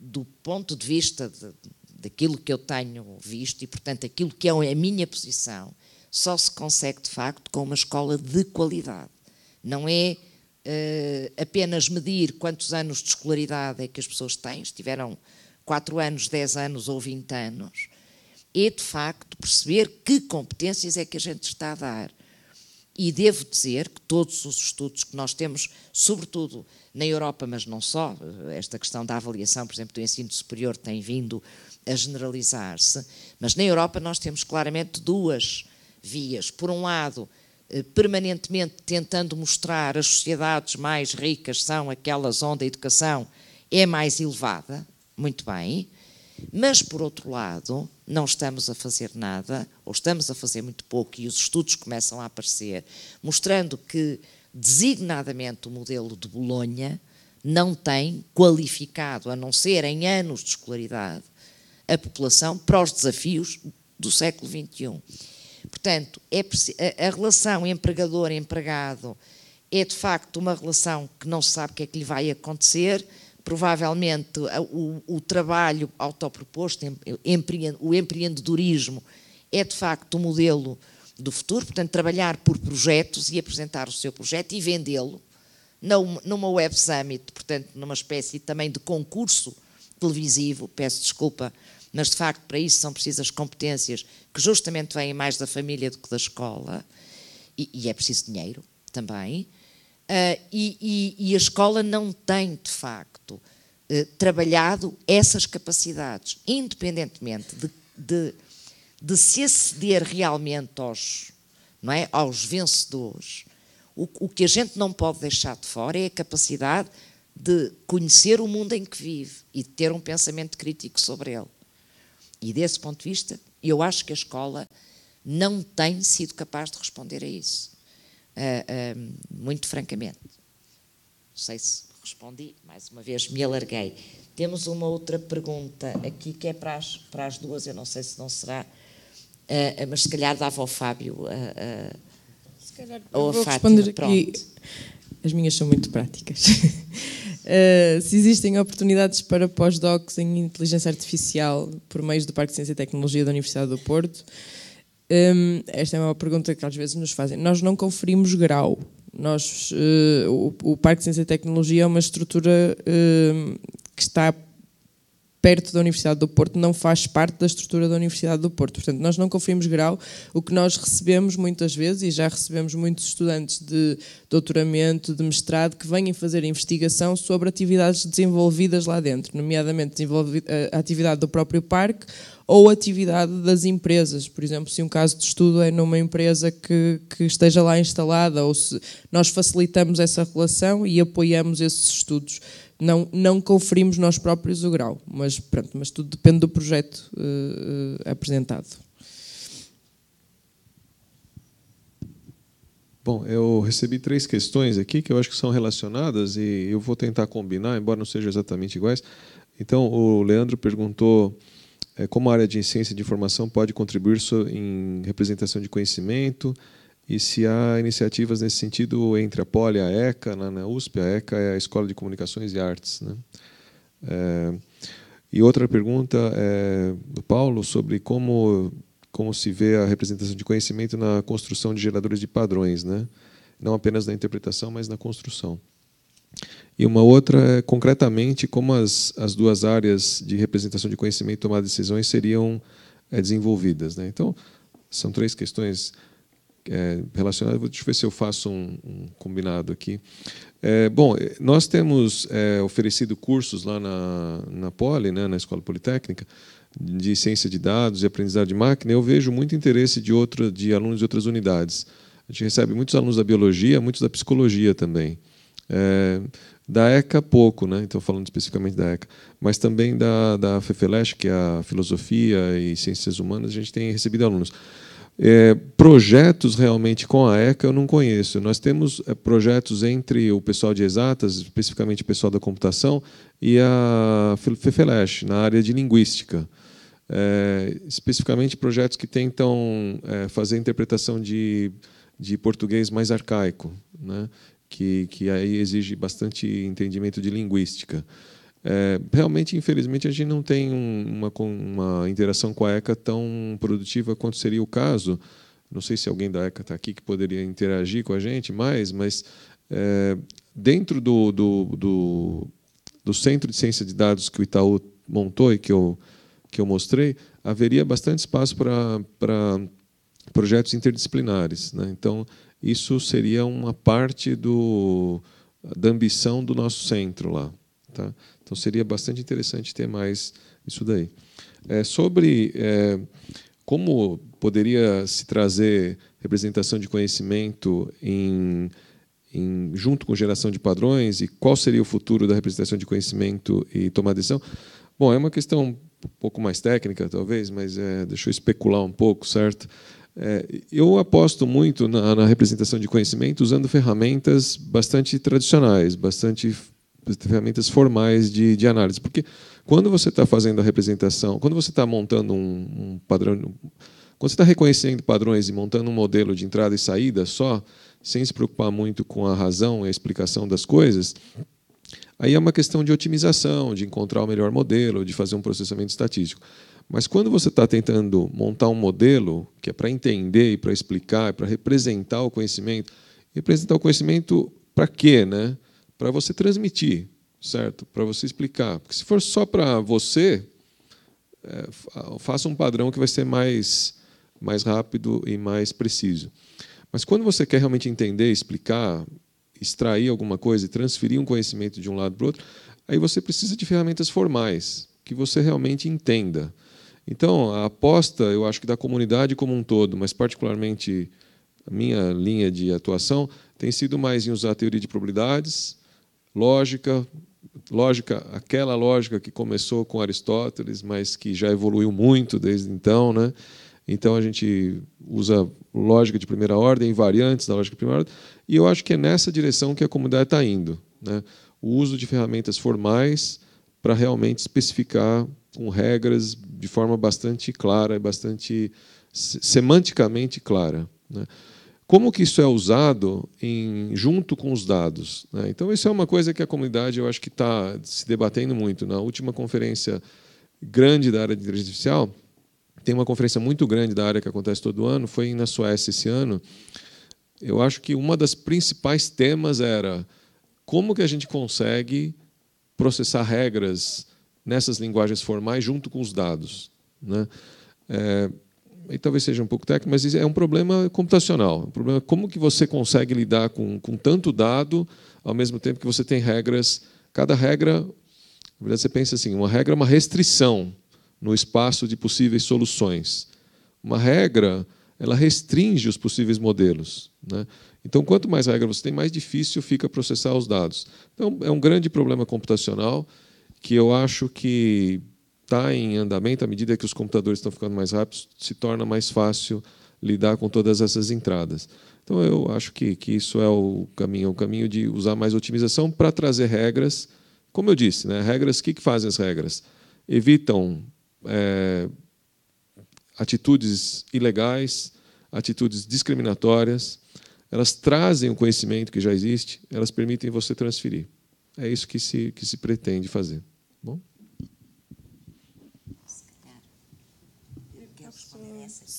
do ponto de vista de, daquilo que eu tenho visto e, portanto, aquilo que é a minha posição, só se consegue de facto com uma escola de qualidade. Não é uh, apenas medir quantos anos de escolaridade é que as pessoas têm, se tiveram 4 anos, 10 anos ou 20 anos, é de facto perceber que competências é que a gente está a dar. E devo dizer que todos os estudos que nós temos, sobretudo na Europa, mas não só, esta questão da avaliação, por exemplo, do ensino superior tem vindo a generalizar-se, mas na Europa nós temos claramente duas vias. Por um lado, eh, permanentemente tentando mostrar as sociedades mais ricas são aquelas onde a educação é mais elevada, muito bem, mas por outro lado, não estamos a fazer nada, ou estamos a fazer muito pouco, e os estudos começam a aparecer, mostrando que, designadamente, o modelo de Bolonha não tem qualificado, a não ser em anos de escolaridade, a população para os desafios do século XXI. Portanto, é, a, a relação empregador-empregado é de facto uma relação que não se sabe o que é que lhe vai acontecer. Provavelmente o, o trabalho autoproposto, o empreendedorismo, é de facto o modelo do futuro. Portanto, trabalhar por projetos e apresentar o seu projeto e vendê-lo numa Web Summit, portanto, numa espécie também de concurso televisivo. Peço desculpa mas de facto para isso são precisas competências que justamente vêm mais da família do que da escola, e, e é preciso dinheiro também. Uh, e, e, e, a escola não tem, de facto, uh, trabalhado essas capacidades, independentemente de, de, de, se aceder realmente aos, não é, aos vencedores. O, o que a gente não pode deixar de fora é a capacidade de conhecer o mundo em que vive e de ter um pensamento crítico sobre ele. E desse ponto de vista, eu acho que a escola não tem sido capaz de responder a isso. Uh, uh, muito francamente. Não sei se respondi, mais uma vez me alarguei. Temos uma outra pergunta aqui que é para as, para as duas, eu não sei se não será, uh, mas se calhar dava ao Fábio. se calhar ou vou a responder aqui. As minhas são muito práticas. Eh, se existem oportunidades para pós-docs em inteligência artificial por meio do Parque de Ciência e Tecnologia da Universidade do Porto, um, ehm, esta é uma pergunta que às vezes nos fazem. Nós não conferimos grau. Nós, uh, o, o, Parque de Ciência e Tecnologia é uma estrutura uh, que está perto da Universidade do Porto não faz parte da estrutura da Universidade do Porto. Portanto, nós não conferimos grau. O que nós recebemos muitas vezes, e já recebemos muitos estudantes de doutoramento, de mestrado, que vêm fazer investigação sobre atividades desenvolvidas lá dentro, nomeadamente a eh, atividade do próprio parque ou atividade das empresas. Por exemplo, se um caso de estudo é numa empresa que, que, esteja lá instalada, ou se nós facilitamos essa relação e apoiamos esses estudos. Não, não conferimos nós próprios o grau, mas, pronto, mas tudo depende do projeto uh, apresentado. Bom, eu recebi três questões aqui que eu acho que são relacionadas e eu vou tentar combinar, embora não sejam exatamente iguais. Então, o Leandro perguntou é, como a área de ciência de informação pode contribuir em representação de conhecimento, e se há iniciativas nesse sentido entre a Poli e a ECA, né, na, né, na USP, a ECA é a Escola de Comunicações e Artes. Né? É, e outra pergunta é, do Paulo sobre como, como se vê a representação de conhecimento na construção de geradores de padrões, né? não apenas na interpretação, mas na construção. E uma outra é, concretamente, como as, as duas áreas de representação de conhecimento e tomada de decisões seriam é, desenvolvidas. Né? Então, são três questões é, relacionado. Vou, deixa eu ver se eu faço um, um combinado aqui. É, bom, eh, nós temos é, oferecido cursos lá na, na Poli, né, na Escola Politécnica, de ciência de dados e aprendizado de máquina. Eu vejo muito interesse de, outra, de alunos de outras unidades. A gente recebe muitos alunos da biologia, muitos da psicologia também. É, da ECA, pouco, né? então falando especificamente da ECA, mas também da, da FEFELESH, que é a Filosofia e Ciências Humanas, a gente tem recebido alunos. É, projetos realmente com a ECA eu não conheço. Nós temos é, projetos entre o pessoal de exatas, especificamente o pessoal da computação, e a FEFELESH, na área de linguística. É, especificamente projetos que tentam é, fazer interpretação de, de português mais arcaico, né? que, que aí exige bastante entendimento de linguística. É, realmente, infelizmente, a gente não tem uma, uma interação com a ECA tão produtiva quanto seria o caso. Não sei se alguém da ECA está aqui que poderia interagir com a gente mais, mas é, dentro do, do, do, do, Centro de Ciência de Dados que o Itaú montou e que eu, que eu mostrei, haveria bastante espaço para projetos interdisciplinares. Né? Então, isso seria uma parte do, da ambição do nosso centro lá. Tá? Então seria bastante interessante ter mais isso daí. É, sobre é, como poderia se trazer representação de conhecimento em, em, junto com geração de padrões e qual seria o futuro da representação de conhecimento e tomada de decisão? Bom, é uma questão um pouco mais técnica, talvez, mas é, deixa eu especular um pouco, certo? É, eu aposto muito na, na, representação de conhecimento usando ferramentas bastante tradicionais, bastante ferramentas formais de, de análise. Porque quando você está fazendo a representação, quando você está montando um, um padrão, quando você está reconhecendo padrões e montando um modelo de entrada e saída só, sem se preocupar muito com a razão e a explicação das coisas, aí é uma questão de otimização, de encontrar o melhor modelo, de fazer um processamento estatístico. Mas quando você está tentando montar um modelo, que é para entender e para explicar, para representar o conhecimento, representar o conhecimento para quê, né? para você transmitir, certo? Para você explicar. Porque se for só para você, é, faça um padrão que vai ser mais, mais rápido e mais preciso. Mas quando você quer realmente entender, explicar, extrair alguma coisa e transferir um conhecimento de um lado para o outro, aí você precisa de ferramentas formais que você realmente entenda. Então, a aposta, eu acho que da comunidade como um todo, mas particularmente a minha linha de atuação, tem sido mais em usar a teoria de probabilidades, lógica, lógica, aquela lógica que começou com Aristóteles, mas que já evoluiu muito desde então, né? Então a gente usa lógica de primeira ordem, variantes da lógica de primeira ordem, e eu acho que é nessa direção que a comunidade está indo, né? O uso de ferramentas formais para realmente especificar com regras de forma bastante clara e bastante semanticamente clara, né? como que isso é usado em, junto com os dados. Né? Então, isso é uma coisa que a comunidade, eu acho que está se debatendo muito. Na última conferência grande da área de inteligência artificial, tem uma conferência muito grande da área que acontece todo ano, foi na Suécia esse ano. Eu acho que uma das principais temas era como que a gente consegue processar regras nessas linguagens formais junto com os dados. Né? É, e talvez seja um pouco técnico, mas é um problema computacional. Um problema como que você consegue lidar com, com tanto dado ao mesmo tempo que você tem regras. Cada regra, na verdade, você pensa assim: uma regra é uma restrição no espaço de possíveis soluções. Uma regra, ela restringe os possíveis modelos. Né? Então, quanto mais regra você tem, mais difícil fica processar os dados. Então, é um grande problema computacional que eu acho que está em andamento, à medida que os computadores estão ficando mais rápidos, se torna mais fácil lidar com todas essas entradas. Então eu acho que, que isso é o caminho, é o caminho de usar mais otimização para trazer regras. Como eu disse, né, regras, o que, que fazem as regras? Evitam é, atitudes ilegais, atitudes discriminatórias. Elas trazem o conhecimento que já existe, elas permitem você transferir. É isso que se, que se pretende fazer.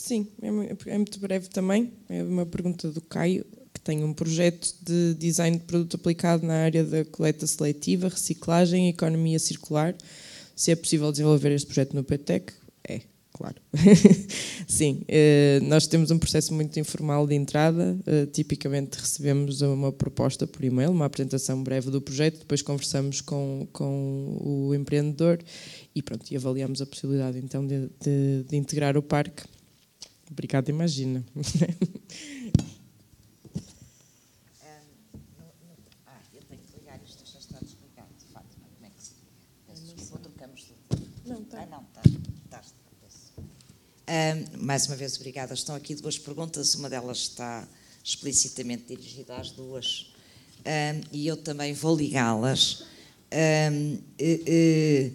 Sim, é, é, é muito breve também. É uma pergunta do Caio, que tem um projeto de design de produto aplicado na área da coleta seletiva, reciclagem e economia circular. Se é possível desenvolver este projeto no PETEC, é, claro. [laughs] Sim, eh, nós temos um processo muito informal de entrada. Eh, tipicamente recebemos uma proposta por e-mail, uma apresentação breve do projeto, depois conversamos com, com o empreendedor e, pronto, e avaliamos a possibilidade então de, de, de integrar o parque Obrigada, imagina. Tá. Ah, tá. ah, mais uma vez, obrigada. Estão aqui duas perguntas, uma delas está explicitamente dirigida às duas, um, ah, e eu também vou ligá-las. Um, uh, uh,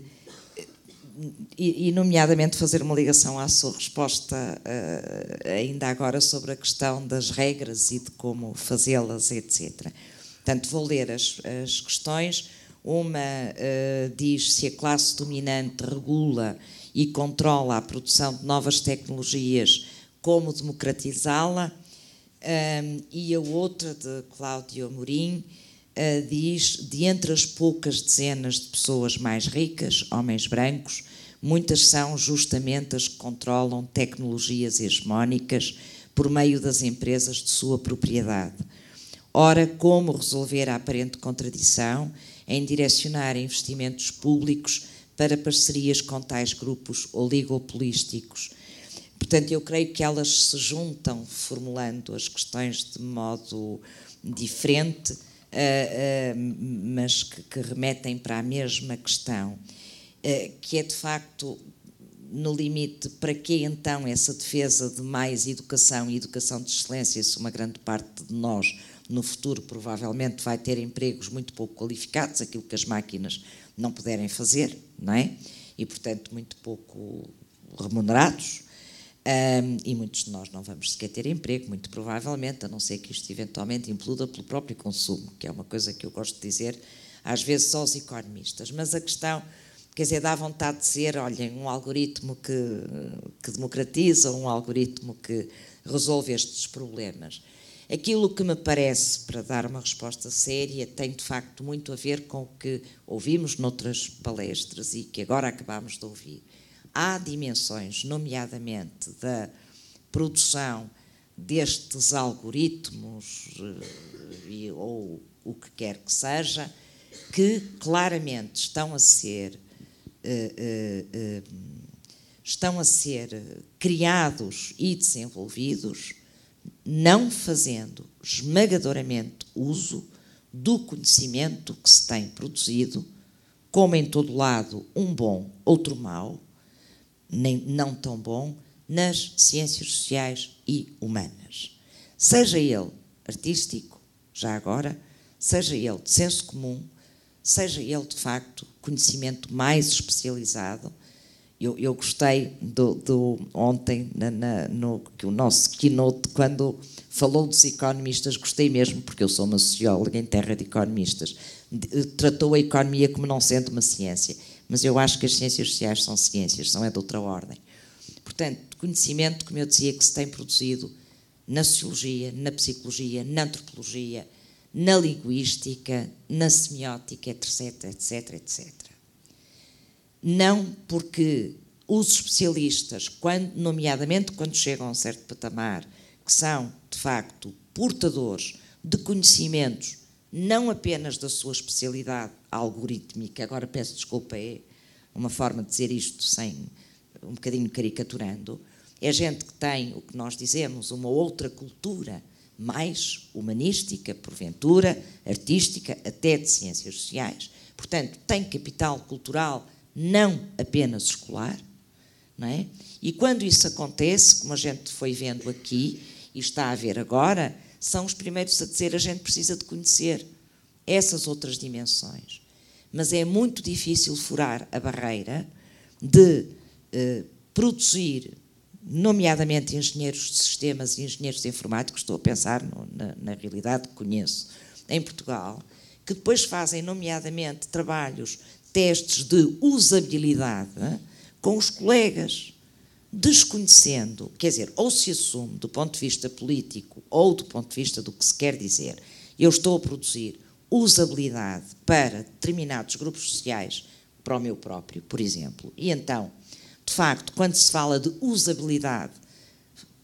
e, e, nomeadamente fazer uma ligação à sua resposta uh, ainda agora sobre a questão das regras e de como fazê-las, etc. Portanto, vou ler as, as questões. Uma uh, diz se a classe dominante regula e controla a produção de novas tecnologias, como democratizá-la. Um, e a outra de Cláudio Amorim eh, diz: de entre as poucas dezenas de pessoas mais ricas, homens brancos, muitas são justamente as que controlam tecnologias hegemónicas por meio das empresas de sua propriedade. Ora, como resolver a aparente contradição em direcionar investimentos públicos para parcerias com tais grupos oligopolísticos? Portanto, eu creio que elas se juntam, formulando as questões de modo diferente, eh, eh, mas que, que, remetem para a mesma questão, eh, que é de facto, no limite, para que então essa defesa de mais educação e educação de excelência, se uma grande parte de nós no futuro provavelmente vai ter empregos muito pouco qualificados, aquilo que as máquinas não puderem fazer, não é? E portanto muito pouco remunerados. Um, e muitos de nós não vamos sequer ter emprego, muito provavelmente, a não ser que isto eventualmente impluda pelo próprio consumo, que é uma coisa que eu gosto de dizer às vezes aos economistas. Mas a questão, quer dizer, dá vontade de ser, olhem, um algoritmo que, que democratiza, um algoritmo que resolve estes problemas. Aquilo que me parece, para dar uma resposta séria, tem de facto muito a ver com o que ouvimos noutras palestras e que agora acabamos de ouvir há dimensões, nomeadamente da produção destes algoritmos eh, ou o que quer que seja, que claramente estão a ser eh, eh, estão a ser criados e desenvolvidos não fazendo esmagadoramente uso do conhecimento que se tem produzido, como em todo lado um bom, outro mau, nem não tão bom, nas ciências sociais e humanas. Seja ele artístico, já agora, seja ele de senso comum, seja ele de facto conhecimento mais especializado. Eu, eu gostei do, do ontem na, na, no que o nosso keynote quando falou dos economistas gostei mesmo porque eu sou uma socióloga em terra de economistas de, tratou a economia como não sendo uma ciência mas eu acho que as ciências sociais são ciências, são é de outra ordem. Portanto, conhecimento, como eu dizia, que se tem produzido na sociologia, na psicologia, na antropologia, na linguística, na semiótica, etc, etc, etc. Não porque os especialistas, quando, nomeadamente quando chegam a um certo patamar, que são, de facto, portadores de conhecimentos não apenas da sua especialidade algorítmica, agora peço desculpa, é uma forma de dizer isto sem um bocadinho caricaturando, é gente que tem o que nós dizemos, uma outra cultura mais humanística, porventura, artística, até de ciências sociais. Portanto, tem capital cultural não apenas escolar, não é? E quando isso acontece, como a gente foi vendo aqui e está a ver agora, são os primeiros a dizer a gente precisa de conhecer essas outras dimensões. Mas é muito difícil furar a barreira de eh, produzir, nomeadamente engenheiros de sistemas e engenheiros informáticos, estou a pensar no, na, na realidade que conheço em Portugal, que depois fazem, nomeadamente, trabalhos, testes de usabilidade é? com os colegas desconhecendo, quer dizer, ou se assume do ponto de vista político ou do ponto de vista do que se quer dizer, eu estou a produzir usabilidade para determinados grupos sociais, para o meu próprio, por exemplo. E então, de facto, quando se fala de usabilidade,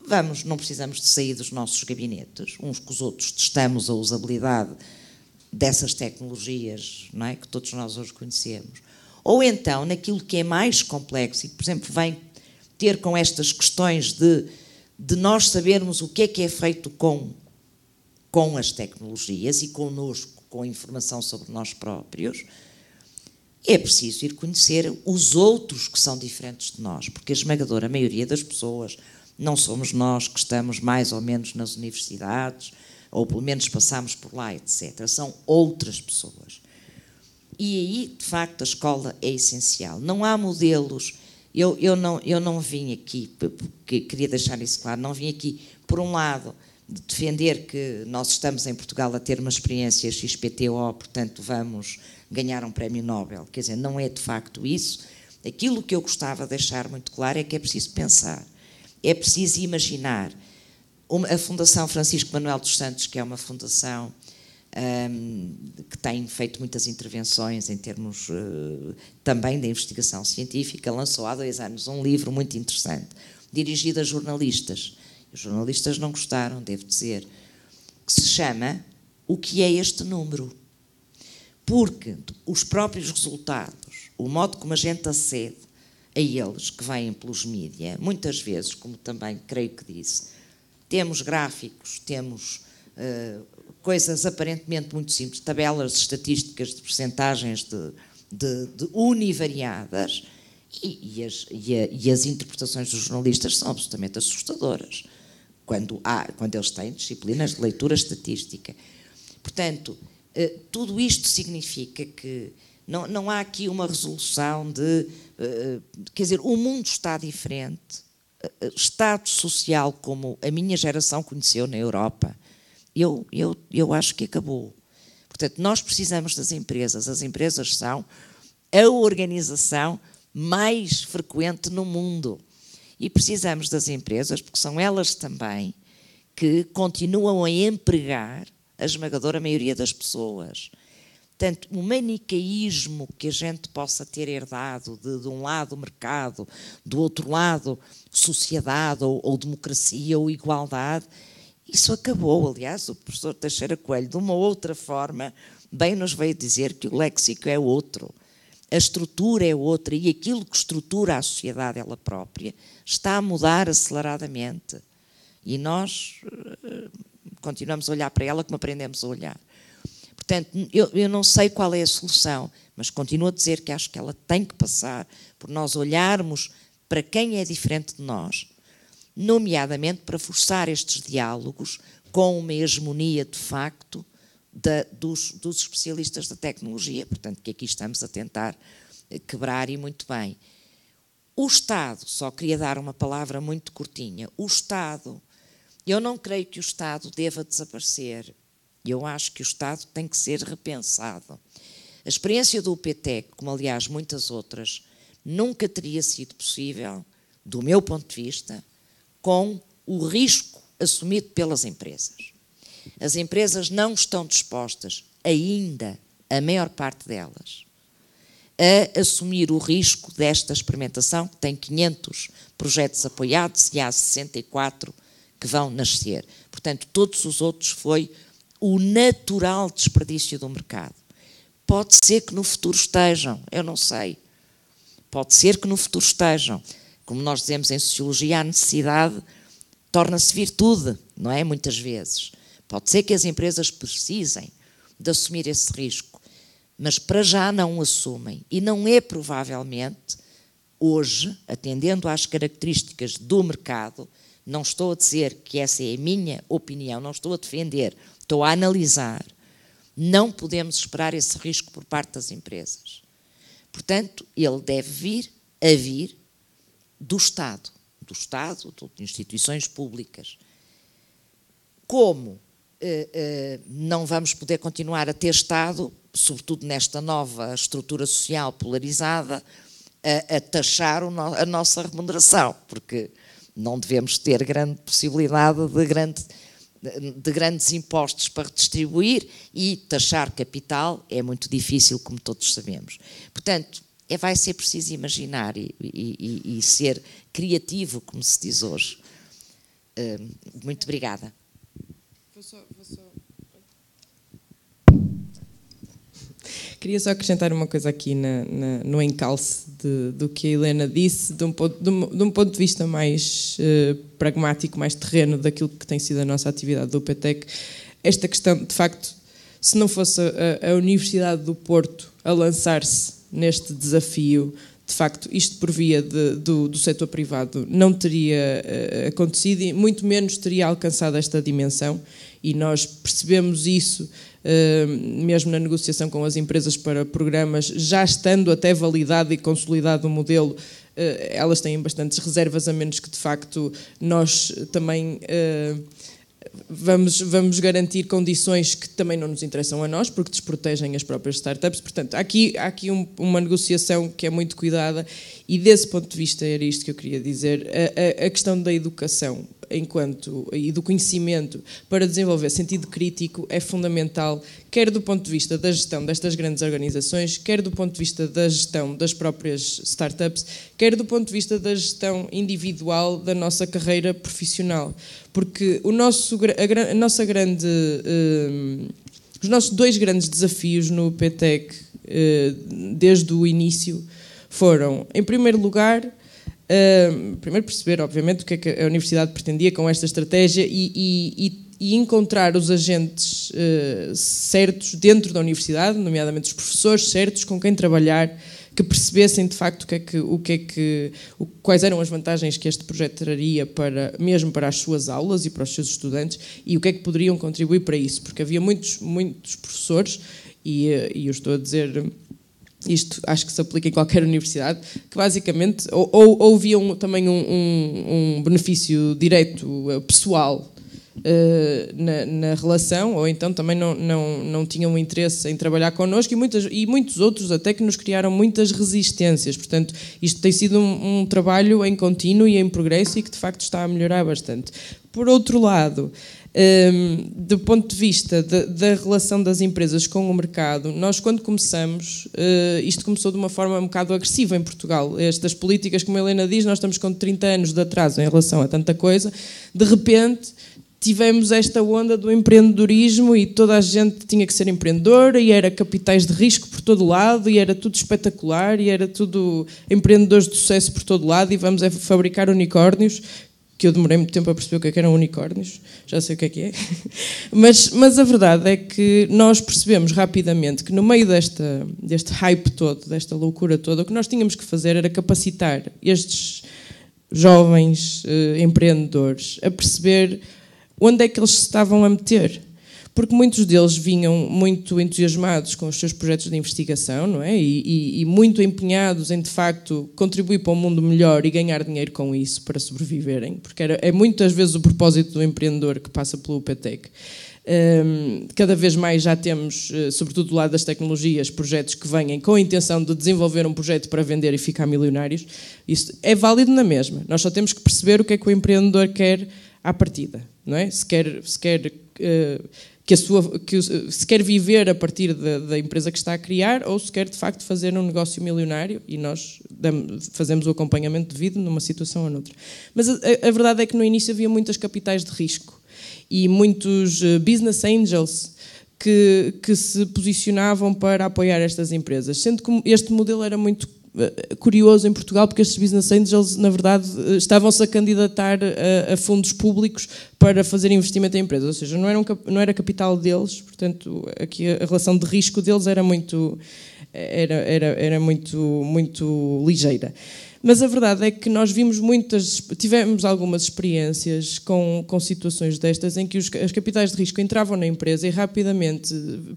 vamos, não precisamos de sair dos nossos gabinetes, uns com os outros testamos a usabilidade dessas tecnologias, não é, que todos nós hoje conhecemos. Ou então, naquilo que é mais complexo e, por exemplo, vem ter com estas questões de, de nós sabermos o que é que é feito com, com as tecnologias e connosco, com a informação sobre nós próprios, é preciso ir conhecer os outros que são diferentes de nós, porque a esmagadora maioria das pessoas não somos nós que estamos mais ou menos nas universidades, ou pelo menos passamos por lá, etc. São outras pessoas. E aí, de facto, a escola é essencial. Não há modelos eu, eu, não, eu não vim aqui, porque queria deixar isso claro, não vim aqui, por um lado, defender que nós estamos em Portugal a ter uma experiência XPTO, portanto vamos ganhar um prémio Nobel. Quer dizer, não é de facto isso. Aquilo que eu gostava de deixar muito claro é que é preciso pensar, é preciso imaginar. A Fundação Francisco Manuel dos Santos, que é uma fundação um, que tem feito muitas intervenções em termos uh, também da investigação científica, lançou há dois anos um livro muito interessante, dirigido a jornalistas. Os jornalistas não gostaram, devo dizer, que se chama O que é este número? Porque os próprios resultados, o modo como a gente acede a eles que vêm pelos mídia, muitas vezes, como também creio que disse, temos gráficos, temos uh, coisas aparentemente muito simples, tabelas estatísticas de percentagens de, de, de univariadas, e, e, as, e, a, e, as, interpretações dos jornalistas são absolutamente assustadoras, quando, há, quando eles têm disciplinas de leitura estatística. Portanto, eh, tudo isto significa que não, não há aqui uma resolução de. Eh, quer dizer, o mundo está diferente. Eh, eh, Estado social como a minha geração conheceu na Europa eu, eu, eu acho que acabou. Portanto, nós precisamos das empresas. As empresas são a organização mais frequente no mundo. E precisamos das empresas, porque são elas também que continuam a empregar a esmagadora maioria das pessoas. Portanto, o manicaísmo que a gente possa ter herdado de, de um lado mercado, do outro lado sociedade ou, ou democracia ou igualdade, isso acabou. Aliás, o professor Teixeira Coelho, de uma outra forma, bem nos veio dizer que o léxico é outro, a estrutura é outra e aquilo que estrutura a sociedade ela própria está a mudar aceleradamente. E nós eh, continuamos a olhar para ela como aprendemos a olhar. Portanto, eu, eu não sei qual é a solução, mas continuo a dizer que acho que ela tem que passar por nós olharmos para quem é diferente de nós nomeadamente para forçar estes diálogos com uma hegemonia de facto da, dos, dos, especialistas da tecnologia, portanto, que aqui estamos a tentar quebrar e muito bem. O Estado, só queria dar uma palavra muito curtinha, o Estado, eu não creio que o Estado deva desaparecer, eu acho que o Estado tem que ser repensado. A experiência do UPTEC, como aliás muitas outras, nunca teria sido possível, do meu ponto de vista, com o risco assumido pelas empresas. As empresas não estão dispostas, ainda, a maior parte delas, a assumir o risco desta experimentação, que tem 500 projetos apoiados e há 64 que vão nascer. Portanto, todos os outros foi o natural desperdício do mercado. Pode ser que no futuro estejam, eu não sei. Pode ser que no futuro estejam como nós dizemos em sociologia, a necessidade torna-se virtude, não é? Muitas vezes. Pode ser que as empresas precisem de assumir esse risco, mas para já não o assumem. E não é provavelmente, hoje, atendendo às características do mercado, não estou a dizer que essa é a minha opinião, não estou a defender, estou a analisar. Não podemos esperar esse risco por parte das empresas. Portanto, ele deve vir a vir do Estado, do Estado, de instituições públicas. Como eh, eh, não vamos poder continuar a ter Estado, sobretudo nesta nova estrutura social polarizada, a, a taxar no, a nossa remuneração, porque não devemos ter grande possibilidade de, grande, de grandes impostos para redistribuir e taxar capital é muito difícil, como todos sabemos. Portanto, é, vai ser preciso imaginar e, e, e, ser criativo, como se diz hoje. Hum, muito obrigada. Queria só acrescentar uma coisa aqui na, na, no encalce de, do que a Helena disse, de um ponto de, de, um ponto de vista mais eh, pragmático, mais terreno daquilo que tem sido a nossa atividade do PETEC. Esta questão, de facto, se não fosse a, a Universidade do Porto a lançar-se neste desafio. De facto, isto por via de, do, do setor privado não teria uh, acontecido e muito menos teria alcançado esta dimensão. E nós percebemos isso Uh, mesmo na negociação com as empresas para programas, já estando até validado e consolidado o modelo, uh, elas têm bastantes reservas, a menos que de facto nós também uh, vamos, vamos garantir condições que também não nos interessam a nós, porque desprotegem as próprias startups. Portanto, há aqui, há aqui um, uma negociação que é muito cuidada, e desse ponto de vista era isto que eu queria dizer. A, a, a questão da educação enquanto e do conhecimento para desenvolver sentido crítico é fundamental, quer do ponto de vista da gestão destas grandes organizações, quer do ponto de vista da gestão das próprias startups, quer do ponto de vista da gestão individual da nossa carreira profissional, porque o nosso a, a nossa grande um, eh, os nossos dois grandes desafios no PTEC eh, desde o início foram, em primeiro lugar, Uh, primeiro perceber, obviamente, o que é que a universidade pretendia com esta estratégia e, e, e encontrar os agentes uh, certos dentro da universidade, nomeadamente os professores certos com quem trabalhar, que percebessem de facto o que é que, o que, é que o, quais eram as vantagens que este projeto traria para mesmo para as suas aulas e para os seus estudantes e o que é que poderiam contribuir para isso, porque havia muitos muitos professores e, eh, e eu estou a dizer isto acho que se aplica em qualquer universidade, que basicamente ou, ou, ou viam também um, um, um, benefício direto eh, pessoal uh, na, na, relação, ou então também não, não, não tinham interesse em trabalhar connosco e, muitas, e muitos outros até que nos criaram muitas resistências. Portanto, isto tem sido um, um trabalho em contínuo e em progresso e que de facto está a melhorar bastante. Por outro lado, um, do ponto de vista de, da relação das empresas com o mercado, nós quando começamos, uh, isto começou de uma forma um bocado agressiva em Portugal. Estas políticas, como a Helena diz, nós estamos com 30 anos de atraso em relação a tanta coisa. De repente, tivemos esta onda do empreendedorismo e toda a gente tinha que ser empreendedora e era capitais de risco por todo lado e era tudo espetacular e era tudo empreendedores de sucesso por todo lado e vamos é fabricar unicórnios que eu demorei muito tempo a perceber o que, é que eram unicórnios, já sei o que é que é, [laughs] mas, mas a verdade é que nós percebemos rapidamente que no meio desta, deste hype todo, desta loucura toda, o que nós tínhamos que fazer era capacitar estes jovens eh, empreendedores a perceber onde é que eles se estavam a meter, porque muitos deles vinham muito entusiasmados com os seus projetos de investigação, não é? E, e, e muito empenhados em, de facto, contribuir para um mundo melhor e ganhar dinheiro com isso para sobreviverem, porque era, é muitas vezes o propósito do empreendedor que passa pelo UPTEC. Um, cada vez mais já temos, eh, sobretudo do lado das tecnologias, projetos que vêm com a intenção de desenvolver um projeto para vender e ficar milionários. Isso é válido na mesma. Nós só temos que perceber o que é que o empreendedor quer à partida, não é? Se quer, se quer uh, que, a sua, que se quer viver a partir da, da, empresa que está a criar ou se quer de facto fazer um negócio milionário e nós fazemos o acompanhamento devido numa situação ou noutra. Mas a, a verdade é que no início havia muitas capitais de risco e muitos eh, business angels que, que, se posicionavam para apoiar estas empresas, sendo que este modelo era muito eh, curioso em Portugal, porque estes business angels, na verdade, eh, estavam-se a candidatar a, eh, a, fundos públicos para fazer investimento em empresas, ou seja, não era, um, não era capital deles, portanto, aqui a relação de risco deles era muito, era, era, era muito, muito ligeira. Mas a verdade é que nós vimos muitas, tivemos algumas experiências com, com situações destas em que os, as capitais de risco entravam na empresa e rapidamente,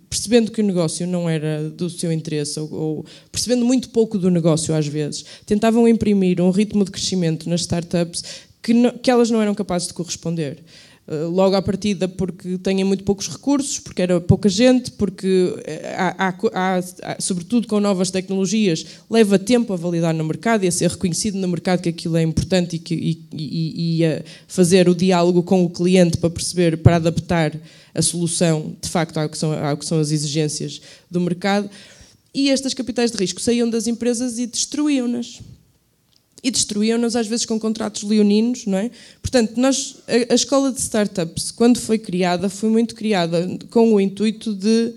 percebendo que o negócio não era do seu interesse ou, ou percebendo muito pouco do negócio às vezes, tentavam imprimir um ritmo de crescimento nas startups que, que elas não eram capazes de corresponder. Eh, logo à partida porque têm muito poucos recursos, porque era pouca gente, porque, eh, há, há, há, sobretudo com novas tecnologias, leva tempo a validar no mercado e a ser reconhecido no mercado que aquilo é importante e, que, e, e, e a fazer o diálogo com o cliente para perceber, para adaptar a solução, de facto, ao que são, ao que são as exigências do mercado. E estas capitais de risco saíam das empresas e destruíam-nas e destruíam-nos às vezes com contratos leoninos, não é? Portanto, nós, a, a escola de startups, quando foi criada, foi muito criada com o intuito de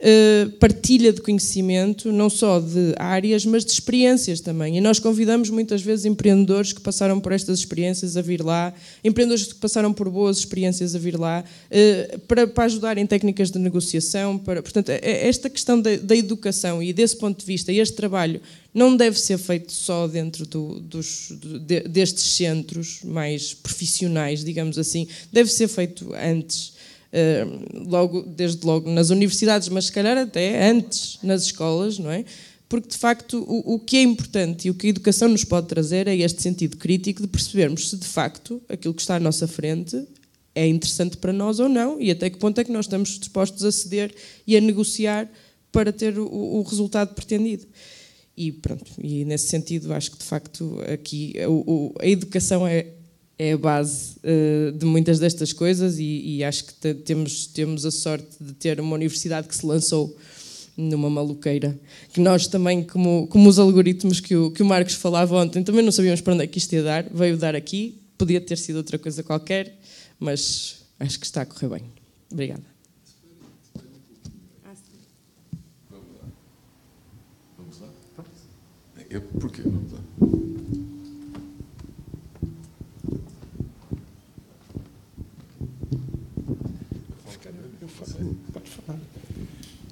eh, partilha de conhecimento, não só de áreas, mas de experiências também. E nós convidamos muitas vezes empreendedores que passaram por estas experiências a vir lá, empreendedores que passaram por boas experiências a vir lá, eh, para, para ajudar em técnicas de negociação. Para, portanto, é, é esta questão da, da educação e desse ponto de vista, este trabalho não deve ser feito só dentro do, dos, de, destes centros mais profissionais, digamos assim, deve ser feito antes. Eh, logo, desde logo nas universidades, mas se calhar até antes nas escolas, não é? Porque, de facto, o, o que é importante e o que a educação nos pode trazer é este sentido crítico de percebermos se, de facto, aquilo que está à nossa frente é interessante para nós ou não e até que ponto é que nós estamos dispostos a ceder e a negociar para ter o, o resultado pretendido. E pronto, e nesse sentido acho que de facto aqui a, a educação é é a base uh, de muitas destas coisas e, e acho que temos, temos a sorte de ter uma universidade que se lançou numa maluqueira, que nós também, como, como os algoritmos que o, que o Marcos falava ontem, também não sabíamos para onde é que isto ia dar, veio dar aqui, podia ter sido outra coisa qualquer, mas acho que está a correr bem. Obrigada. Vamos lá? Vamos lá? Eu, porquê? Vamos lá.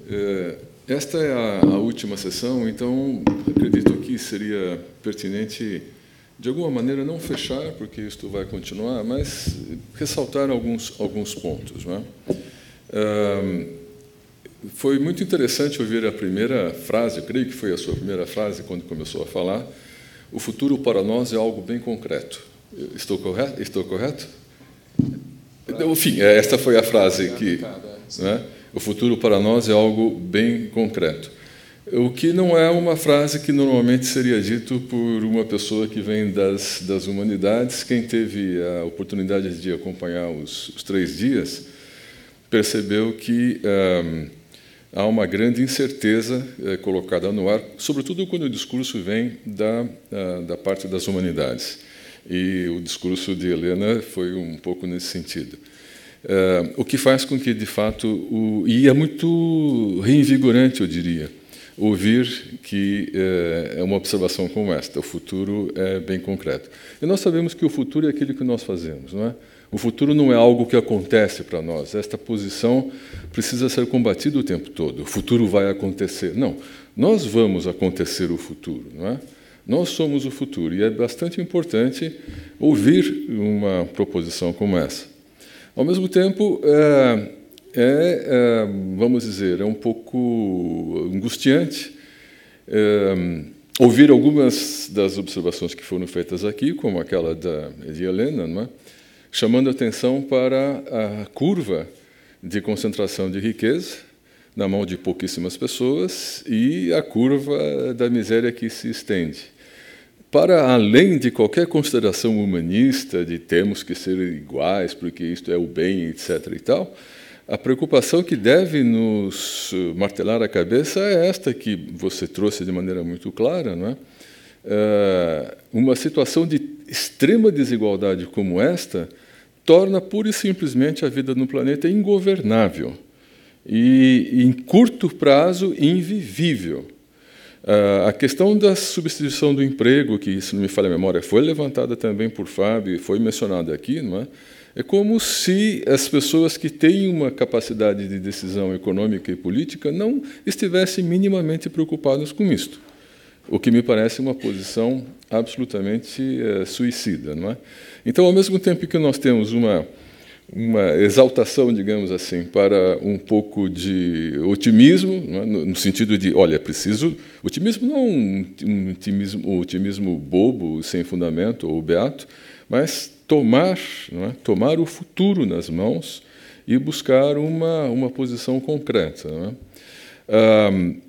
É, esta é a, última sessão, então acredito que seria pertinente, de alguma maneira, não fechar, porque isto vai continuar, mas ressaltar alguns, alguns pontos. Não é? foi muito interessante ouvir a primeira frase, creio que foi a sua primeira frase quando começou a falar. O futuro para nós é algo bem concreto. Estou correto? Estou correto? Enfim, é, esta foi a frase que. Né? O futuro para nós é algo bem concreto. O que não é uma frase que normalmente seria dito por uma pessoa que vem das, das humanidades. Quem teve a oportunidade de acompanhar os, os três dias percebeu que ehm, há uma grande incerteza é, colocada no ar, sobretudo quando o discurso vem da, da parte das humanidades. E o discurso de Helena foi um pouco nesse sentido. Eh, o que faz com que, de fato, o, e é muito reinvigorante, eu diria, ouvir que eh, é uma observação como esta. O futuro é bem concreto. E nós sabemos que o futuro é aquilo que nós fazemos, não é? O futuro não é algo que acontece para nós. Esta posição precisa ser combatida o tempo todo. O futuro vai acontecer. Não, nós vamos acontecer o futuro, não é? Nós somos o futuro e é bastante importante ouvir uma proposição como essa. Ao mesmo tempo, é, é, é, vamos dizer, é um pouco angustiante é, ouvir algumas das observações que foram feitas aqui, como aquela da, de Helena, é? chamando atenção para a curva de concentração de riqueza na mão de pouquíssimas pessoas e a curva da miséria que se estende para além de qualquer consideração humanista de temos que ser iguais porque isto é o bem, etc. e tal, a preocupação que deve nos eh, martelar a cabeça é esta que você trouxe de maneira muito clara, não é? Eh, uma situação de extrema desigualdade como esta torna pura e simplesmente a vida no planeta ingovernável e, em curto prazo, invivível. Ah, a questão da substituição do emprego, que, se não me falha a memória, foi levantada também por Fábio e foi mencionada aqui, não é? É como se as pessoas que têm uma capacidade de decisão econômica e política não estivessem minimamente preocupadas com isto, o que me parece uma posição absolutamente eh, suicida. Não é? Então, ao mesmo tempo que nós temos uma uma exaltação, digamos assim, para um pouco de otimismo, né, no sentido de, olha, é preciso. Otimismo não um, um otimismo, um otimismo bobo, sem fundamento ou beato, mas tomar, é, tomar o futuro nas mãos e buscar uma, uma posição concreta. É?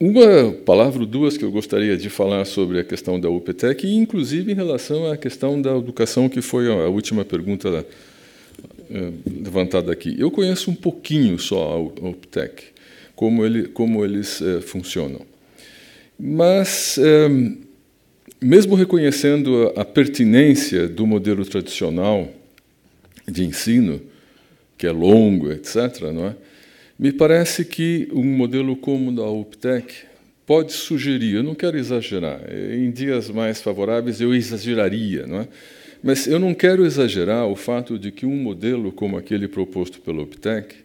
uma palavra ou duas que eu gostaria de falar sobre a questão da UPTEC, inclusive em relação à questão da educação, que foi a última pergunta eh, levantado aqui. Eu conheço um pouquinho só a Optec, como, ele, como eles eh, funcionam. Mas, eh, mesmo reconhecendo a, a, pertinência do modelo tradicional de ensino, que é longo, etc., não é? me parece que um modelo como o da Optec pode sugerir, eu não quero exagerar, em dias mais favoráveis eu exageraria, não é? Mas eu não quero exagerar o fato de que um modelo como aquele proposto pelo Optec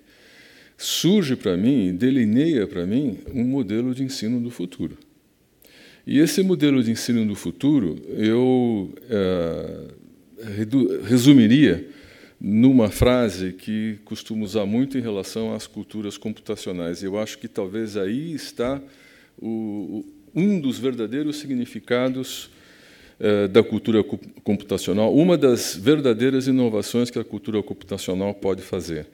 surge para mim, delineia para mim um modelo de ensino do futuro. E esse modelo de ensino do futuro eu é, resumiria numa frase que costumo usar muito em relação às culturas computacionais. Eu acho que talvez aí está o, um dos verdadeiros significados eh, da cultura computacional, uma das verdadeiras inovações que a cultura computacional pode fazer.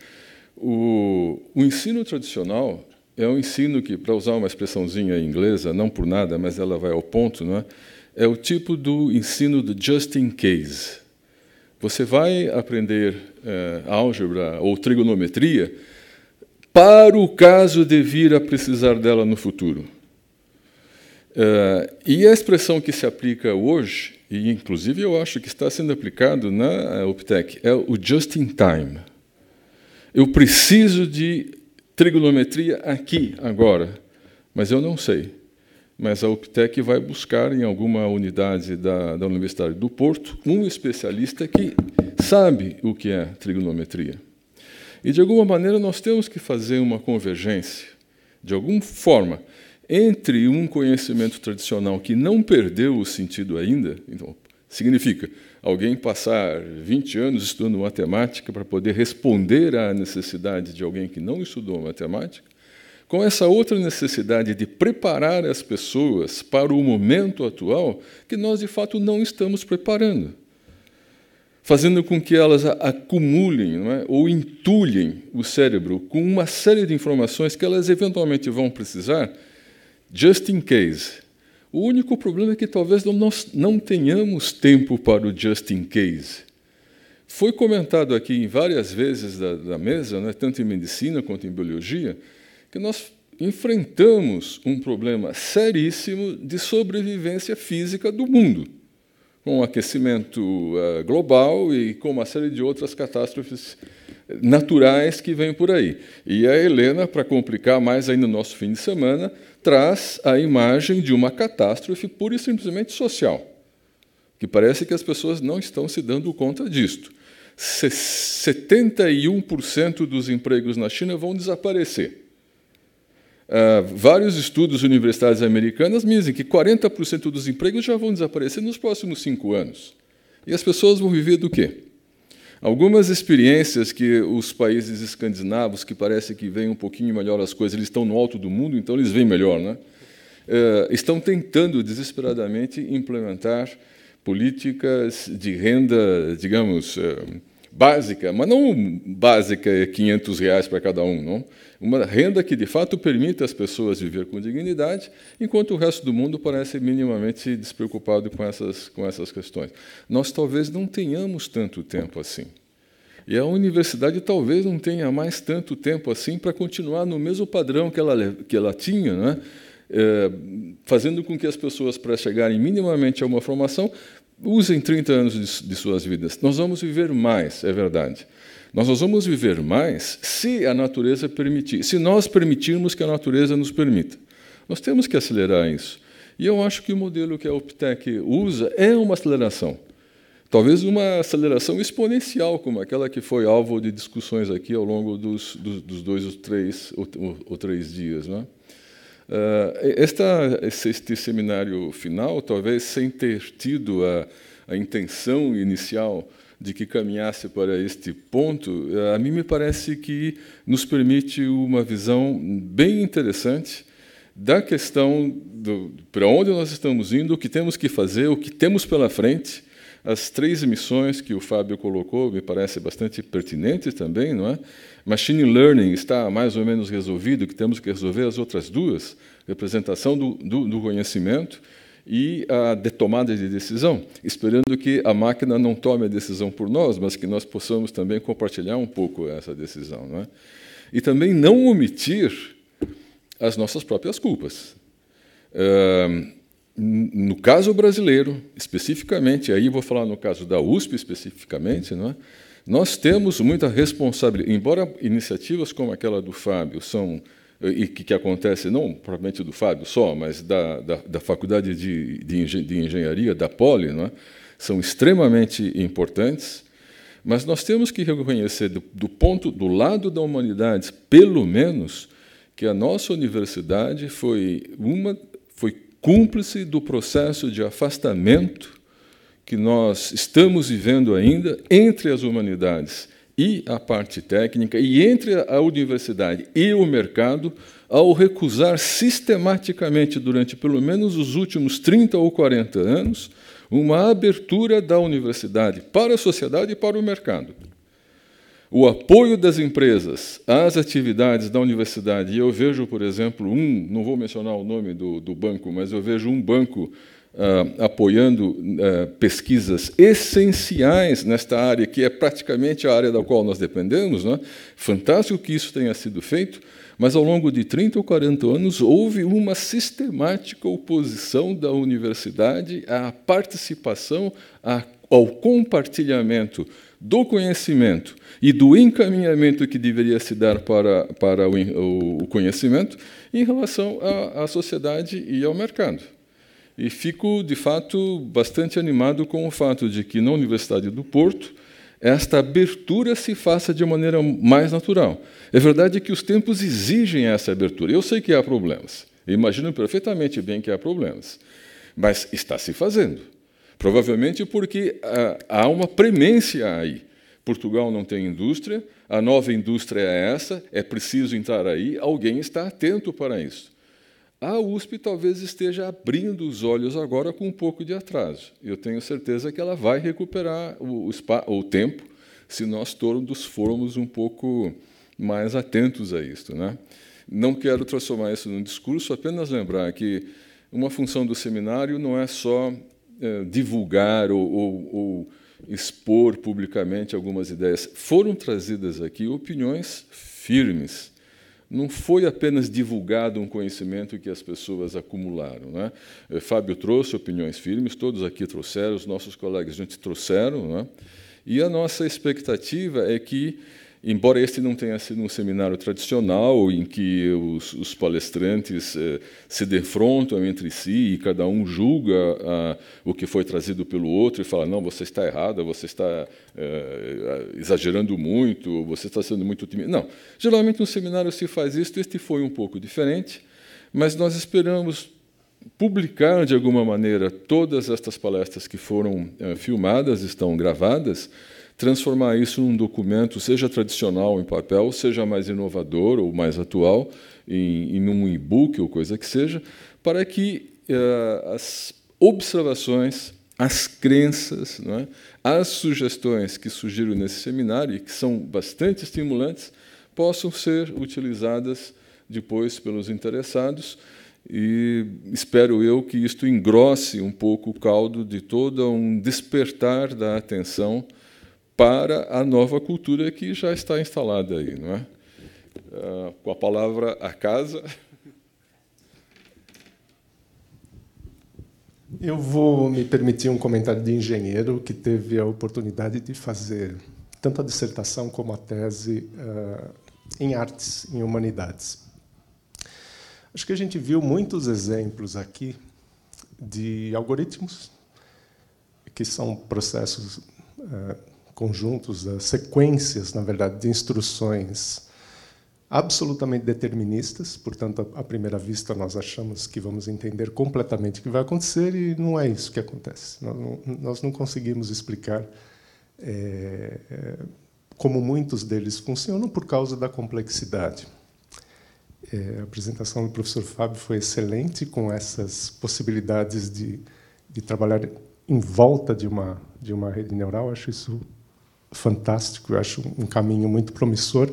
O, o ensino tradicional é um ensino que, para usar uma expressãozinha inglesa, não por nada, mas ela vai ao ponto, não é? é o tipo do ensino do just in case. Você vai aprender é, álgebra ou trigonometria para o caso de vir a precisar dela no futuro. Uh, e a expressão que se aplica hoje, e inclusive eu acho que está sendo aplicado na UPTEC, eh, é o just in time. Eu preciso de trigonometria aqui, agora, mas eu não sei. Mas a UPTEC vai buscar em alguma unidade da, da Universidade do Porto um especialista que sabe o que é trigonometria. E de alguma maneira nós temos que fazer uma convergência, de alguma forma entre um conhecimento tradicional que não perdeu o sentido ainda, então, significa alguém passar 20 anos estudando matemática para poder responder à necessidade de alguém que não estudou matemática, com essa outra necessidade de preparar as pessoas para o momento atual que nós de fato não estamos preparando, fazendo com que elas acumulem é? ou entulhem o cérebro com uma série de informações que elas eventualmente vão precisar just in case. O único problema é que talvez nós não tenhamos tempo para o just in case. Foi comentado aqui em várias vezes da, da mesa, né, tanto em medicina quanto em biologia, que nós enfrentamos um problema seríssimo de sobrevivência física do mundo, com o aquecimento uh, global e com uma série de outras catástrofes naturais que vêm por aí. E a Helena, para complicar mais ainda o nosso fim de semana, traz a imagem de uma catástrofe pura e simplesmente social, que parece que as pessoas não estão se dando conta disto. 71% dos empregos na China vão desaparecer. Uh, vários estudos universitários universidades americanas dizem que 40% dos empregos já vão desaparecer nos próximos cinco anos. E as pessoas vão viver do quê? Algumas experiências que os países escandinavos, que parece que veem um pouquinho melhor as coisas, eles estão no alto do mundo, então eles veem melhor, né? É, estão tentando desesperadamente implementar políticas de renda, digamos, é, básica, mas não básica 500 é reais para cada um, não. Uma renda que de fato permita às pessoas viver com dignidade, enquanto o resto do mundo parece minimamente despreocupado com essas com essas questões. Nós talvez não tenhamos tanto tempo assim. E a universidade talvez não tenha mais tanto tempo assim para continuar no mesmo padrão que ela que ela tinha, né? É, fazendo com que as pessoas, para chegarem minimamente a uma formação, usem 30 anos de, de suas vidas. Nós vamos viver mais, é verdade. Nós, nós vamos viver mais se a natureza permitir, se nós permitirmos que a natureza nos permita. Nós temos que acelerar isso. E eu acho que o modelo que a Optec usa é uma aceleração. Talvez uma aceleração exponencial, como aquela que foi alvo de discussões aqui ao longo dos, dos, dos dois ou três, ou, ou três dias. Né? Eh, esta, este seminário final, talvez sem ter tido a, a intenção inicial de que caminhasse para este ponto, eh, a mim me parece que nos permite uma visão bem interessante da questão do para onde nós estamos indo, o que temos que fazer, o que temos pela frente, as três missões que o Fábio colocou me parece bastante pertinente também, não é? Machine Learning está mais ou menos resolvido, que temos que resolver as outras duas, representação do, do, do conhecimento e a de tomada de decisão, esperando que a máquina não tome a decisão por nós, mas que nós possamos também compartilhar um pouco essa decisão. Não é? E também não omitir as nossas próprias culpas. No caso brasileiro, especificamente, aí vou falar no caso da USP especificamente, não é? Nós temos muita responsabilidade, embora iniciativas como aquela do Fábio são eh, e que, que acontece não propriamente do Fábio só, mas da, da, da Faculdade de, de, Engen de, Engenharia, da Poli, é? são extremamente importantes, mas nós temos que reconhecer do, do ponto, do lado da humanidade, pelo menos, que a nossa universidade foi uma foi cúmplice do processo de afastamento que nós estamos vivendo ainda entre as humanidades e a parte técnica, e entre a universidade e o mercado, ao recusar sistematicamente, durante pelo menos os últimos 30 ou 40 anos, uma abertura da universidade para a sociedade e para o mercado. O apoio das empresas às atividades da universidade, e eu vejo, por exemplo, um, não vou mencionar o nome do, do banco, mas eu vejo um banco Uh, apoiando uh, pesquisas essenciais nesta área, que é praticamente a área da qual nós dependemos. Né? Fantástico que isso tenha sido feito, mas ao longo de 30 ou 40 anos houve uma sistemática oposição da universidade à participação, ao compartilhamento do conhecimento e do encaminhamento que deveria se dar para, para o, o conhecimento em relação à, à sociedade e ao mercado. E fico, de fato, bastante animado com o fato de que na Universidade do Porto esta abertura se faça de maneira mais natural. É verdade que os tempos exigem essa abertura. Eu sei que há problemas. Eu imagino perfeitamente bem que há problemas. Mas está se fazendo. Provavelmente porque ah, há uma premência aí. Portugal não tem indústria, a nova indústria é essa, é preciso entrar aí, alguém está atento para isso. A USP talvez esteja abrindo os olhos agora com um pouco de atraso. Eu tenho certeza que ela vai recuperar o, o, o tempo se nós todos formos um pouco mais atentos a isto. Né? Não quero transformar isso num discurso, apenas lembrar que uma função do seminário não é só é, divulgar ou, ou, ou expor publicamente algumas ideias. Foram trazidas aqui opiniões firmes não foi apenas divulgado um conhecimento que as pessoas acumularam. Né? Eh, Fábio trouxe opiniões firmes, todos aqui trouxeram, os nossos colegas juntos trouxeram, né? e a nossa expectativa é que Embora este não tenha sido um seminário tradicional, em que os, os palestrantes eh, se defrontam entre si e cada um julga ah, o que foi trazido pelo outro e fala: não, você está errada, você está eh, exagerando muito, você está sendo muito otimista. Não. Geralmente um seminário se faz isso, este foi um pouco diferente, mas nós esperamos publicar de alguma maneira todas estas palestras que foram eh, filmadas, estão gravadas transformar isso num documento, seja tradicional em papel, seja mais inovador ou mais atual, em, em um e-book ou coisa que seja, para que uh, as observações, as crenças, é? as sugestões que surgiram nesse seminário, e que são bastante estimulantes, possam ser utilizadas depois pelos interessados. E espero eu que isto engrosse um pouco o caldo de todo um despertar da atenção para a nova cultura que já está instalada aí, não é? Ah, com a palavra a casa. Eu vou me permitir um comentário de engenheiro que teve a oportunidade de fazer tanto a dissertação como a tese uh, em artes, em humanidades. Acho que a gente viu muitos exemplos aqui de algoritmos, que são processos uh, conjuntos, né, sequências, na verdade, de instruções absolutamente deterministas. Portanto, à primeira vista, nós achamos que vamos entender completamente o que vai acontecer e não é isso que acontece. Nós não, nós não conseguimos explicar é, como muitos deles funcionam por causa da complexidade. É, a apresentação do professor Fábio foi excelente com essas possibilidades de, de trabalhar em volta de uma de uma rede neural. Acho isso fantástico, eu acho um caminho muito promissor.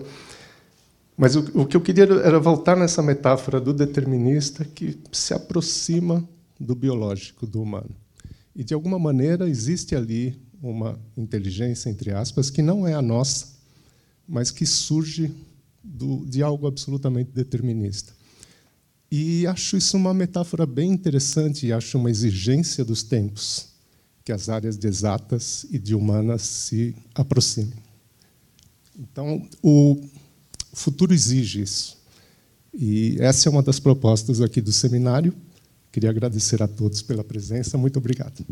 Mas o, o que eu queria era voltar nessa metáfora do determinista que se aproxima do biológico, do humano. E, de alguma maneira, existe ali uma inteligência, entre aspas, que não é a nossa, mas que surge do, de algo absolutamente determinista. E acho isso uma metáfora bem interessante, e acho uma exigência dos tempos que as áreas de exatas e de humanas se aproximem. Então, o futuro exige isso. E essa é uma das propostas aqui do seminário. Queria agradecer a todos pela presença. Muito obrigado.